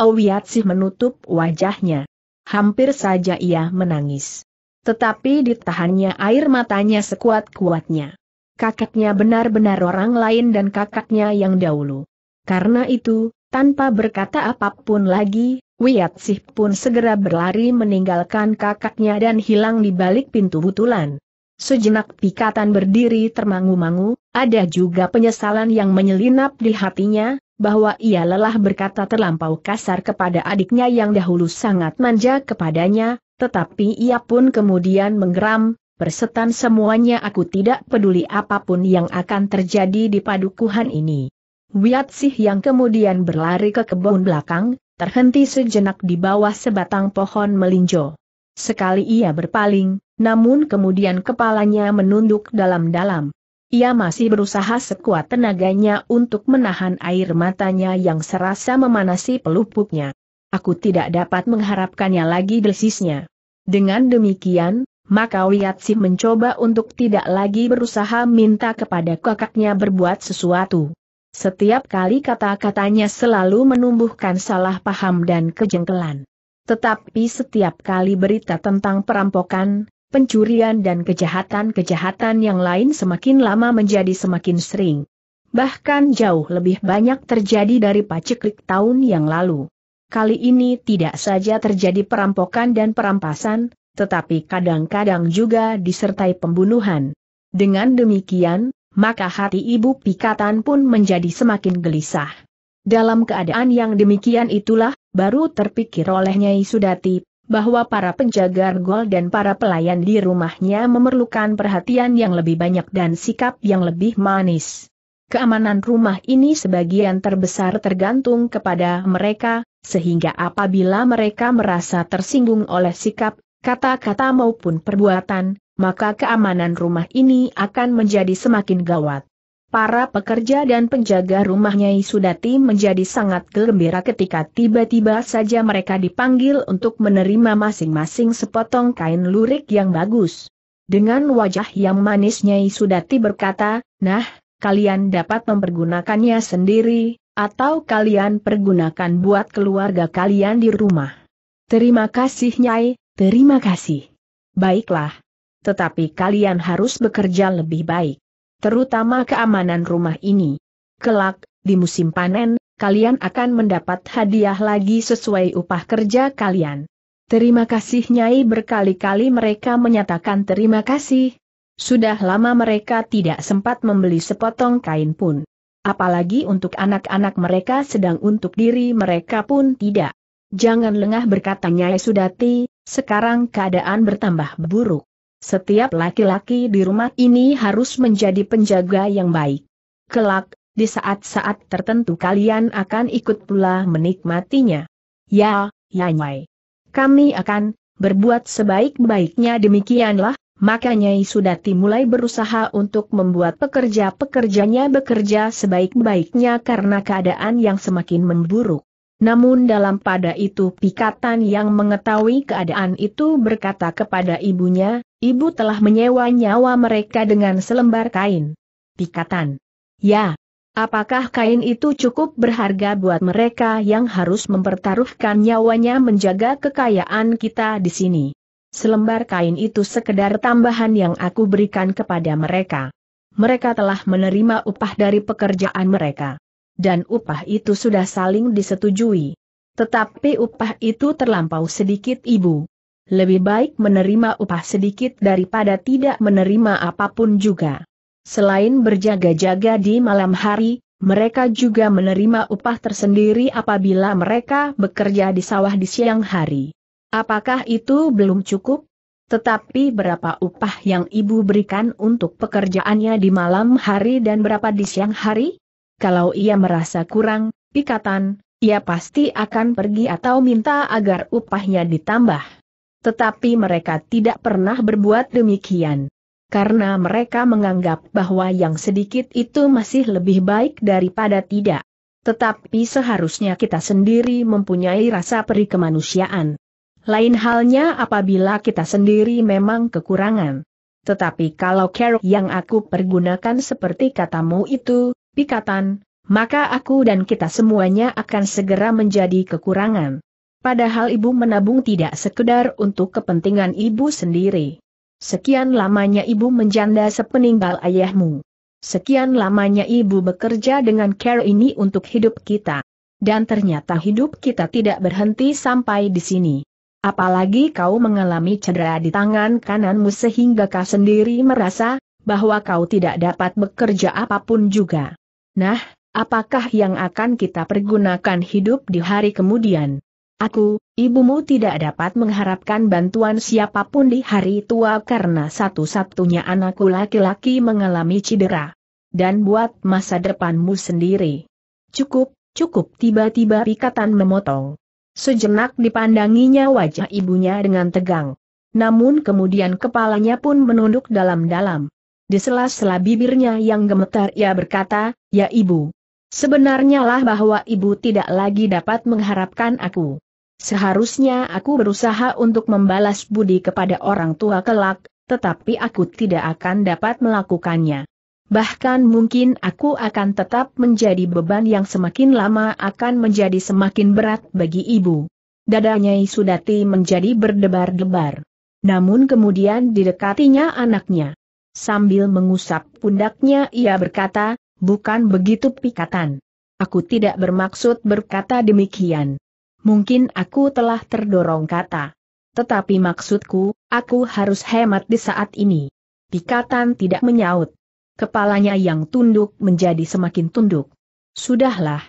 Owiatsih menutup wajahnya. Hampir saja ia menangis. Tetapi ditahannya air matanya sekuat-kuatnya. Kakaknya benar-benar orang lain dan kakaknya yang dahulu. Karena itu, tanpa berkata apapun lagi, Sih pun segera berlari meninggalkan kakaknya dan hilang di balik pintu butulan. Sejenak pikatan berdiri termangu-mangu, ada juga penyesalan yang menyelinap di hatinya, bahwa ia lelah berkata terlampau kasar kepada adiknya yang dahulu sangat manja kepadanya, tetapi ia pun kemudian menggeram, persetan semuanya aku tidak peduli apapun yang akan terjadi di padukuhan ini. Sih yang kemudian berlari ke kebun belakang, terhenti sejenak di bawah sebatang pohon melinjo. Sekali ia berpaling, namun kemudian kepalanya menunduk dalam-dalam. Ia masih berusaha sekuat tenaganya untuk menahan air matanya yang serasa memanasi pelupuknya. Aku tidak dapat mengharapkannya lagi desisnya. Dengan demikian, maka Wiatsi mencoba untuk tidak lagi berusaha minta kepada kakaknya berbuat sesuatu. Setiap kali kata-katanya selalu menumbuhkan salah paham dan kejengkelan. Tetapi setiap kali berita tentang perampokan, pencurian dan kejahatan-kejahatan yang lain semakin lama menjadi semakin sering. Bahkan jauh lebih banyak terjadi dari paceklik tahun yang lalu. Kali ini tidak saja terjadi perampokan dan perampasan, tetapi kadang-kadang juga disertai pembunuhan. Dengan demikian, maka hati ibu pikatan pun menjadi semakin gelisah. Dalam keadaan yang demikian itulah, baru terpikir oleh Nyai Sudati, bahwa para penjaga gol dan para pelayan di rumahnya memerlukan perhatian yang lebih banyak dan sikap yang lebih manis. Keamanan rumah ini sebagian terbesar tergantung kepada mereka, sehingga apabila mereka merasa tersinggung oleh sikap, kata-kata maupun perbuatan, maka keamanan rumah ini akan menjadi semakin gawat. Para pekerja dan penjaga rumah Nyai Sudati menjadi sangat gembira ketika tiba-tiba saja mereka dipanggil untuk menerima masing-masing sepotong kain lurik yang bagus. Dengan wajah yang manis Nyai Sudati berkata, Nah, kalian dapat mempergunakannya sendiri, atau kalian pergunakan buat keluarga kalian di rumah. Terima kasih Nyai, terima kasih. Baiklah, tetapi kalian harus bekerja lebih baik. Terutama keamanan rumah ini. Kelak, di musim panen, kalian akan mendapat hadiah lagi sesuai upah kerja kalian. Terima kasih Nyai berkali-kali mereka menyatakan terima kasih. Sudah lama mereka tidak sempat membeli sepotong kain pun. Apalagi untuk anak-anak mereka sedang untuk diri mereka pun tidak. Jangan lengah berkata Nyai Sudati, sekarang keadaan bertambah buruk. Setiap laki-laki di rumah ini harus menjadi penjaga yang baik. Kelak, di saat-saat tertentu kalian akan ikut pula menikmatinya. Ya, ya Kami akan berbuat sebaik-baiknya demikianlah, maka Nyai Sudati mulai berusaha untuk membuat pekerja-pekerjanya bekerja sebaik-baiknya karena keadaan yang semakin memburuk. Namun dalam pada itu Pikatan yang mengetahui keadaan itu berkata kepada ibunya, ibu telah menyewa nyawa mereka dengan selembar kain. Pikatan. Ya. Apakah kain itu cukup berharga buat mereka yang harus mempertaruhkan nyawanya menjaga kekayaan kita di sini? Selembar kain itu sekedar tambahan yang aku berikan kepada mereka. Mereka telah menerima upah dari pekerjaan mereka dan upah itu sudah saling disetujui. Tetapi upah itu terlampau sedikit ibu. Lebih baik menerima upah sedikit daripada tidak menerima apapun juga. Selain berjaga-jaga di malam hari, mereka juga menerima upah tersendiri apabila mereka bekerja di sawah di siang hari. Apakah itu belum cukup? Tetapi berapa upah yang ibu berikan untuk pekerjaannya di malam hari dan berapa di siang hari? kalau ia merasa kurang, pikatan, ia pasti akan pergi atau minta agar upahnya ditambah. Tetapi mereka tidak pernah berbuat demikian. Karena mereka menganggap bahwa yang sedikit itu masih lebih baik daripada tidak. Tetapi seharusnya kita sendiri mempunyai rasa peri kemanusiaan. Lain halnya apabila kita sendiri memang kekurangan. Tetapi kalau care yang aku pergunakan seperti katamu itu, pikatan, maka aku dan kita semuanya akan segera menjadi kekurangan. Padahal ibu menabung tidak sekedar untuk kepentingan ibu sendiri. Sekian lamanya ibu menjanda sepeninggal ayahmu. Sekian lamanya ibu bekerja dengan care ini untuk hidup kita. Dan ternyata hidup kita tidak berhenti sampai di sini. Apalagi kau mengalami cedera di tangan kananmu sehingga kau sendiri merasa, bahwa kau tidak dapat bekerja apapun juga. Nah, apakah yang akan kita pergunakan hidup di hari kemudian? Aku, ibumu tidak dapat mengharapkan bantuan siapapun di hari tua karena satu-satunya anakku laki-laki mengalami cedera. Dan buat masa depanmu sendiri. Cukup, cukup tiba-tiba pikatan memotong. Sejenak dipandanginya wajah ibunya dengan tegang. Namun kemudian kepalanya pun menunduk dalam-dalam. Di sela-sela bibirnya yang gemetar ia berkata, ya ibu. Sebenarnya lah bahwa ibu tidak lagi dapat mengharapkan aku. Seharusnya aku berusaha untuk membalas budi kepada orang tua kelak, tetapi aku tidak akan dapat melakukannya. Bahkan mungkin aku akan tetap menjadi beban yang semakin lama akan menjadi semakin berat bagi ibu. Dadanya Sudati menjadi berdebar-debar. Namun kemudian didekatinya anaknya. Sambil mengusap pundaknya ia berkata, bukan begitu pikatan. Aku tidak bermaksud berkata demikian. Mungkin aku telah terdorong kata. Tetapi maksudku, aku harus hemat di saat ini. Pikatan tidak menyaut. Kepalanya yang tunduk menjadi semakin tunduk. Sudahlah.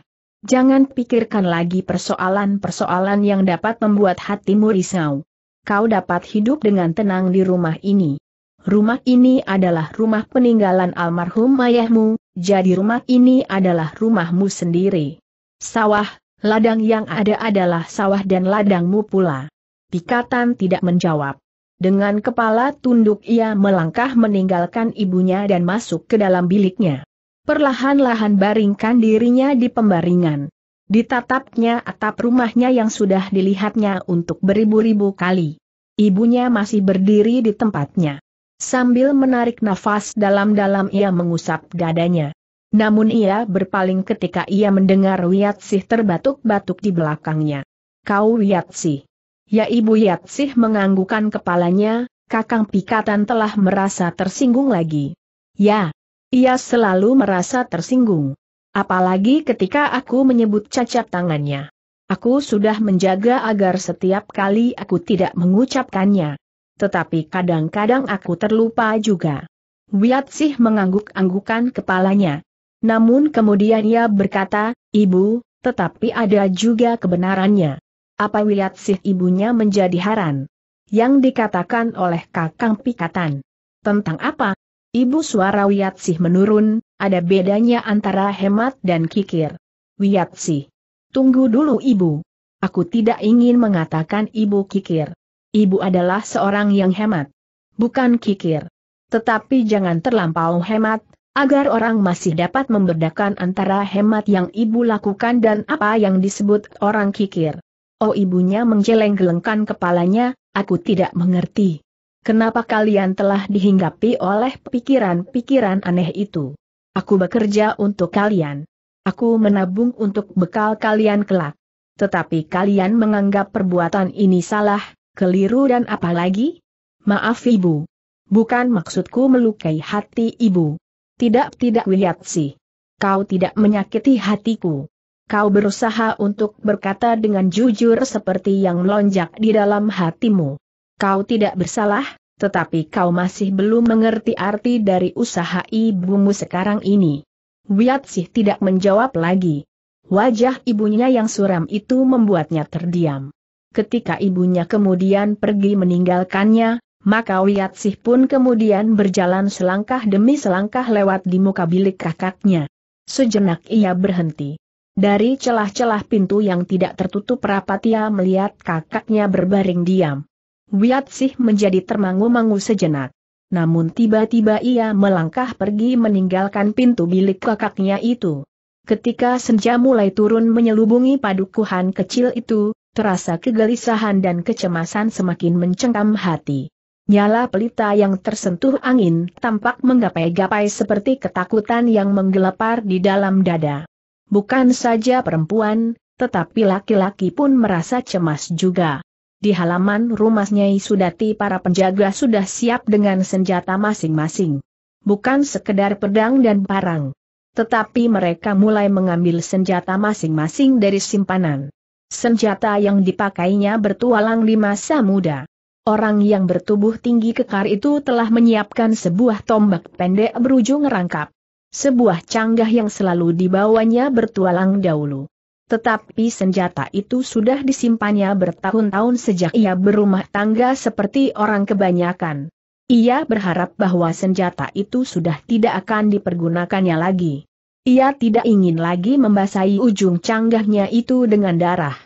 Jangan pikirkan lagi persoalan-persoalan yang dapat membuat hatimu risau. Kau dapat hidup dengan tenang di rumah ini. Rumah ini adalah rumah peninggalan almarhum ayahmu, jadi rumah ini adalah rumahmu sendiri. Sawah, ladang yang ada adalah sawah dan ladangmu pula. Pikatan tidak menjawab. Dengan kepala tunduk ia melangkah meninggalkan ibunya dan masuk ke dalam biliknya. Perlahan-lahan baringkan dirinya di pembaringan. Ditatapnya atap rumahnya yang sudah dilihatnya untuk beribu-ribu kali. Ibunya masih berdiri di tempatnya. Sambil menarik nafas dalam-dalam ia mengusap dadanya. Namun ia berpaling ketika ia mendengar Wiatsih terbatuk-batuk di belakangnya. Kau Wiatsih. Ya ibu Wiatsih menganggukan kepalanya, kakang pikatan telah merasa tersinggung lagi. Ya, ia selalu merasa tersinggung. Apalagi ketika aku menyebut cacat tangannya. Aku sudah menjaga agar setiap kali aku tidak mengucapkannya tetapi kadang-kadang aku terlupa juga. Wiatsih mengangguk-anggukan kepalanya. Namun kemudian ia berkata, Ibu, tetapi ada juga kebenarannya. Apa Wiatsih ibunya menjadi haran? Yang dikatakan oleh Kakang Pikatan. Tentang apa? Ibu suara Wiatsih menurun, ada bedanya antara hemat dan kikir. Wiatsih. Tunggu dulu ibu. Aku tidak ingin mengatakan ibu kikir. Ibu adalah seorang yang hemat. Bukan kikir. Tetapi jangan terlampau hemat, agar orang masih dapat membedakan antara hemat yang ibu lakukan dan apa yang disebut orang kikir. Oh ibunya menjeleng gelengkan kepalanya, aku tidak mengerti. Kenapa kalian telah dihinggapi oleh pikiran-pikiran aneh itu? Aku bekerja untuk kalian. Aku menabung untuk bekal kalian kelak. Tetapi kalian menganggap perbuatan ini salah, keliru dan apa lagi? Maaf ibu. Bukan maksudku melukai hati ibu. Tidak-tidak sih, Kau tidak menyakiti hatiku. Kau berusaha untuk berkata dengan jujur seperti yang melonjak di dalam hatimu. Kau tidak bersalah, tetapi kau masih belum mengerti arti dari usaha ibumu sekarang ini. Wiatsih tidak menjawab lagi. Wajah ibunya yang suram itu membuatnya terdiam ketika ibunya kemudian pergi meninggalkannya, maka Wiatsih pun kemudian berjalan selangkah demi selangkah lewat di muka bilik kakaknya. Sejenak ia berhenti. Dari celah-celah pintu yang tidak tertutup rapat ia melihat kakaknya berbaring diam. Wiatsih menjadi termangu-mangu sejenak. Namun tiba-tiba ia melangkah pergi meninggalkan pintu bilik kakaknya itu. Ketika senja mulai turun menyelubungi padukuhan kecil itu, terasa kegelisahan dan kecemasan semakin mencengkam hati. Nyala pelita yang tersentuh angin tampak menggapai-gapai seperti ketakutan yang menggelepar di dalam dada. Bukan saja perempuan, tetapi laki-laki pun merasa cemas juga. Di halaman rumahnya Sudati para penjaga sudah siap dengan senjata masing-masing. Bukan sekedar pedang dan parang. Tetapi mereka mulai mengambil senjata masing-masing dari simpanan. Senjata yang dipakainya bertualang di masa muda. Orang yang bertubuh tinggi kekar itu telah menyiapkan sebuah tombak pendek berujung rangkap. Sebuah canggah yang selalu dibawanya bertualang dahulu. Tetapi senjata itu sudah disimpannya bertahun-tahun sejak ia berumah tangga seperti orang kebanyakan. Ia berharap bahwa senjata itu sudah tidak akan dipergunakannya lagi. Ia tidak ingin lagi membasahi ujung canggahnya itu dengan darah.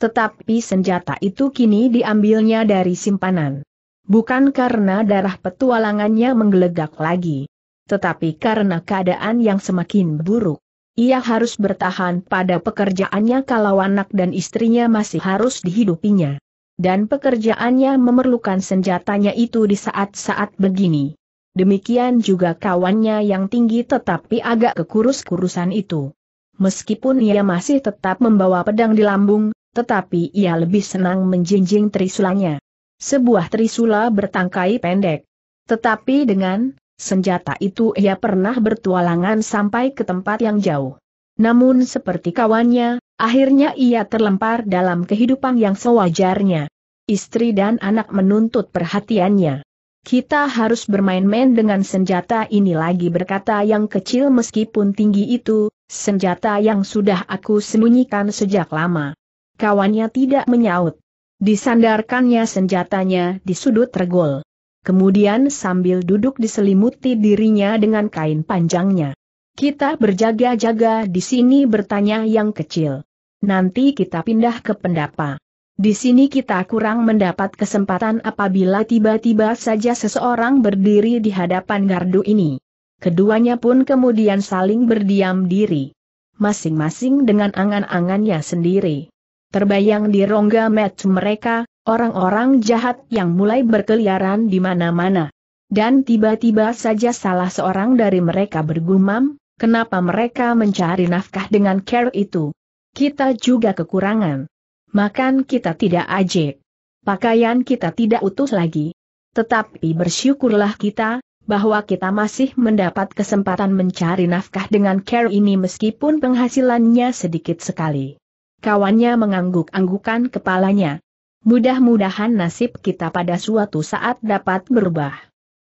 Tetapi senjata itu kini diambilnya dari simpanan. Bukan karena darah petualangannya menggelegak lagi. Tetapi karena keadaan yang semakin buruk. Ia harus bertahan pada pekerjaannya kalau anak dan istrinya masih harus dihidupinya. Dan pekerjaannya memerlukan senjatanya itu di saat-saat begini demikian juga kawannya yang tinggi tetapi agak kekurus-kurusan itu. Meskipun ia masih tetap membawa pedang di lambung, tetapi ia lebih senang menjinjing trisulanya. Sebuah trisula bertangkai pendek. Tetapi dengan senjata itu ia pernah bertualangan sampai ke tempat yang jauh. Namun seperti kawannya, akhirnya ia terlempar dalam kehidupan yang sewajarnya. Istri dan anak menuntut perhatiannya. Kita harus bermain-main dengan senjata ini lagi berkata yang kecil meskipun tinggi itu, senjata yang sudah aku sembunyikan sejak lama. Kawannya tidak menyaut. Disandarkannya senjatanya di sudut regol. Kemudian sambil duduk diselimuti dirinya dengan kain panjangnya. Kita berjaga-jaga di sini bertanya yang kecil. Nanti kita pindah ke pendapa. Di sini kita kurang mendapat kesempatan apabila tiba-tiba saja seseorang berdiri di hadapan gardu ini. Keduanya pun kemudian saling berdiam diri. Masing-masing dengan angan-angannya sendiri. Terbayang di rongga match mereka, orang-orang jahat yang mulai berkeliaran di mana-mana. Dan tiba-tiba saja salah seorang dari mereka bergumam, kenapa mereka mencari nafkah dengan care itu. Kita juga kekurangan makan kita tidak ajek. Pakaian kita tidak utuh lagi. Tetapi bersyukurlah kita, bahwa kita masih mendapat kesempatan mencari nafkah dengan care ini meskipun penghasilannya sedikit sekali. Kawannya mengangguk-anggukan kepalanya. Mudah-mudahan nasib kita pada suatu saat dapat berubah.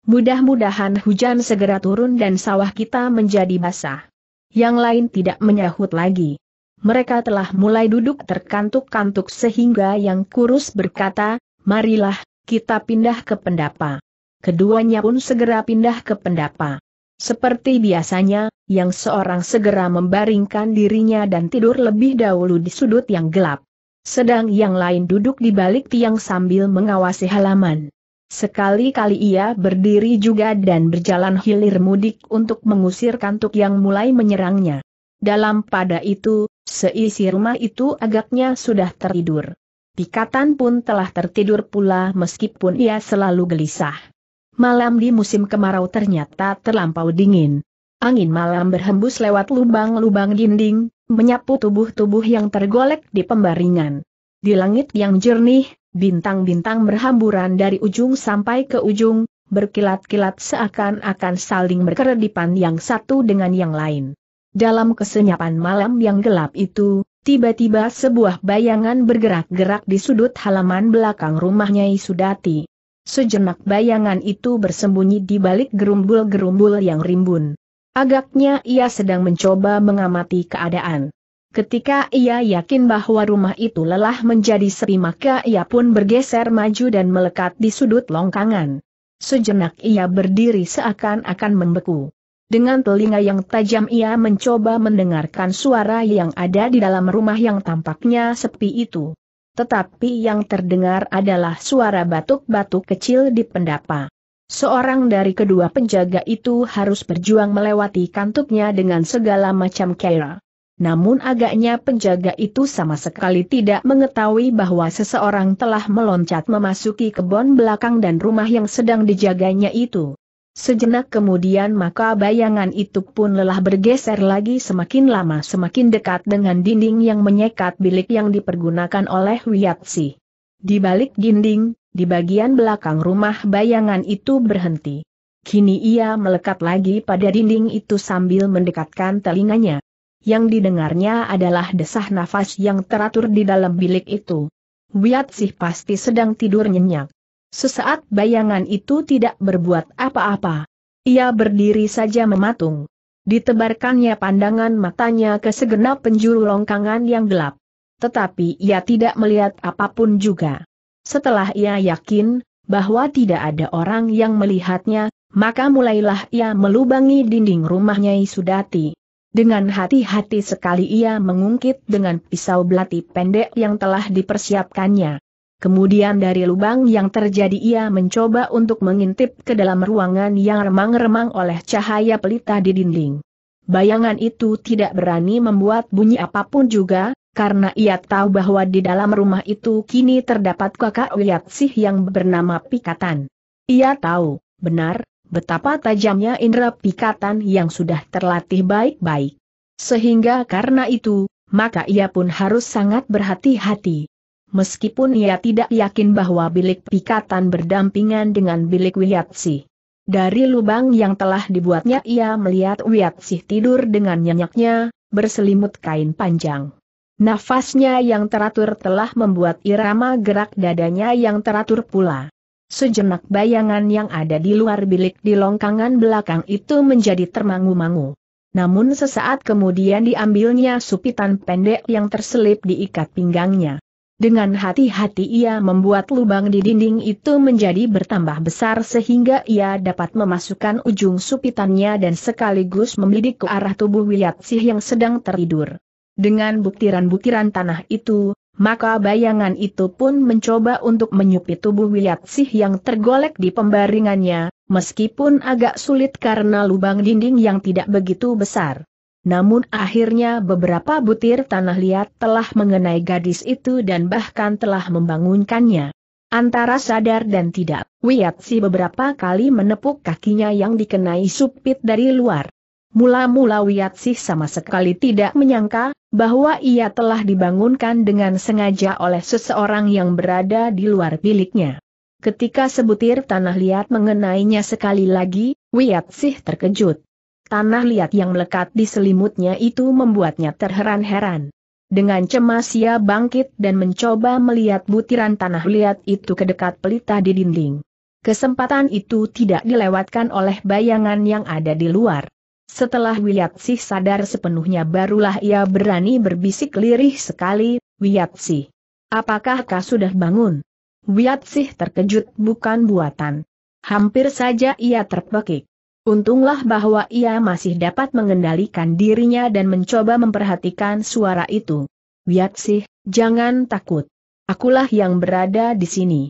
Mudah-mudahan hujan segera turun dan sawah kita menjadi basah. Yang lain tidak menyahut lagi mereka telah mulai duduk terkantuk-kantuk sehingga yang kurus berkata, marilah, kita pindah ke pendapa. Keduanya pun segera pindah ke pendapa. Seperti biasanya, yang seorang segera membaringkan dirinya dan tidur lebih dahulu di sudut yang gelap. Sedang yang lain duduk di balik tiang sambil mengawasi halaman. Sekali-kali ia berdiri juga dan berjalan hilir mudik untuk mengusir kantuk yang mulai menyerangnya. Dalam pada itu, seisi rumah itu agaknya sudah tertidur. Pikatan pun telah tertidur pula meskipun ia selalu gelisah. Malam di musim kemarau ternyata terlampau dingin. Angin malam berhembus lewat lubang-lubang dinding, menyapu tubuh-tubuh yang tergolek di pembaringan. Di langit yang jernih, bintang-bintang berhamburan dari ujung sampai ke ujung, berkilat-kilat seakan-akan saling berkeredipan yang satu dengan yang lain. Dalam kesenyapan malam yang gelap itu, tiba-tiba sebuah bayangan bergerak-gerak di sudut halaman belakang rumahnya Sudati. Sejenak bayangan itu bersembunyi di balik gerumbul-gerumbul yang rimbun. Agaknya ia sedang mencoba mengamati keadaan. Ketika ia yakin bahwa rumah itu lelah menjadi sepi maka ia pun bergeser maju dan melekat di sudut longkangan. Sejenak ia berdiri seakan-akan membeku. Dengan telinga yang tajam ia mencoba mendengarkan suara yang ada di dalam rumah yang tampaknya sepi itu. Tetapi yang terdengar adalah suara batuk-batuk kecil di pendapa. Seorang dari kedua penjaga itu harus berjuang melewati kantuknya dengan segala macam kera. Namun agaknya penjaga itu sama sekali tidak mengetahui bahwa seseorang telah meloncat memasuki kebun belakang dan rumah yang sedang dijaganya itu. Sejenak kemudian maka bayangan itu pun lelah bergeser lagi semakin lama semakin dekat dengan dinding yang menyekat bilik yang dipergunakan oleh Wiatsi. Di balik dinding, di bagian belakang rumah bayangan itu berhenti. Kini ia melekat lagi pada dinding itu sambil mendekatkan telinganya. Yang didengarnya adalah desah nafas yang teratur di dalam bilik itu. Wiatsi pasti sedang tidur nyenyak. Sesaat bayangan itu tidak berbuat apa-apa. Ia berdiri saja mematung. Ditebarkannya pandangan matanya ke segenap penjuru longkangan yang gelap. Tetapi ia tidak melihat apapun juga. Setelah ia yakin bahwa tidak ada orang yang melihatnya, maka mulailah ia melubangi dinding rumahnya Sudati. Dengan hati-hati sekali ia mengungkit dengan pisau belati pendek yang telah dipersiapkannya. Kemudian dari lubang yang terjadi ia mencoba untuk mengintip ke dalam ruangan yang remang-remang oleh cahaya pelita di dinding. Bayangan itu tidak berani membuat bunyi apapun juga, karena ia tahu bahwa di dalam rumah itu kini terdapat kakak Sih yang bernama Pikatan. Ia tahu, benar, betapa tajamnya indera Pikatan yang sudah terlatih baik-baik. Sehingga karena itu, maka ia pun harus sangat berhati-hati meskipun ia tidak yakin bahwa bilik pikatan berdampingan dengan bilik Wiyatsi. Dari lubang yang telah dibuatnya ia melihat Wiyatsi tidur dengan nyenyaknya, berselimut kain panjang. Nafasnya yang teratur telah membuat irama gerak dadanya yang teratur pula. Sejenak bayangan yang ada di luar bilik di longkangan belakang itu menjadi termangu-mangu. Namun sesaat kemudian diambilnya supitan pendek yang terselip diikat pinggangnya. Dengan hati-hati ia membuat lubang di dinding itu menjadi bertambah besar sehingga ia dapat memasukkan ujung supitannya dan sekaligus membidik ke arah tubuh Wiyatsih yang sedang tertidur. Dengan butiran-butiran tanah itu, maka bayangan itu pun mencoba untuk menyupit tubuh Wiyatsih yang tergolek di pembaringannya, meskipun agak sulit karena lubang dinding yang tidak begitu besar namun akhirnya beberapa butir tanah liat telah mengenai gadis itu dan bahkan telah membangunkannya. Antara sadar dan tidak, Wiatsi beberapa kali menepuk kakinya yang dikenai supit dari luar. Mula-mula Wiatsi sama sekali tidak menyangka bahwa ia telah dibangunkan dengan sengaja oleh seseorang yang berada di luar biliknya. Ketika sebutir tanah liat mengenainya sekali lagi, Wiatsih terkejut. Tanah liat yang melekat di selimutnya itu membuatnya terheran-heran. Dengan cemas ia bangkit dan mencoba melihat butiran tanah liat itu ke dekat pelita di dinding. Kesempatan itu tidak dilewatkan oleh bayangan yang ada di luar. Setelah Wiyatsih sadar sepenuhnya barulah ia berani berbisik lirih sekali, Wiyatsih. Apakah kau sudah bangun? Wiyatsih terkejut bukan buatan. Hampir saja ia terpekik. Untunglah bahwa ia masih dapat mengendalikan dirinya dan mencoba memperhatikan suara itu. Wiatsih, jangan takut. Akulah yang berada di sini.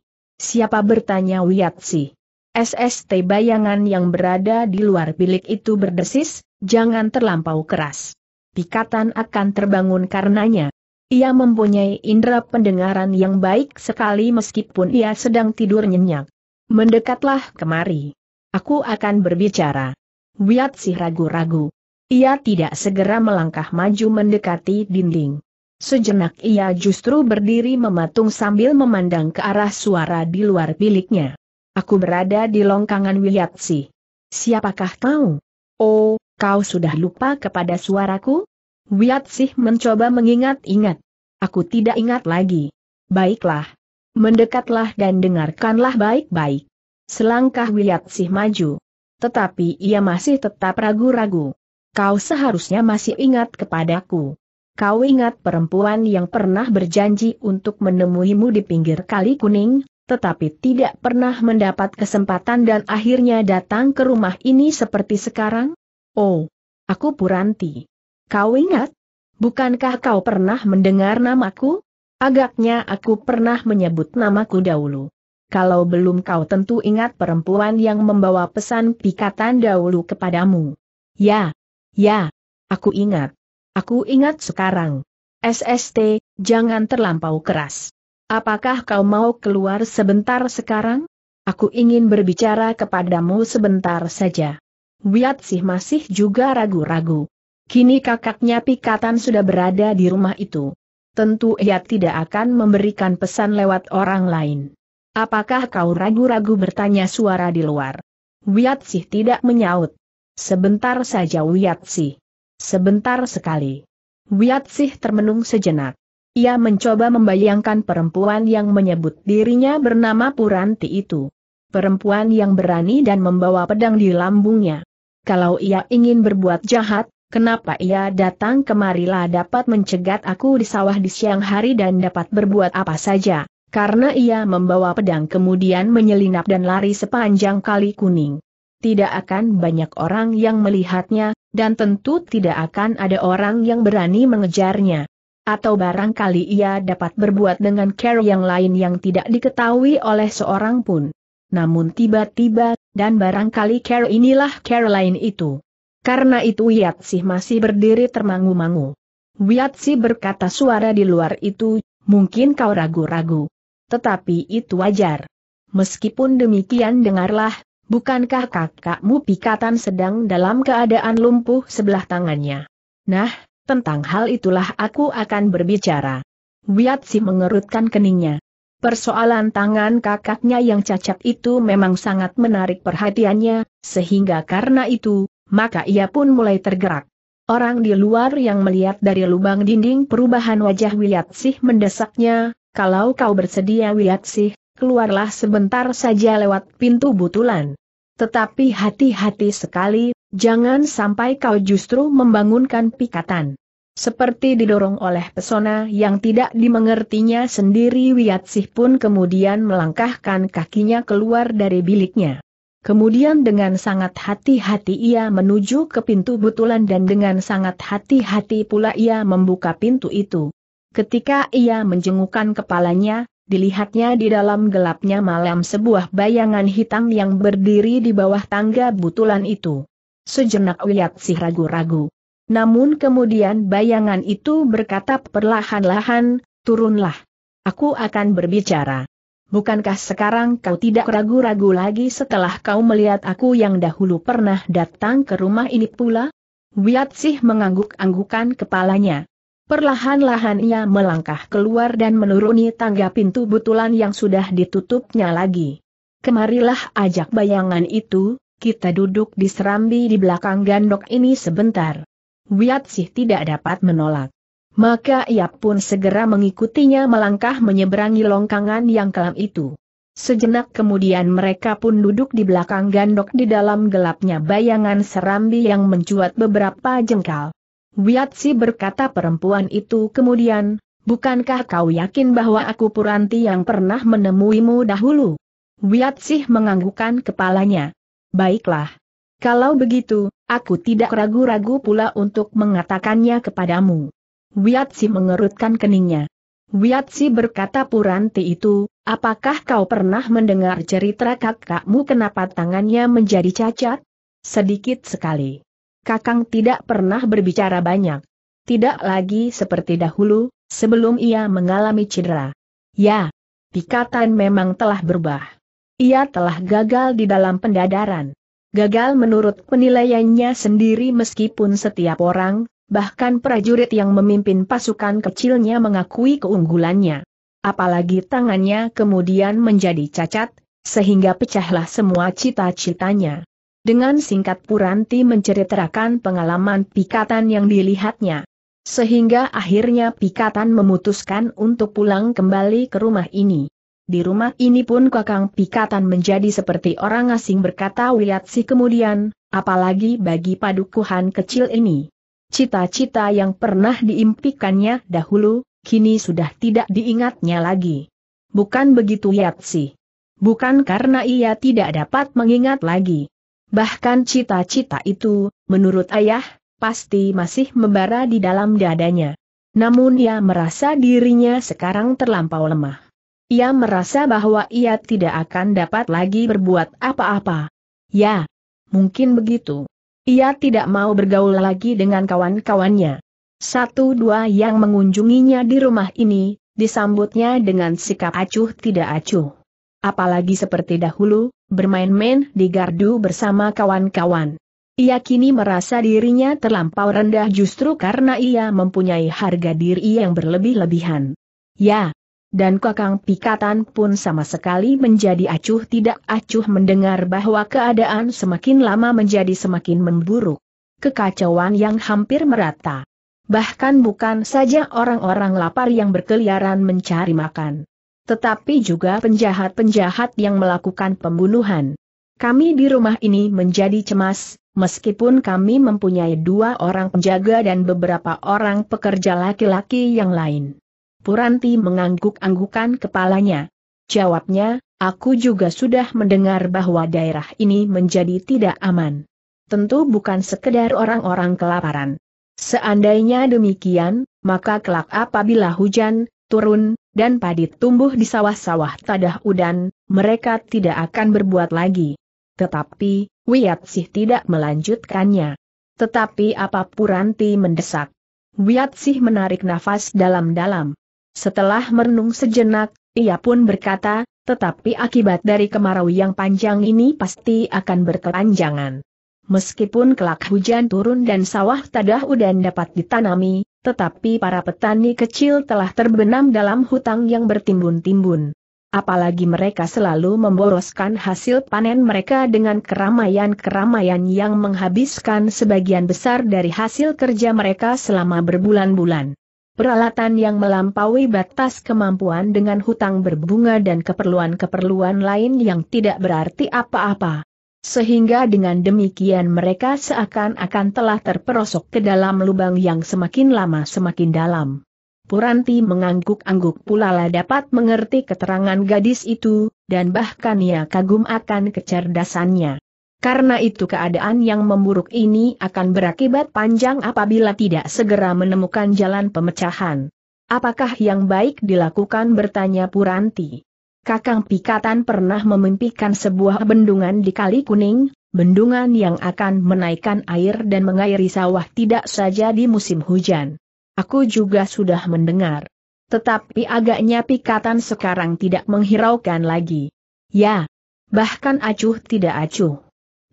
Siapa bertanya Wiatsih? SST bayangan yang berada di luar bilik itu berdesis, jangan terlampau keras. Pikatan akan terbangun karenanya. Ia mempunyai indera pendengaran yang baik sekali meskipun ia sedang tidur nyenyak. Mendekatlah kemari. Aku akan berbicara. Wiat sih ragu-ragu. Ia tidak segera melangkah maju mendekati dinding. Sejenak ia justru berdiri mematung sambil memandang ke arah suara di luar biliknya. Aku berada di longkangan Wiat sih. Siapakah kau? Oh, kau sudah lupa kepada suaraku? Wiat sih mencoba mengingat-ingat. Aku tidak ingat lagi. Baiklah. Mendekatlah dan dengarkanlah baik-baik. Selangkah sih maju. Tetapi ia masih tetap ragu-ragu. Kau seharusnya masih ingat kepadaku. Kau ingat perempuan yang pernah berjanji untuk menemuimu di pinggir kali kuning, tetapi tidak pernah mendapat kesempatan dan akhirnya datang ke rumah ini seperti sekarang? Oh, aku Puranti. Kau ingat? Bukankah kau pernah mendengar namaku? Agaknya aku pernah menyebut namaku dahulu kalau belum kau tentu ingat perempuan yang membawa pesan pikatan dahulu kepadamu. Ya, ya, aku ingat. Aku ingat sekarang. SST, jangan terlampau keras. Apakah kau mau keluar sebentar sekarang? Aku ingin berbicara kepadamu sebentar saja. sih masih juga ragu-ragu. Kini kakaknya Pikatan sudah berada di rumah itu. Tentu ia tidak akan memberikan pesan lewat orang lain. Apakah kau ragu-ragu bertanya suara di luar? Wiatsih tidak menyaut. Sebentar saja Wiatsih. Sebentar sekali. Wiatsih termenung sejenak. Ia mencoba membayangkan perempuan yang menyebut dirinya bernama Puranti itu. Perempuan yang berani dan membawa pedang di lambungnya. Kalau ia ingin berbuat jahat, kenapa ia datang kemarilah dapat mencegat aku di sawah di siang hari dan dapat berbuat apa saja. Karena ia membawa pedang kemudian menyelinap dan lari sepanjang kali kuning. Tidak akan banyak orang yang melihatnya, dan tentu tidak akan ada orang yang berani mengejarnya. Atau barangkali ia dapat berbuat dengan care yang lain yang tidak diketahui oleh seorang pun. Namun tiba-tiba, dan barangkali care inilah care lain itu. Karena itu Wiatsi masih berdiri termangu-mangu. Wiatsi berkata suara di luar itu, mungkin kau ragu-ragu. Tetapi itu wajar. Meskipun demikian dengarlah, bukankah kakakmu pikatan sedang dalam keadaan lumpuh sebelah tangannya? Nah, tentang hal itulah aku akan berbicara. Wiatsi mengerutkan keningnya. Persoalan tangan kakaknya yang cacat itu memang sangat menarik perhatiannya, sehingga karena itu, maka ia pun mulai tergerak. Orang di luar yang melihat dari lubang dinding perubahan wajah Wiyatsih mendesaknya, kalau kau bersedia sih, keluarlah sebentar saja lewat pintu butulan. Tetapi hati-hati sekali, jangan sampai kau justru membangunkan pikatan. Seperti didorong oleh pesona yang tidak dimengertinya sendiri sih pun kemudian melangkahkan kakinya keluar dari biliknya. Kemudian dengan sangat hati-hati ia menuju ke pintu butulan dan dengan sangat hati-hati pula ia membuka pintu itu. Ketika ia menjengukkan kepalanya, dilihatnya di dalam gelapnya malam sebuah bayangan hitam yang berdiri di bawah tangga butulan itu. Sejenak Wiyat sih ragu-ragu. Namun kemudian bayangan itu berkata perlahan-lahan, turunlah. Aku akan berbicara. Bukankah sekarang kau tidak ragu-ragu lagi setelah kau melihat aku yang dahulu pernah datang ke rumah ini pula? Wiat sih mengangguk-anggukan kepalanya. Perlahan-lahan ia melangkah keluar dan menuruni tangga pintu butulan yang sudah ditutupnya lagi. Kemarilah ajak bayangan itu, kita duduk di serambi di belakang gandok ini sebentar. Wiat sih tidak dapat menolak. Maka ia pun segera mengikutinya melangkah menyeberangi longkangan yang kelam itu. Sejenak kemudian mereka pun duduk di belakang gandok di dalam gelapnya bayangan serambi yang mencuat beberapa jengkal. Wiatsi berkata perempuan itu kemudian, bukankah kau yakin bahwa aku Puranti yang pernah menemuimu dahulu? Wiatsi menganggukkan kepalanya. Baiklah. Kalau begitu, aku tidak ragu-ragu pula untuk mengatakannya kepadamu. Wiatsi mengerutkan keningnya. Wiatsi berkata Puranti itu, apakah kau pernah mendengar cerita kakakmu kenapa tangannya menjadi cacat? Sedikit sekali. Kakang tidak pernah berbicara banyak. Tidak lagi seperti dahulu, sebelum ia mengalami cedera. Ya, pikatan memang telah berubah. Ia telah gagal di dalam pendadaran. Gagal menurut penilaiannya sendiri meskipun setiap orang, bahkan prajurit yang memimpin pasukan kecilnya mengakui keunggulannya. Apalagi tangannya kemudian menjadi cacat, sehingga pecahlah semua cita-citanya. Dengan singkat Puranti menceritakan pengalaman pikatan yang dilihatnya. Sehingga akhirnya pikatan memutuskan untuk pulang kembali ke rumah ini. Di rumah ini pun kakang pikatan menjadi seperti orang asing berkata Wilatsi kemudian, apalagi bagi padukuhan kecil ini. Cita-cita yang pernah diimpikannya dahulu, kini sudah tidak diingatnya lagi. Bukan begitu Yatsi. Bukan karena ia tidak dapat mengingat lagi Bahkan cita-cita itu, menurut ayah, pasti masih membara di dalam dadanya. Namun ia merasa dirinya sekarang terlampau lemah. Ia merasa bahwa ia tidak akan dapat lagi berbuat apa-apa. Ya, mungkin begitu. Ia tidak mau bergaul lagi dengan kawan-kawannya. Satu dua yang mengunjunginya di rumah ini, disambutnya dengan sikap acuh tidak acuh apalagi seperti dahulu, bermain-main di gardu bersama kawan-kawan. Ia kini merasa dirinya terlampau rendah justru karena ia mempunyai harga diri yang berlebih-lebihan. Ya, dan kakang pikatan pun sama sekali menjadi acuh tidak acuh mendengar bahwa keadaan semakin lama menjadi semakin memburuk. Kekacauan yang hampir merata. Bahkan bukan saja orang-orang lapar yang berkeliaran mencari makan tetapi juga penjahat-penjahat yang melakukan pembunuhan. Kami di rumah ini menjadi cemas, meskipun kami mempunyai dua orang penjaga dan beberapa orang pekerja laki-laki yang lain. Puranti mengangguk-anggukan kepalanya. Jawabnya, aku juga sudah mendengar bahwa daerah ini menjadi tidak aman. Tentu bukan sekedar orang-orang kelaparan. Seandainya demikian, maka kelak apabila hujan, turun, dan padi tumbuh di sawah-sawah tadah udan, mereka tidak akan berbuat lagi. Tetapi, Wiat Sih tidak melanjutkannya. Tetapi apa Puranti mendesak? Wiat Sih menarik nafas dalam-dalam. Setelah merenung sejenak, ia pun berkata, tetapi akibat dari kemarau yang panjang ini pasti akan berkepanjangan. Meskipun kelak hujan turun dan sawah tadah udan dapat ditanami, tetapi para petani kecil telah terbenam dalam hutang yang bertimbun-timbun. Apalagi mereka selalu memboroskan hasil panen mereka dengan keramaian-keramaian yang menghabiskan sebagian besar dari hasil kerja mereka selama berbulan-bulan. Peralatan yang melampaui batas kemampuan dengan hutang berbunga dan keperluan-keperluan lain yang tidak berarti apa-apa. Sehingga dengan demikian mereka seakan-akan telah terperosok ke dalam lubang yang semakin lama semakin dalam. Puranti mengangguk-angguk lah dapat mengerti keterangan gadis itu, dan bahkan ia kagum akan kecerdasannya. Karena itu keadaan yang memburuk ini akan berakibat panjang apabila tidak segera menemukan jalan pemecahan. Apakah yang baik dilakukan bertanya Puranti? Kakang Pikatan pernah memimpikan sebuah bendungan di Kali Kuning, bendungan yang akan menaikkan air dan mengairi sawah tidak saja di musim hujan. Aku juga sudah mendengar. Tetapi agaknya Pikatan sekarang tidak menghiraukan lagi. Ya, bahkan acuh tidak acuh.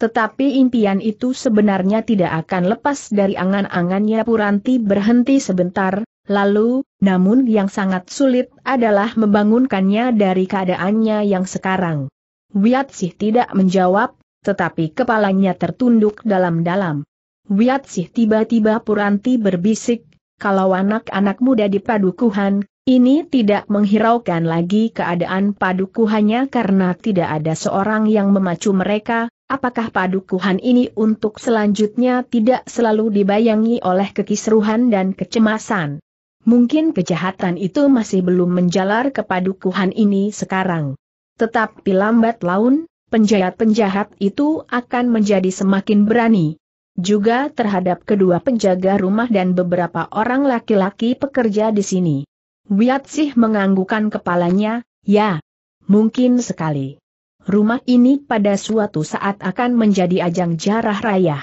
Tetapi impian itu sebenarnya tidak akan lepas dari angan-angannya Puranti berhenti sebentar, lalu, namun yang sangat sulit adalah membangunkannya dari keadaannya yang sekarang. sih tidak menjawab, tetapi kepalanya tertunduk dalam-dalam. sih tiba-tiba Puranti berbisik, kalau anak-anak muda di padukuhan, ini tidak menghiraukan lagi keadaan padukuhannya karena tidak ada seorang yang memacu mereka, apakah padukuhan ini untuk selanjutnya tidak selalu dibayangi oleh kekisruhan dan kecemasan. Mungkin kejahatan itu masih belum menjalar ke padukuhan ini sekarang. Tetapi lambat laun, penjahat-penjahat itu akan menjadi semakin berani. Juga terhadap kedua penjaga rumah dan beberapa orang laki-laki pekerja di sini. sih menganggukan kepalanya, ya, mungkin sekali. Rumah ini pada suatu saat akan menjadi ajang jarah raya.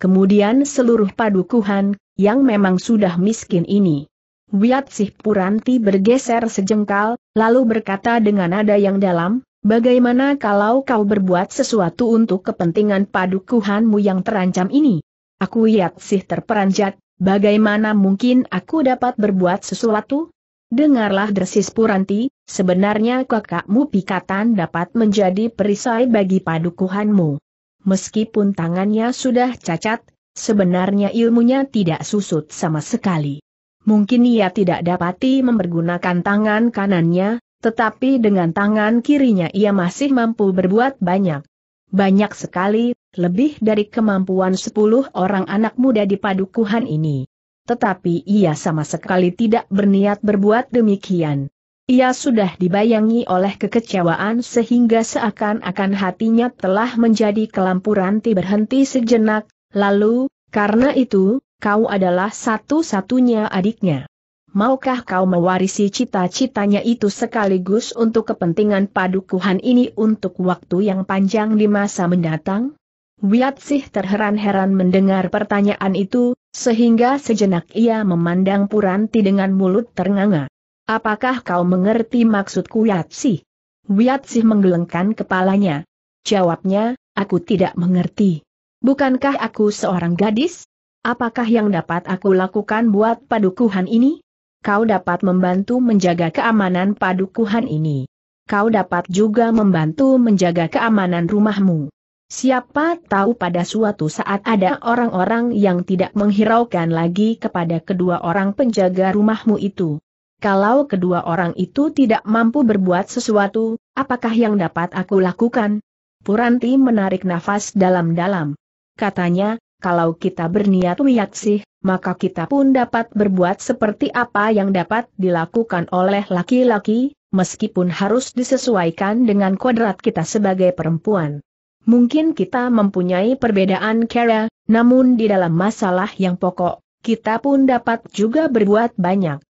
Kemudian seluruh padukuhan, yang memang sudah miskin ini, Wiat Sih Puranti bergeser sejengkal, lalu berkata dengan nada yang dalam, bagaimana kalau kau berbuat sesuatu untuk kepentingan padukuhanmu yang terancam ini? Aku Wiat Sih terperanjat, bagaimana mungkin aku dapat berbuat sesuatu? Dengarlah Dersis Puranti, sebenarnya kakakmu Pikatan dapat menjadi perisai bagi padukuhanmu. Meskipun tangannya sudah cacat, sebenarnya ilmunya tidak susut sama sekali. Mungkin ia tidak dapati mempergunakan tangan kanannya, tetapi dengan tangan kirinya ia masih mampu berbuat banyak. Banyak sekali, lebih dari kemampuan sepuluh orang anak muda di padukuhan ini. Tetapi ia sama sekali tidak berniat berbuat demikian. Ia sudah dibayangi oleh kekecewaan sehingga seakan-akan hatinya telah menjadi kelampuran berhenti sejenak, lalu, karena itu, kau adalah satu-satunya adiknya. Maukah kau mewarisi cita-citanya itu sekaligus untuk kepentingan padukuhan ini untuk waktu yang panjang di masa mendatang? Wiatsih terheran-heran mendengar pertanyaan itu, sehingga sejenak ia memandang Puranti dengan mulut ternganga. Apakah kau mengerti maksudku Wiatsih? Wiatsih menggelengkan kepalanya. Jawabnya, aku tidak mengerti. Bukankah aku seorang gadis? Apakah yang dapat aku lakukan buat padukuhan ini? Kau dapat membantu menjaga keamanan padukuhan ini. Kau dapat juga membantu menjaga keamanan rumahmu. Siapa tahu pada suatu saat ada orang-orang yang tidak menghiraukan lagi kepada kedua orang penjaga rumahmu itu. Kalau kedua orang itu tidak mampu berbuat sesuatu, apakah yang dapat aku lakukan? Puranti menarik nafas dalam-dalam. Katanya, kalau kita berniat sih, maka kita pun dapat berbuat seperti apa yang dapat dilakukan oleh laki-laki, meskipun harus disesuaikan dengan kodrat kita sebagai perempuan. Mungkin kita mempunyai perbedaan kera, namun di dalam masalah yang pokok, kita pun dapat juga berbuat banyak.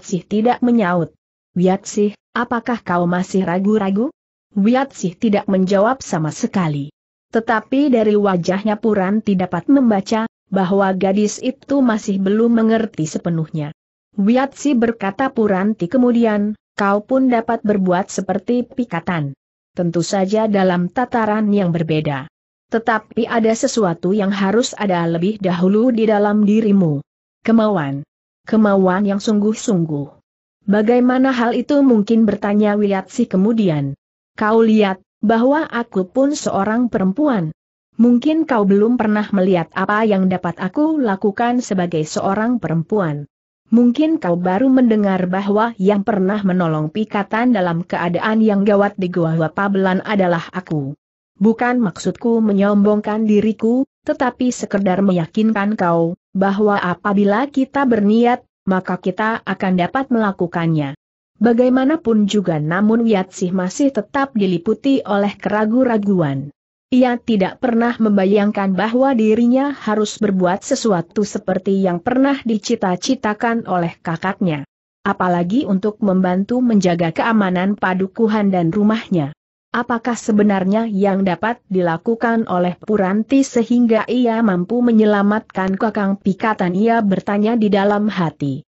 sih tidak menyaut. sih, apakah kau masih ragu-ragu? sih tidak menjawab sama sekali. Tetapi dari wajahnya Puran tidak dapat membaca, bahwa gadis itu masih belum mengerti sepenuhnya. Wiatsi berkata Puranti kemudian, kau pun dapat berbuat seperti pikatan. Tentu saja dalam tataran yang berbeda. Tetapi ada sesuatu yang harus ada lebih dahulu di dalam dirimu. Kemauan. Kemauan yang sungguh-sungguh. Bagaimana hal itu mungkin bertanya Wiatsi kemudian. Kau lihat, bahwa aku pun seorang perempuan. Mungkin kau belum pernah melihat apa yang dapat aku lakukan sebagai seorang perempuan. Mungkin kau baru mendengar bahwa yang pernah menolong pikatan dalam keadaan yang gawat di Gua Pabelan adalah aku. Bukan maksudku menyombongkan diriku, tetapi sekedar meyakinkan kau, bahwa apabila kita berniat, maka kita akan dapat melakukannya. Bagaimanapun juga namun Wiatsih masih tetap diliputi oleh keraguan raguan Ia tidak pernah membayangkan bahwa dirinya harus berbuat sesuatu seperti yang pernah dicita-citakan oleh kakaknya. Apalagi untuk membantu menjaga keamanan padukuhan dan rumahnya. Apakah sebenarnya yang dapat dilakukan oleh Puranti sehingga ia mampu menyelamatkan kakang pikatan ia bertanya di dalam hati.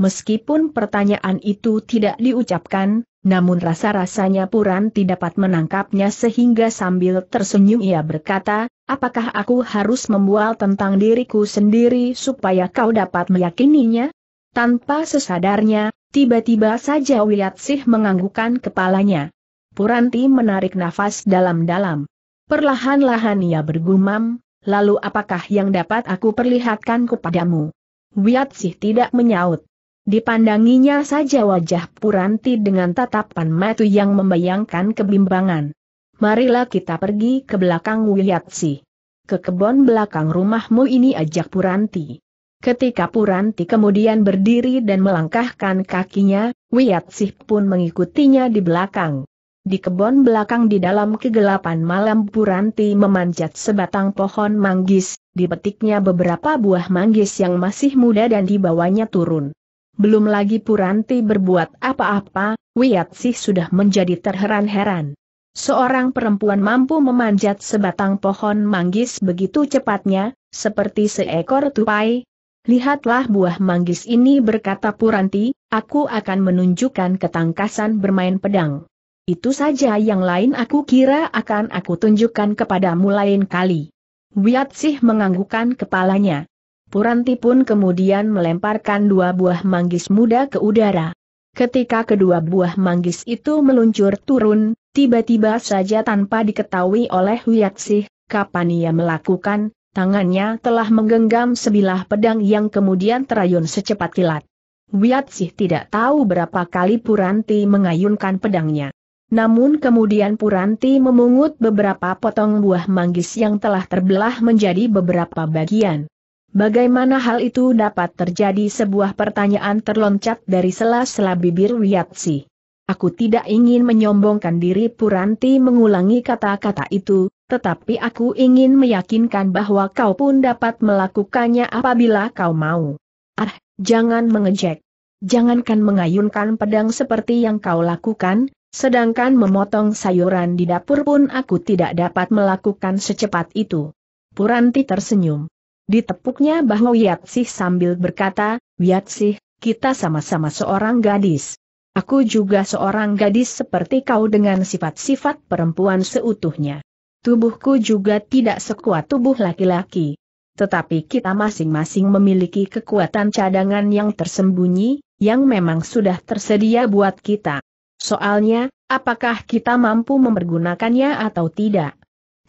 Meskipun pertanyaan itu tidak diucapkan, namun rasa-rasanya Puranti dapat menangkapnya sehingga sambil tersenyum ia berkata, apakah aku harus membual tentang diriku sendiri supaya kau dapat meyakininya? Tanpa sesadarnya, tiba-tiba saja Wiyatsih menganggukkan kepalanya. Puranti menarik nafas dalam-dalam. Perlahan-lahan ia bergumam, lalu apakah yang dapat aku perlihatkan kepadamu? Wiyatsih tidak menyaut. Dipandanginya saja wajah Puranti dengan tatapan mata yang membayangkan kebimbangan. Marilah kita pergi ke belakang Wiyatsi. Ke kebun belakang rumahmu ini ajak Puranti. Ketika Puranti kemudian berdiri dan melangkahkan kakinya, Wiyatsi pun mengikutinya di belakang. Di kebun belakang di dalam kegelapan malam Puranti memanjat sebatang pohon manggis, dipetiknya beberapa buah manggis yang masih muda dan dibawanya turun belum lagi Puranti berbuat apa-apa, Wiatsih sudah menjadi terheran-heran. Seorang perempuan mampu memanjat sebatang pohon manggis begitu cepatnya, seperti seekor tupai. Lihatlah buah manggis ini berkata Puranti, aku akan menunjukkan ketangkasan bermain pedang. Itu saja yang lain aku kira akan aku tunjukkan kepadamu lain kali. Wiat Sih menganggukkan kepalanya. Puranti pun kemudian melemparkan dua buah manggis muda ke udara. Ketika kedua buah manggis itu meluncur turun, tiba-tiba saja tanpa diketahui oleh Wiyaksih, kapan ia melakukan, tangannya telah menggenggam sebilah pedang yang kemudian terayun secepat kilat. Wiyaksih tidak tahu berapa kali Puranti mengayunkan pedangnya. Namun kemudian Puranti memungut beberapa potong buah manggis yang telah terbelah menjadi beberapa bagian. Bagaimana hal itu dapat terjadi sebuah pertanyaan terloncat dari sela-sela bibir Wiatsi. Aku tidak ingin menyombongkan diri Puranti mengulangi kata-kata itu, tetapi aku ingin meyakinkan bahwa kau pun dapat melakukannya apabila kau mau. Ah, jangan mengejek. Jangankan mengayunkan pedang seperti yang kau lakukan, sedangkan memotong sayuran di dapur pun aku tidak dapat melakukan secepat itu. Puranti tersenyum. Ditepuknya bahu Yatsih sambil berkata, Yatsih, kita sama-sama seorang gadis. Aku juga seorang gadis seperti kau dengan sifat-sifat perempuan seutuhnya. Tubuhku juga tidak sekuat tubuh laki-laki. Tetapi kita masing-masing memiliki kekuatan cadangan yang tersembunyi, yang memang sudah tersedia buat kita. Soalnya, apakah kita mampu mempergunakannya atau tidak?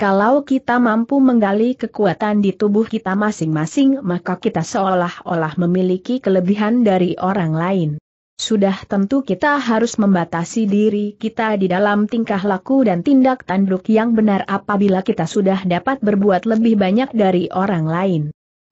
Kalau kita mampu menggali kekuatan di tubuh kita masing-masing maka kita seolah-olah memiliki kelebihan dari orang lain. Sudah tentu kita harus membatasi diri kita di dalam tingkah laku dan tindak tanduk yang benar apabila kita sudah dapat berbuat lebih banyak dari orang lain.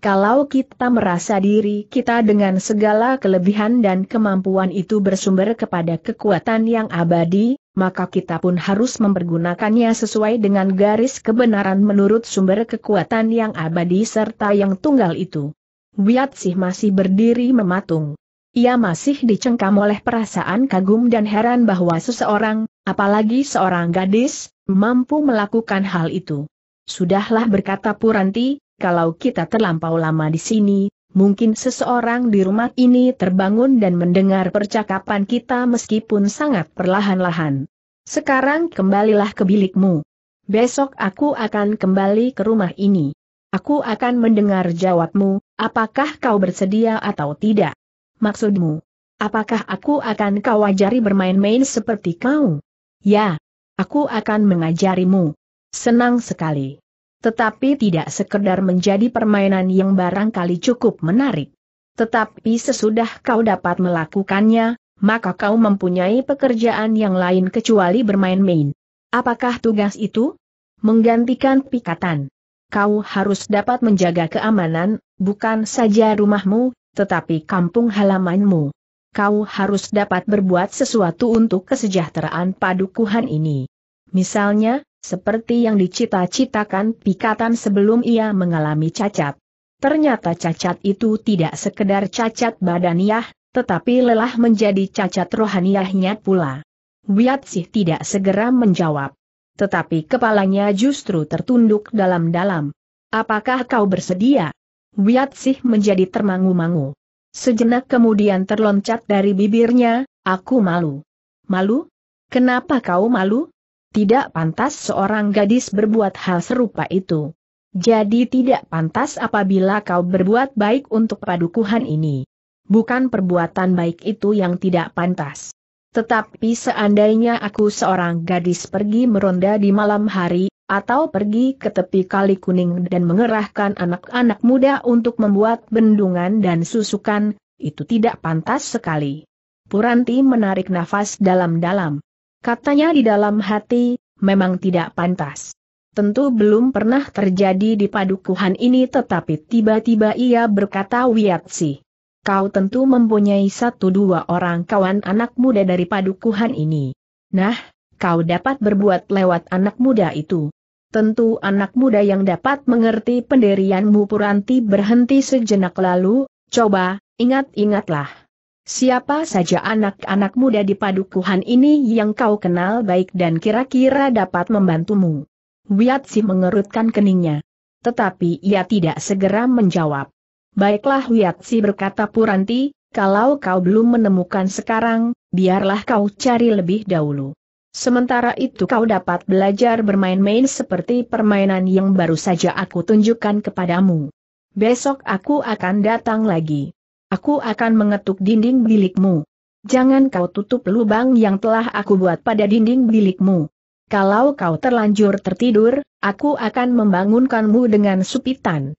Kalau kita merasa diri kita dengan segala kelebihan dan kemampuan itu bersumber kepada kekuatan yang abadi, maka kita pun harus mempergunakannya sesuai dengan garis kebenaran menurut sumber kekuatan yang abadi serta yang tunggal itu. sih masih berdiri mematung. Ia masih dicengkam oleh perasaan kagum dan heran bahwa seseorang, apalagi seorang gadis, mampu melakukan hal itu. Sudahlah berkata Puranti, kalau kita terlampau lama di sini, mungkin seseorang di rumah ini terbangun dan mendengar percakapan kita meskipun sangat perlahan-lahan. Sekarang kembalilah ke bilikmu. Besok aku akan kembali ke rumah ini. Aku akan mendengar jawabmu, apakah kau bersedia atau tidak? Maksudmu, apakah aku akan kau ajari bermain-main seperti kau? Ya, aku akan mengajarimu. Senang sekali. Tetapi tidak sekedar menjadi permainan yang barangkali cukup menarik. Tetapi sesudah kau dapat melakukannya, maka kau mempunyai pekerjaan yang lain kecuali bermain-main. Apakah tugas itu? Menggantikan pikatan. Kau harus dapat menjaga keamanan, bukan saja rumahmu, tetapi kampung halamanmu kau harus dapat berbuat sesuatu untuk kesejahteraan padukuhan ini. Misalnya, seperti yang dicita-citakan pikatan sebelum ia mengalami cacat. Ternyata cacat itu tidak sekedar cacat badaniah, tetapi lelah menjadi cacat rohaniahnya pula. Wiatsih tidak segera menjawab. Tetapi kepalanya justru tertunduk dalam-dalam. Apakah kau bersedia? Wiatsih menjadi termangu-mangu. Sejenak kemudian terloncat dari bibirnya, aku malu. Malu? Kenapa kau malu? Tidak pantas seorang gadis berbuat hal serupa itu. Jadi tidak pantas apabila kau berbuat baik untuk padukuhan ini. Bukan perbuatan baik itu yang tidak pantas. Tetapi seandainya aku seorang gadis pergi meronda di malam hari, atau pergi ke tepi kali kuning dan mengerahkan anak-anak muda untuk membuat bendungan dan susukan, itu tidak pantas sekali. Puranti menarik nafas dalam-dalam. Katanya di dalam hati, memang tidak pantas. Tentu belum pernah terjadi di padukuhan ini tetapi tiba-tiba ia berkata Wiatsi. Kau tentu mempunyai satu dua orang kawan anak muda dari padukuhan ini. Nah, kau dapat berbuat lewat anak muda itu. Tentu anak muda yang dapat mengerti pendirianmu Puranti berhenti sejenak lalu, coba, ingat-ingatlah. Siapa saja anak-anak muda di padukuhan ini yang kau kenal baik dan kira-kira dapat membantumu? Wiatsi mengerutkan keningnya. Tetapi ia tidak segera menjawab. Baiklah Wiatsi berkata Puranti, kalau kau belum menemukan sekarang, biarlah kau cari lebih dahulu. Sementara itu kau dapat belajar bermain-main seperti permainan yang baru saja aku tunjukkan kepadamu. Besok aku akan datang lagi. Aku akan mengetuk dinding bilikmu. Jangan kau tutup lubang yang telah aku buat pada dinding bilikmu. Kalau kau terlanjur tertidur, aku akan membangunkanmu dengan supitan.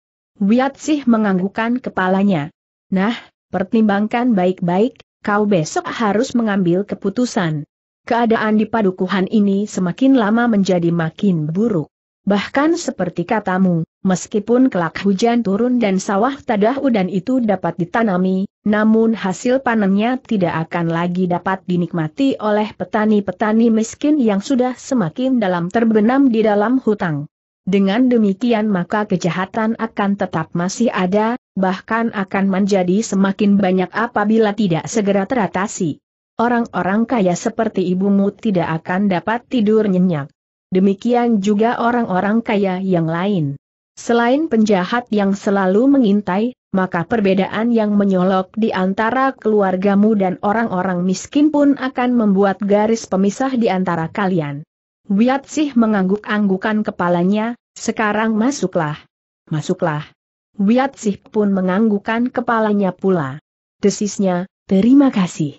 sih menganggukan kepalanya. Nah, pertimbangkan baik-baik, kau besok harus mengambil keputusan. Keadaan di padukuhan ini semakin lama menjadi makin buruk. Bahkan seperti katamu, meskipun kelak hujan turun dan sawah tadah udan itu dapat ditanami, namun hasil panennya tidak akan lagi dapat dinikmati oleh petani-petani miskin yang sudah semakin dalam terbenam di dalam hutang. Dengan demikian maka kejahatan akan tetap masih ada, bahkan akan menjadi semakin banyak apabila tidak segera teratasi. Orang-orang kaya seperti ibumu tidak akan dapat tidur nyenyak demikian juga orang-orang kaya yang lain. Selain penjahat yang selalu mengintai, maka perbedaan yang menyolok di antara keluargamu dan orang-orang miskin pun akan membuat garis pemisah di antara kalian. Wiat Sih mengangguk-anggukan kepalanya, sekarang masuklah. Masuklah. Wiat Sih pun menganggukan kepalanya pula. Desisnya, terima kasih.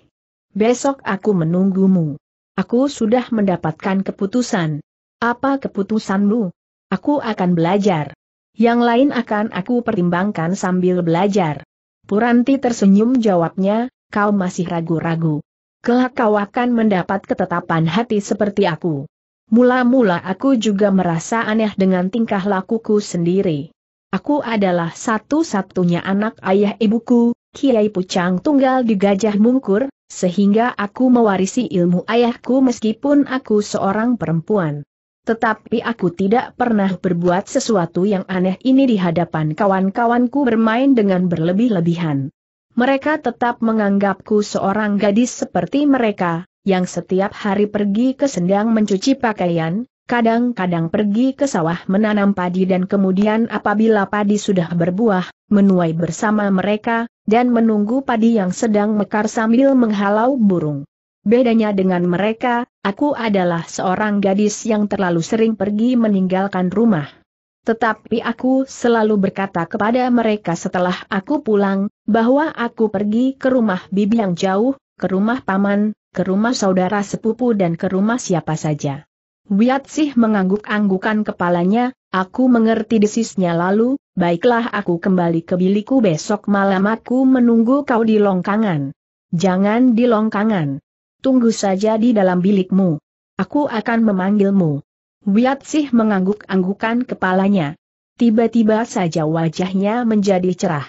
Besok aku menunggumu. Aku sudah mendapatkan keputusan. Apa keputusanmu? Aku akan belajar. Yang lain akan aku pertimbangkan sambil belajar. Puranti tersenyum jawabnya, kau masih ragu-ragu. Kelak kau akan mendapat ketetapan hati seperti aku. Mula-mula aku juga merasa aneh dengan tingkah lakuku sendiri. Aku adalah satu-satunya anak ayah ibuku, Kiai Pucang Tunggal di Gajah Mungkur, sehingga aku mewarisi ilmu ayahku meskipun aku seorang perempuan. Tetapi aku tidak pernah berbuat sesuatu yang aneh ini di hadapan kawan-kawanku bermain dengan berlebih-lebihan. Mereka tetap menganggapku seorang gadis seperti mereka, yang setiap hari pergi ke sendang mencuci pakaian, kadang-kadang pergi ke sawah menanam padi dan kemudian apabila padi sudah berbuah, menuai bersama mereka, dan menunggu padi yang sedang mekar sambil menghalau burung. Bedanya dengan mereka, aku adalah seorang gadis yang terlalu sering pergi meninggalkan rumah. Tetapi aku selalu berkata kepada mereka setelah aku pulang, bahwa aku pergi ke rumah bibi yang jauh, ke rumah paman, ke rumah saudara sepupu dan ke rumah siapa saja. Wiatsih mengangguk-anggukan kepalanya, aku mengerti desisnya lalu, baiklah aku kembali ke biliku besok malam aku menunggu kau di longkangan. Jangan di longkangan tunggu saja di dalam bilikmu. Aku akan memanggilmu. sih mengangguk-anggukan kepalanya. Tiba-tiba saja wajahnya menjadi cerah.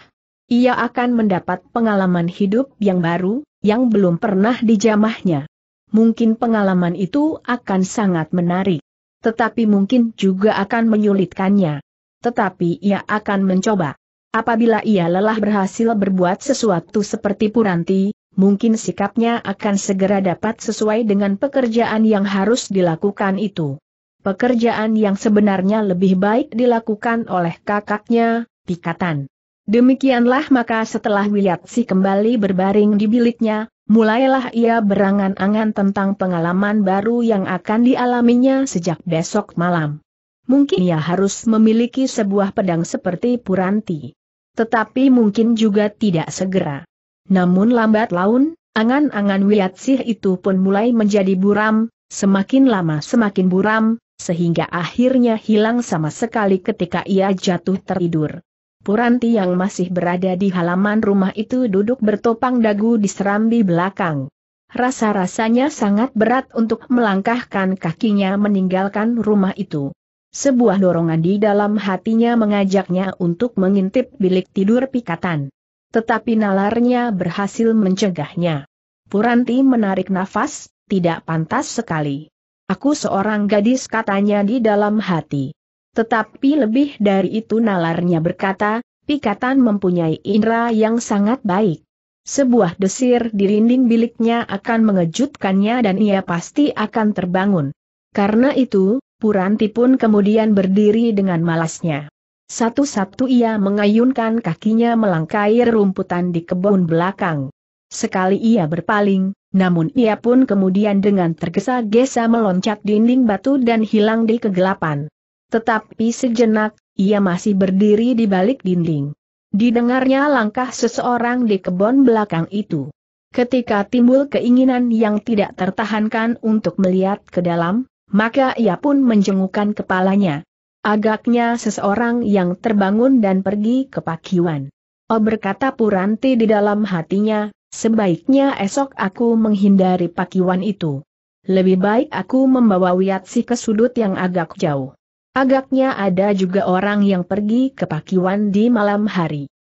Ia akan mendapat pengalaman hidup yang baru, yang belum pernah dijamahnya. Mungkin pengalaman itu akan sangat menarik. Tetapi mungkin juga akan menyulitkannya. Tetapi ia akan mencoba. Apabila ia lelah berhasil berbuat sesuatu seperti Puranti, mungkin sikapnya akan segera dapat sesuai dengan pekerjaan yang harus dilakukan itu. Pekerjaan yang sebenarnya lebih baik dilakukan oleh kakaknya, Pikatan. Demikianlah maka setelah Wiyatsi kembali berbaring di biliknya, mulailah ia berangan-angan tentang pengalaman baru yang akan dialaminya sejak besok malam. Mungkin ia harus memiliki sebuah pedang seperti Puranti. Tetapi mungkin juga tidak segera. Namun lambat laun, angan-angan Sih itu pun mulai menjadi buram, semakin lama semakin buram, sehingga akhirnya hilang sama sekali ketika ia jatuh tertidur. Puranti yang masih berada di halaman rumah itu duduk bertopang dagu di serambi belakang. Rasa-rasanya sangat berat untuk melangkahkan kakinya meninggalkan rumah itu. Sebuah dorongan di dalam hatinya mengajaknya untuk mengintip bilik tidur pikatan. Tetapi nalarnya berhasil mencegahnya. Puranti menarik nafas, tidak pantas sekali. Aku seorang gadis katanya di dalam hati. Tetapi lebih dari itu nalarnya berkata, Pikatan mempunyai indera yang sangat baik. Sebuah desir di dinding biliknya akan mengejutkannya dan ia pasti akan terbangun. Karena itu, Puranti pun kemudian berdiri dengan malasnya. Satu-satu ia mengayunkan kakinya melangkai rumputan di kebun belakang. Sekali ia berpaling, namun ia pun kemudian dengan tergesa-gesa meloncat dinding batu dan hilang di kegelapan. Tetapi sejenak, ia masih berdiri di balik dinding. Didengarnya langkah seseorang di kebun belakang itu. Ketika timbul keinginan yang tidak tertahankan untuk melihat ke dalam, maka ia pun menjengukkan kepalanya. Agaknya seseorang yang terbangun dan pergi ke pakiwan. Oh berkata Puranti di dalam hatinya, sebaiknya esok aku menghindari pakiwan itu. Lebih baik aku membawa Wiatsi ke sudut yang agak jauh. Agaknya ada juga orang yang pergi ke pakiwan di malam hari.